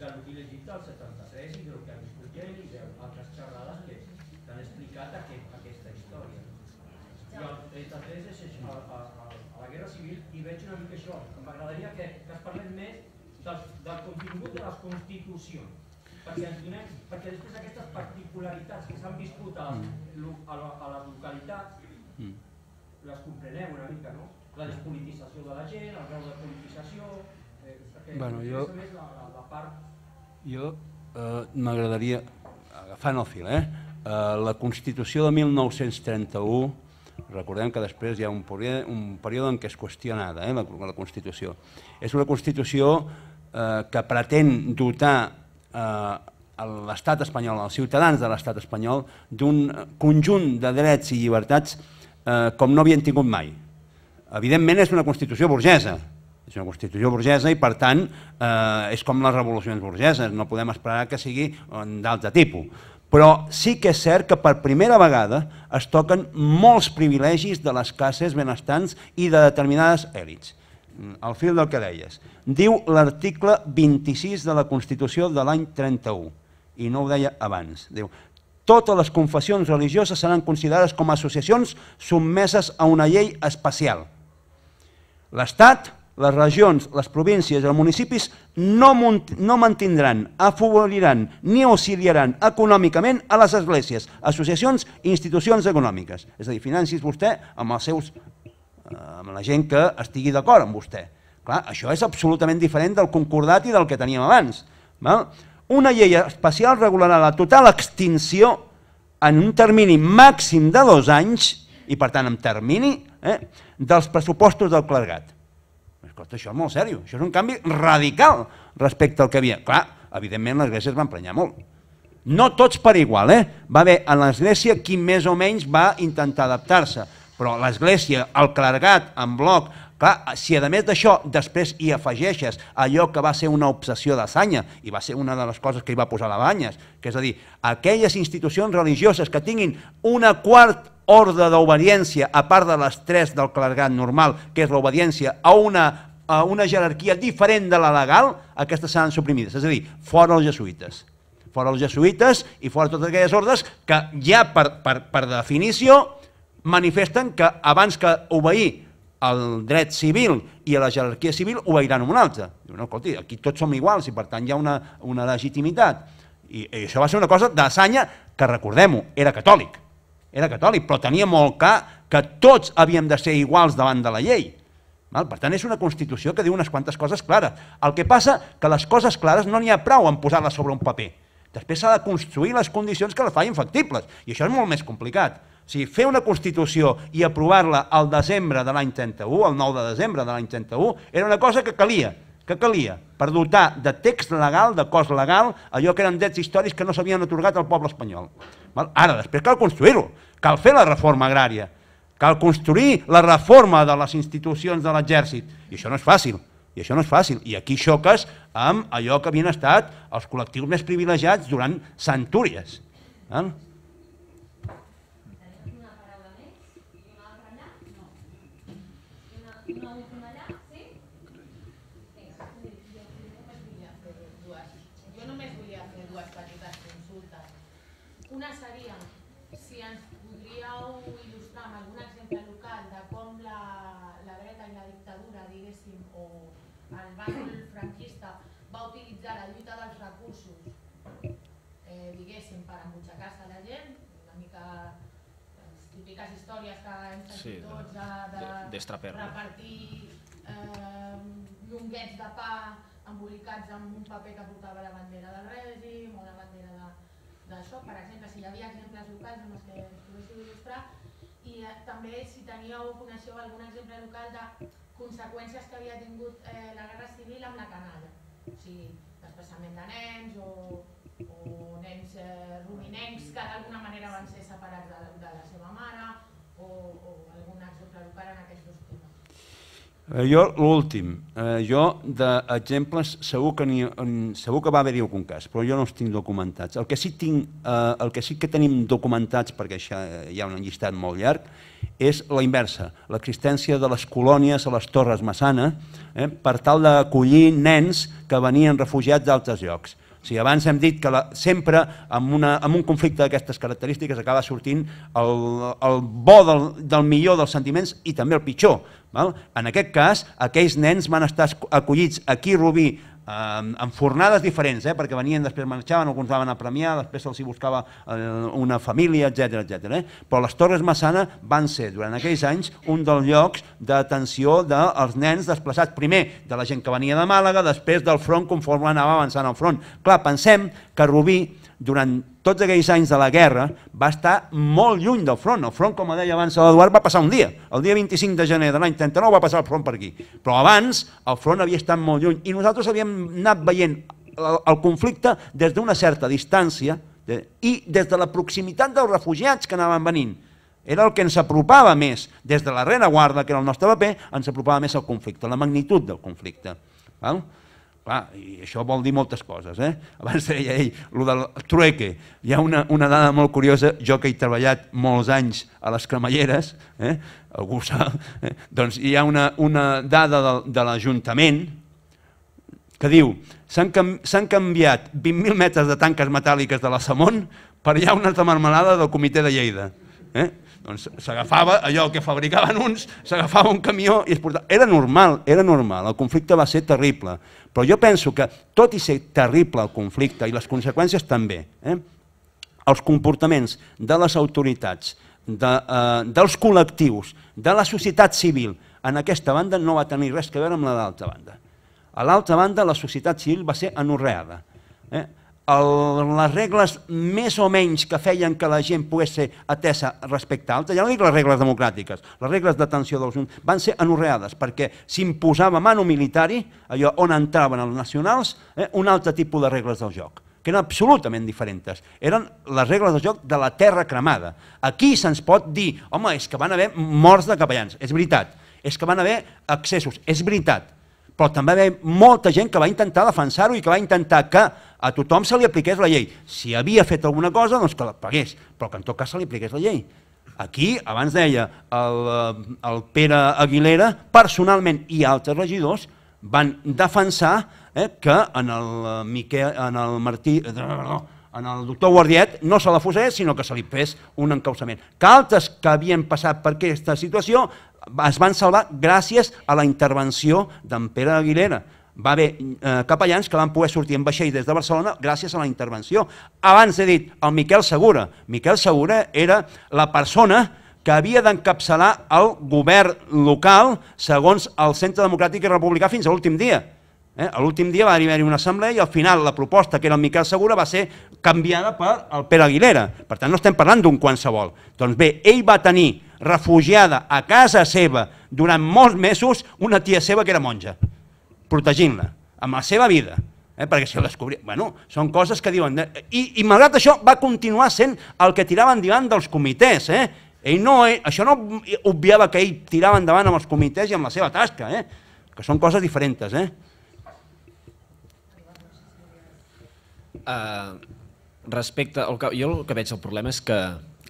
del que he llegit del 73 i del que han viscut ell i d'altres xerrades que, que han explicat aquest, aquesta història. I el 33 és això, a, a, a la Guerra Civil i veig una mica això. M'agradaria que, que es parlés més del, del contingut de les constitucions perquè ens donem, perquè després d'aquestes particularitats que s'han viscut a, a, a les localitats mm. les compreneu una mica, no? La despolitització de la gent, el grau de politització, Bueno, jo... Jo eh, m'agradaria, agafant el fil, eh? eh? la Constitució de 1931, recordem que després hi ha un període, un període en què és qüestionada eh, la, la Constitució. És una Constitució eh, que pretén dotar eh, l'estat espanyol, els ciutadans de l'estat espanyol, d'un conjunt de drets i llibertats eh, com no havien tingut mai. Evidentment és una Constitució burgesa, és una Constitució burgesa i, per tant, eh, és com les revolucions burgeses, no podem esperar que sigui eh, d'altre tipus. Però sí que és cert que per primera vegada es toquen molts privilegis de les classes benestants i de determinades èlits. Mm, al fil del que deies, diu l'article 26 de la Constitució de l'any 31, i no ho deia abans, diu totes les confessions religioses seran considerades com a associacions sotmeses a una llei especial. L'Estat les regions, les províncies, i els municipis no, no mantindran, afavoriran ni auxiliaran econòmicament a les esglésies, associacions i institucions econòmiques. És a dir, financis vostè amb els seus eh, amb la gent que estigui d'acord amb vostè. Clar, això és absolutament diferent del concordat i del que teníem abans. Val? Una llei especial regularà la total extinció en un termini màxim de dos anys, i per tant en termini, eh, dels pressupostos del clergat però tot això és molt seriós, això és un canvi radical respecte al que havia. Clar, evidentment l'Església es va emprenyar molt. No tots per igual, eh? Va haver en l'Església qui més o menys va intentar adaptar-se, però l'Església, el clergat, en bloc, Clar, si a més d'això després hi afegeixes allò que va ser una obsessió de Sanya, i va ser una de les coses que hi va posar la Banyes, que és a dir, aquelles institucions religioses que tinguin una quart ordre d'obediència, a part de les tres del clergat normal, que és l'obediència a una a una jerarquia diferent de la legal, aquestes seran suprimides. És a dir, fora els jesuïtes. Fora els jesuïtes i fora totes aquelles ordres que ja per, per, per definició manifesten que abans que obeir el dret civil i a la jerarquia civil obeiran un altre. Diu, no, escolti, aquí tots som iguals i per tant hi ha una, una legitimitat. I, I això va ser una cosa de Sanya que, recordem-ho, era catòlic. Era catòlic, però tenia molt clar que tots havíem de ser iguals davant de la llei Val? Per tant, és una Constitució que diu unes quantes coses clares. El que passa que les coses clares no n'hi ha prou en posar-les sobre un paper. Després s'ha de construir les condicions que les facin factibles, i això és molt més complicat. O sigui, fer una Constitució i aprovar-la al desembre de l'any 31, el 9 de desembre de l'any 31, era una cosa que calia, que calia, per dotar de text legal, de cos legal, allò que eren drets històrics que no s'havien atorgat al poble espanyol. Val? Ara, després cal construir-ho, cal fer la reforma agrària, Cal construir la reforma de les institucions de l'exèrcit. I això no és fàcil, i això no és fàcil. I aquí xoques amb allò que havien estat els col·lectius més privilegiats durant centúries. Eh? que les típiques històries que hem sentit sí, tots de, de, de, de repartir eh, llonguets de pa embolicats amb un paper que portava la bandera del règim o la bandera d'això, per exemple, si hi havia exemples locals amb els que ens poguéssiu il·lustrar, i eh, també si teníeu, coneixeu algun exemple local de conseqüències que havia tingut eh, la guerra civil amb la canalla, o sigui, desplaçament de nens o o nens eh, rominencs que d'alguna manera van ser separats de, de la seva mare, o, o algun exemple local en aquests dos temes? Eh, jo l'últim, eh, jo d'exemples segur que, ni, segur que va haver-hi algun cas, però jo no els tinc documentats. El que sí, tinc, eh, el que, sí que tenim documentats, perquè això eh, hi ha un llistat molt llarg, és la inversa, l'existència de les colònies a les Torres Massana, eh, per tal d'acollir nens que venien refugiats d'altres llocs. Si abans hem dit que la, sempre amb, una, amb un conflicte d'aquestes característiques acaba sortint el, el bo del, del millor dels sentiments i també el pitjor. Val? En aquest cas, aquells nens van estar acollits aquí a Rubí eh, amb fornades diferents, eh, perquè venien, després marxaven, alguns van a premiar, després se'ls buscava eh, una família, etc etc. Eh? Però les Torres Massana van ser, durant aquells anys, un dels llocs d'atenció dels nens desplaçats, primer de la gent que venia de Màlaga, després del front conforme anava avançant al front. Clar, pensem que Rubí durant tots aquells anys de la guerra, va estar molt lluny del front. El front, com deia abans l'Eduard, va passar un dia. El dia 25 de gener de l'any 39 va passar el front per aquí. Però abans el front havia estat molt lluny i nosaltres havíem anat veient el conflicte des d'una certa distància i des de la proximitat dels refugiats que anaven venint. Era el que ens apropava més, des de la rereguarda, que era el nostre paper, ens apropava més al conflicte, la magnitud del conflicte. Val? Clar, i això vol dir moltes coses. Eh? Abans deia ell, el del trueque. Hi ha una, una dada molt curiosa, jo que he treballat molts anys a les cremalleres, eh? algú sap, eh? doncs hi ha una, una dada de, de l'Ajuntament que diu s'han cam canviat 20.000 metres de tanques metàl·liques de la Samon per allà una altra marmelada del comitè de Lleida. Eh? Doncs s'agafava allò que fabricaven uns, s'agafava un camió i es portava. Era normal, era normal, el conflicte va ser terrible. Però jo penso que, tot i ser terrible el conflicte i les conseqüències també, eh, els comportaments de les autoritats, de, eh, dels col·lectius, de la societat civil, en aquesta banda no va tenir res que veure amb la d'altra banda. A l'altra banda, la societat civil va ser anorreada. Eh? el, les regles més o menys que feien que la gent pogués ser atesa respecte a altres, ja no dic les regles democràtiques, les regles d'atenció dels uns, van ser anorreades perquè s'imposava mano militari, allò on entraven els nacionals, eh, un altre tipus de regles del joc que eren absolutament diferents. Eren les regles del joc de la terra cremada. Aquí se'ns pot dir, home, és que van haver morts de capellans. És veritat. És que van haver accessos, És veritat però també hi molta gent que va intentar defensar-ho i que va intentar que a tothom se li apliqués la llei. Si havia fet alguna cosa, doncs que la pagués, però que en tot cas se li apliqués la llei. Aquí, abans deia, el, eh, el Pere Aguilera, personalment i altres regidors, van defensar eh, que en el, eh, Miquel, en el Martí... Eh, en el doctor Guardiet no se la fosés, sinó que se li fes un encausament. Que altres que havien passat per aquesta situació es van salvar gràcies a la intervenció d'en Pere Aguilera. Va haver eh, capellans que van poder sortir en vaixell des de Barcelona gràcies a la intervenció. Abans he dit el Miquel Segura. Miquel Segura era la persona que havia d'encapçalar el govern local segons el Centre Democràtic i Republicà fins a l'últim dia. Eh? L'últim dia va haver-hi una assemblea i al final la proposta que era el Miquel Segura va ser canviada per el Pere Aguilera. Per tant, no estem parlant d'un qualsevol. Doncs bé, ell va tenir refugiada a casa seva durant molts mesos una tia seva que era monja, protegint-la, amb la seva vida. Eh? perquè si ho descobria... Bueno, són coses que diuen... Eh, I, I malgrat això va continuar sent el que tirava endavant dels comitès. Eh? Ell no, eh? això no obviava que ell tirava endavant amb els comitès i amb la seva tasca, eh? que són coses diferents. Eh? Uh, respecte al que... Jo el que veig el problema és que,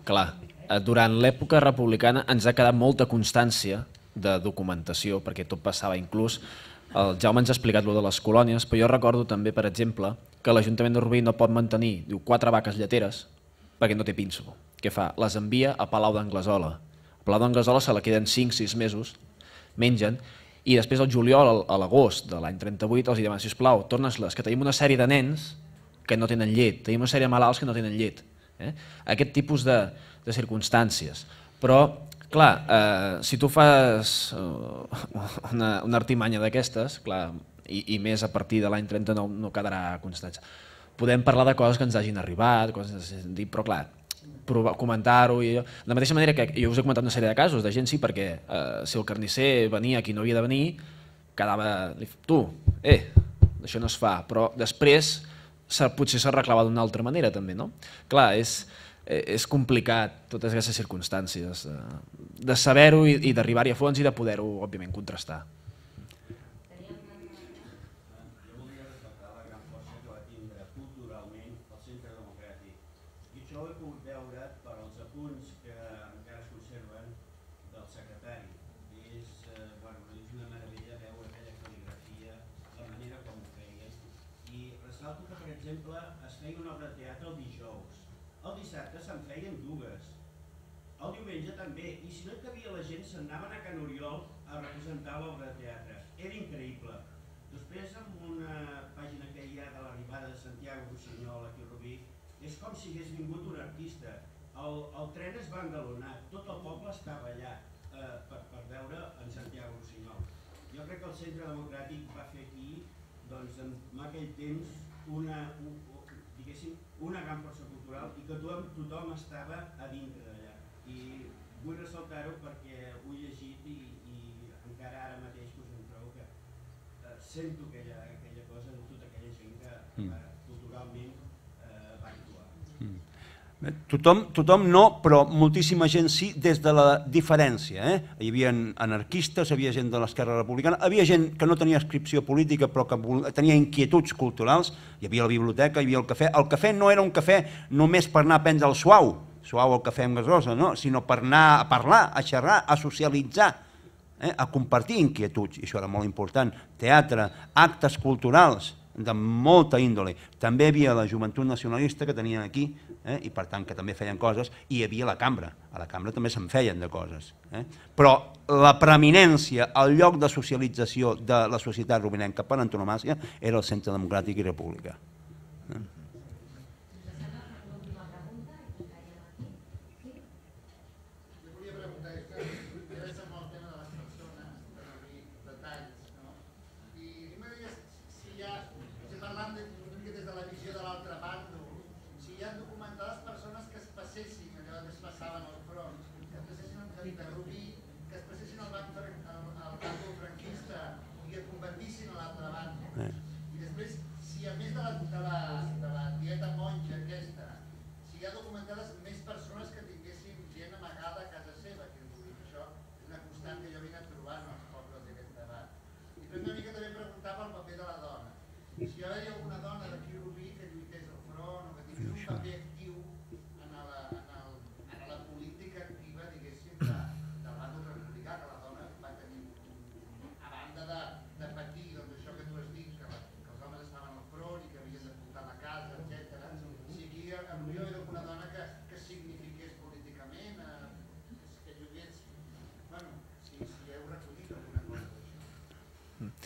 clar, Eh, durant l'època republicana ens ha quedat molta constància de documentació, perquè tot passava inclús el Jaume ens ha explicat lo de les colònies, però jo recordo també, per exemple, que l'Ajuntament de Rubí no pot mantenir diu, quatre vaques lleteres perquè no té pinso. Què fa? Les envia a Palau d'Anglesola. A Palau d'Anglesola se la queden 5-6 mesos, mengen, i després al juliol, a l'agost de l'any 38, els demana, sisplau, tornes-les, que tenim una sèrie de nens que no tenen llet, tenim una sèrie de malalts que no tenen llet. Eh? Aquest tipus de, de circumstàncies. Però, clar, eh, si tu fas eh, una, una artimanya d'aquestes, clar, i, i més a partir de l'any 39 no quedarà constància. Podem parlar de coses que ens hagin arribat, coses que dit, però clar, comentar-ho. I... De la mateixa manera que jo us he comentat una sèrie de casos de gent, sí, perquè eh, si el carnisser venia qui no havia de venir, quedava... Tu, eh, això no es fa. Però després potser s'arreglava d'una altra manera també, no? Clar, és Eh, és complicat, totes aquestes circumstàncies, de, eh, de saber-ho i, i d'arribar-hi a fons i de poder-ho, òbviament, contrastar. engalonat, tot el poble estava allà eh, per, per veure en Santiago Rossinyol. Jo crec que el Centre Democràtic va fer aquí, doncs, en aquell temps, una, un, diguéssim, una gran força cultural i que tothom, tothom estava a dintre d'allà. I vull ressaltar-ho perquè ho he llegit i, i encara ara mateix us doncs, en trobo que eh, sento que Eh, tothom, tothom no, però moltíssima gent sí, des de la diferència. Eh? Hi havia anarquistes, hi havia gent de l'esquerra republicana, hi havia gent que no tenia inscripció política però que tenia inquietuds culturals, hi havia la biblioteca, hi havia el cafè. El cafè no era un cafè només per anar a prendre el suau, suau el cafè amb gasosa, no? sinó per anar a parlar, a xerrar, a socialitzar, eh? a compartir inquietuds, i això era molt important. Teatre, actes culturals, de molta índole. També hi havia la joventut nacionalista que tenien aquí, eh? i per tant que també feien coses, i hi havia la cambra, a la cambra també se'n feien de coses. Eh? Però la preeminència, el lloc de socialització de la societat rovinenca per antonomàcia era el Centre Democràtic i República. Si jo veia una dona de a Rubí que lluités al front o que tingués un paper actiu en la, en, el, en la política activa, diguéssim, de, de l'àdol republicà, que la dona va tenir a banda de, de patir doncs, això que tu has dit, que, que els homes estaven al front i que havien de portar la casa, etc. Si aquí a, a Rubí era una dona que, que signifiqués políticament, eh, que lluités... Bueno, si, si heu recollit alguna cosa d'això. Mm.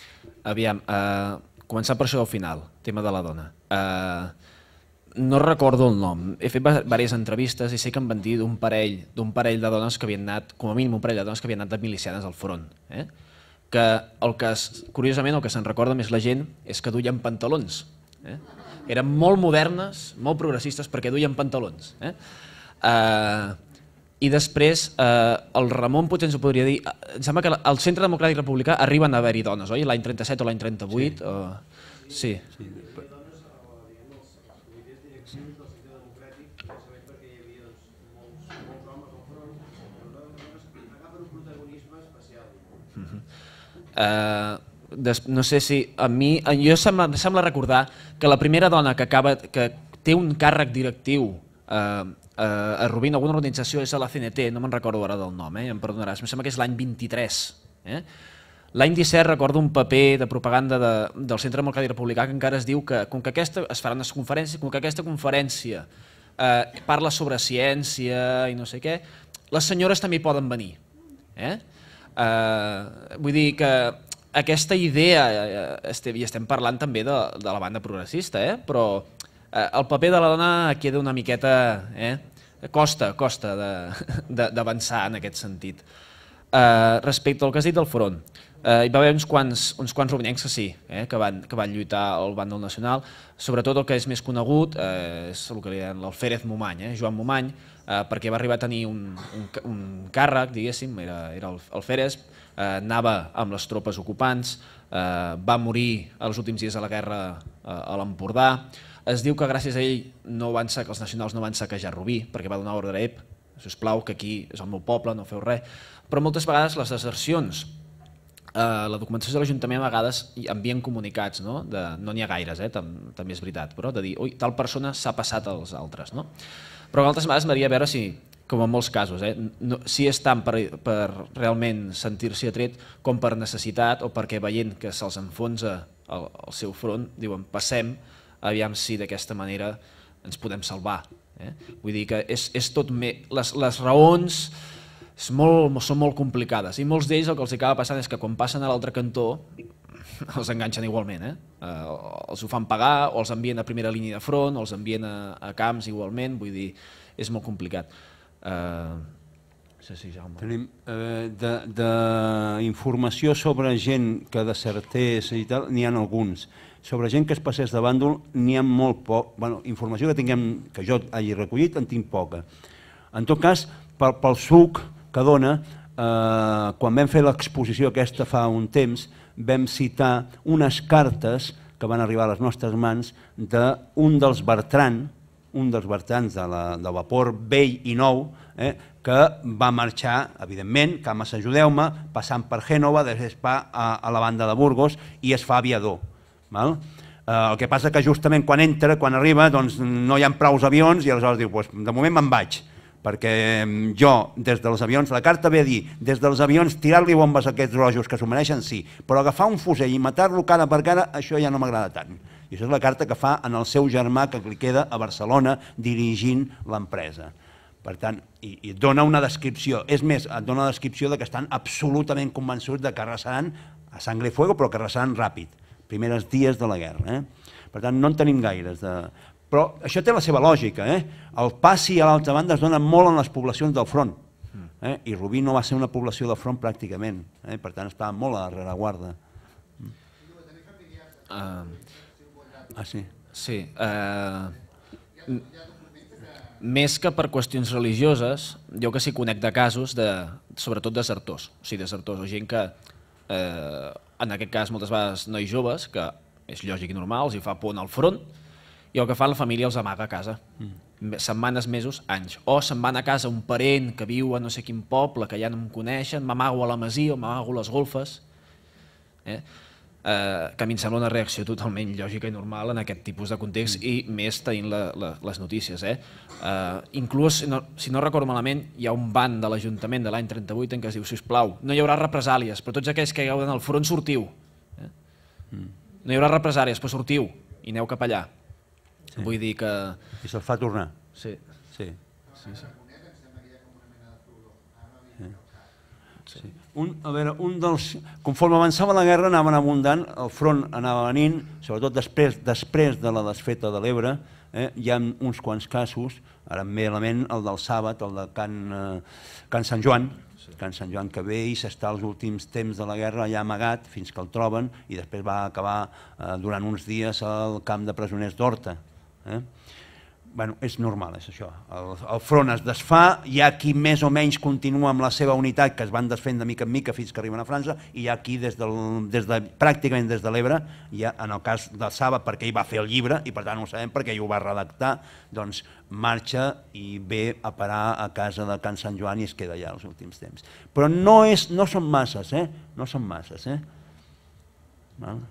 Aviam, eh, uh Començant per això del final, tema de la dona. Uh, no recordo el nom. He fet diverses entrevistes i sé que em van dir d'un parell, d'un parell de dones que havien anat, com a mínim un parell de dones que havien anat de milicianes al front. Eh? Que, el que curiosament, el que se'n recorda més la gent és que duien pantalons. Eh? Eren molt modernes, molt progressistes, perquè duien pantalons. Eh? Uh, i després eh, el Ramon potser ens ho podria dir. Eh, em sembla que al Centre Democràtic Republicà arriben a haver-hi dones, oi? L'any 37 o l'any 38? Sí. O... sí. sí. Uh, des, no sé si a mi, jo sembla, sembla recordar que la primera dona que acaba que té un càrrec directiu eh, uh, eh, a Rubí en alguna organització, és a la CNT, no me'n recordo ara del nom, eh? em perdonaràs, em sembla que és l'any 23. Eh? L'any 17 recordo un paper de propaganda de, del Centre Democràtic Republicà que encara es diu que, com que aquesta, es farà una conferència, com que aquesta conferència eh, parla sobre ciència i no sé què, les senyores també poden venir. Eh? Eh, vull dir que aquesta idea, eh, eh, este, i estem parlant també de, de la banda progressista, eh? però Eh, el paper de la dona queda una miqueta... Eh? Costa, costa d'avançar en aquest sentit. Uh, respecte al que has dit del front, uh, hi va haver uns quants, uns quants rovinencs que sí, eh, que, van, que van lluitar al bàndol nacional, sobretot el que és més conegut uh, és el que li deien l'Alférez Momany, eh, Joan Momany, uh, perquè va arribar a tenir un, un, un càrrec, diguéssim, era, era el, el Férez, eh, anava amb les tropes ocupants, eh, va morir els últims dies de la guerra uh, a l'Empordà, es diu que gràcies a ell no van que els nacionals no van saquejar Rubí, perquè va donar ordre a EP, si us plau, que aquí és el meu poble, no feu res. Però moltes vegades les desercions, eh, la documentació de l'Ajuntament a vegades envien comunicats, no n'hi no ha gaires, eh, tam, també és veritat, però de dir, ui, tal persona s'ha passat als altres. No? Però altres vegades m'agradaria veure si com en molts casos, eh? no, si és tant per, per realment sentir-s'hi atret com per necessitat o perquè veient que se'ls enfonsa el, el seu front, diuen passem, aviam si d'aquesta manera ens podem salvar. Eh? Vull dir que és, és tot me... les, les raons és molt, són molt complicades i molts d'ells el que els acaba passant és que quan passen a l'altre cantó els enganxen igualment, eh? eh? els ho fan pagar o els envien a primera línia de front o els envien a, a camps igualment, vull dir, és molt complicat. Eh, sí, sí, Tenim eh, d'informació sobre gent que desertés i tal, n'hi han alguns sobre gent que es passés de bàndol n'hi ha molt poc. Bueno, informació que tinguem que jo hagi recollit en tinc poca. En tot cas, pel, pel suc que dona, eh, quan vam fer l'exposició aquesta fa un temps, vam citar unes cartes que van arribar a les nostres mans d'un dels Bertran, un dels Bertrans de la, del vapor vell i nou, eh, que va marxar, evidentment, Cames, ajudeu-me, passant per Gènova, després va a, a la banda de Burgos i es fa aviador Val? Eh, el que passa que justament quan entra, quan arriba, doncs no hi ha prou avions i aleshores diu, pues, de moment me'n vaig, perquè mm, jo, des dels avions, la carta ve a dir, des dels avions tirar-li bombes a aquests rojos que s'ho mereixen, sí, però agafar un fusell i matar-lo cara per cara, això ja no m'agrada tant. I això és la carta que fa en el seu germà que li queda a Barcelona dirigint l'empresa. Per tant, i, i dona una descripció, és més, et dona la descripció de que estan absolutament convençuts de que arrasaran a sangre i fuego, però que arrasaran ràpid primers dies de la guerra. Eh? Per tant, no en tenim gaires. De... Però això té la seva lògica. Eh? El passi a l'altra banda es dona molt en les poblacions del front. Mm. Eh? I Rubí no va ser una població de front pràcticament. Eh? Per tant, estava molt a la rereguarda. Uh, ah, sí. Sí. Uh, més que per qüestions religioses, jo que sí conec de casos, de, sobretot desertors, o sigui, desertors, o gent que eh, en aquest cas moltes vegades nois joves, que és lògic i normal, els hi fa por al front, i el que fa la família els amaga a casa. Mm. Setmanes, mesos, anys. O se'n van a casa un parent que viu a no sé quin poble, que ja no em coneixen, m'amago a la masia o m'amago a les golfes. Eh? eh, que a mi em sembla una reacció totalment lògica i normal en aquest tipus de context mm. i més tenint la, la, les notícies. Eh? Eh, inclús, si no, si no recordo malament, hi ha un ban de l'Ajuntament de l'any 38 en què es diu, si us plau, no hi haurà represàlies, però tots aquells que hi en el front sortiu. Eh? Mm. No hi haurà represàlies, però sortiu i aneu cap allà. Sí. Vull dir que... I se'l fa tornar. Sí. Sí. sí, sí. un, a veure, un dels, conforme avançava la guerra anaven abundant, el front anava venint, sobretot després després de la desfeta de l'Ebre, eh, hi ha uns quants casos, ara merament el del Sàbat, el de Can, eh, Can Sant Joan, Can Sant Joan que ve i s'està els últims temps de la guerra allà amagat fins que el troben i després va acabar eh, durant uns dies al camp de presoners d'Horta. Eh? bueno, és normal, és això. El, el front es desfà, hi ha qui més o menys continua amb la seva unitat, que es van desfent de mica en mica fins que arriben a França, i hi ha qui des del, des de, pràcticament des de l'Ebre, ja en el cas de Saba, perquè ell va fer el llibre, i per tant ho sabem perquè ell ho va redactar, doncs marxa i ve a parar a casa de Can Sant Joan i es queda allà els últims temps. Però no, és, no són masses, eh? No són masses, eh? Val?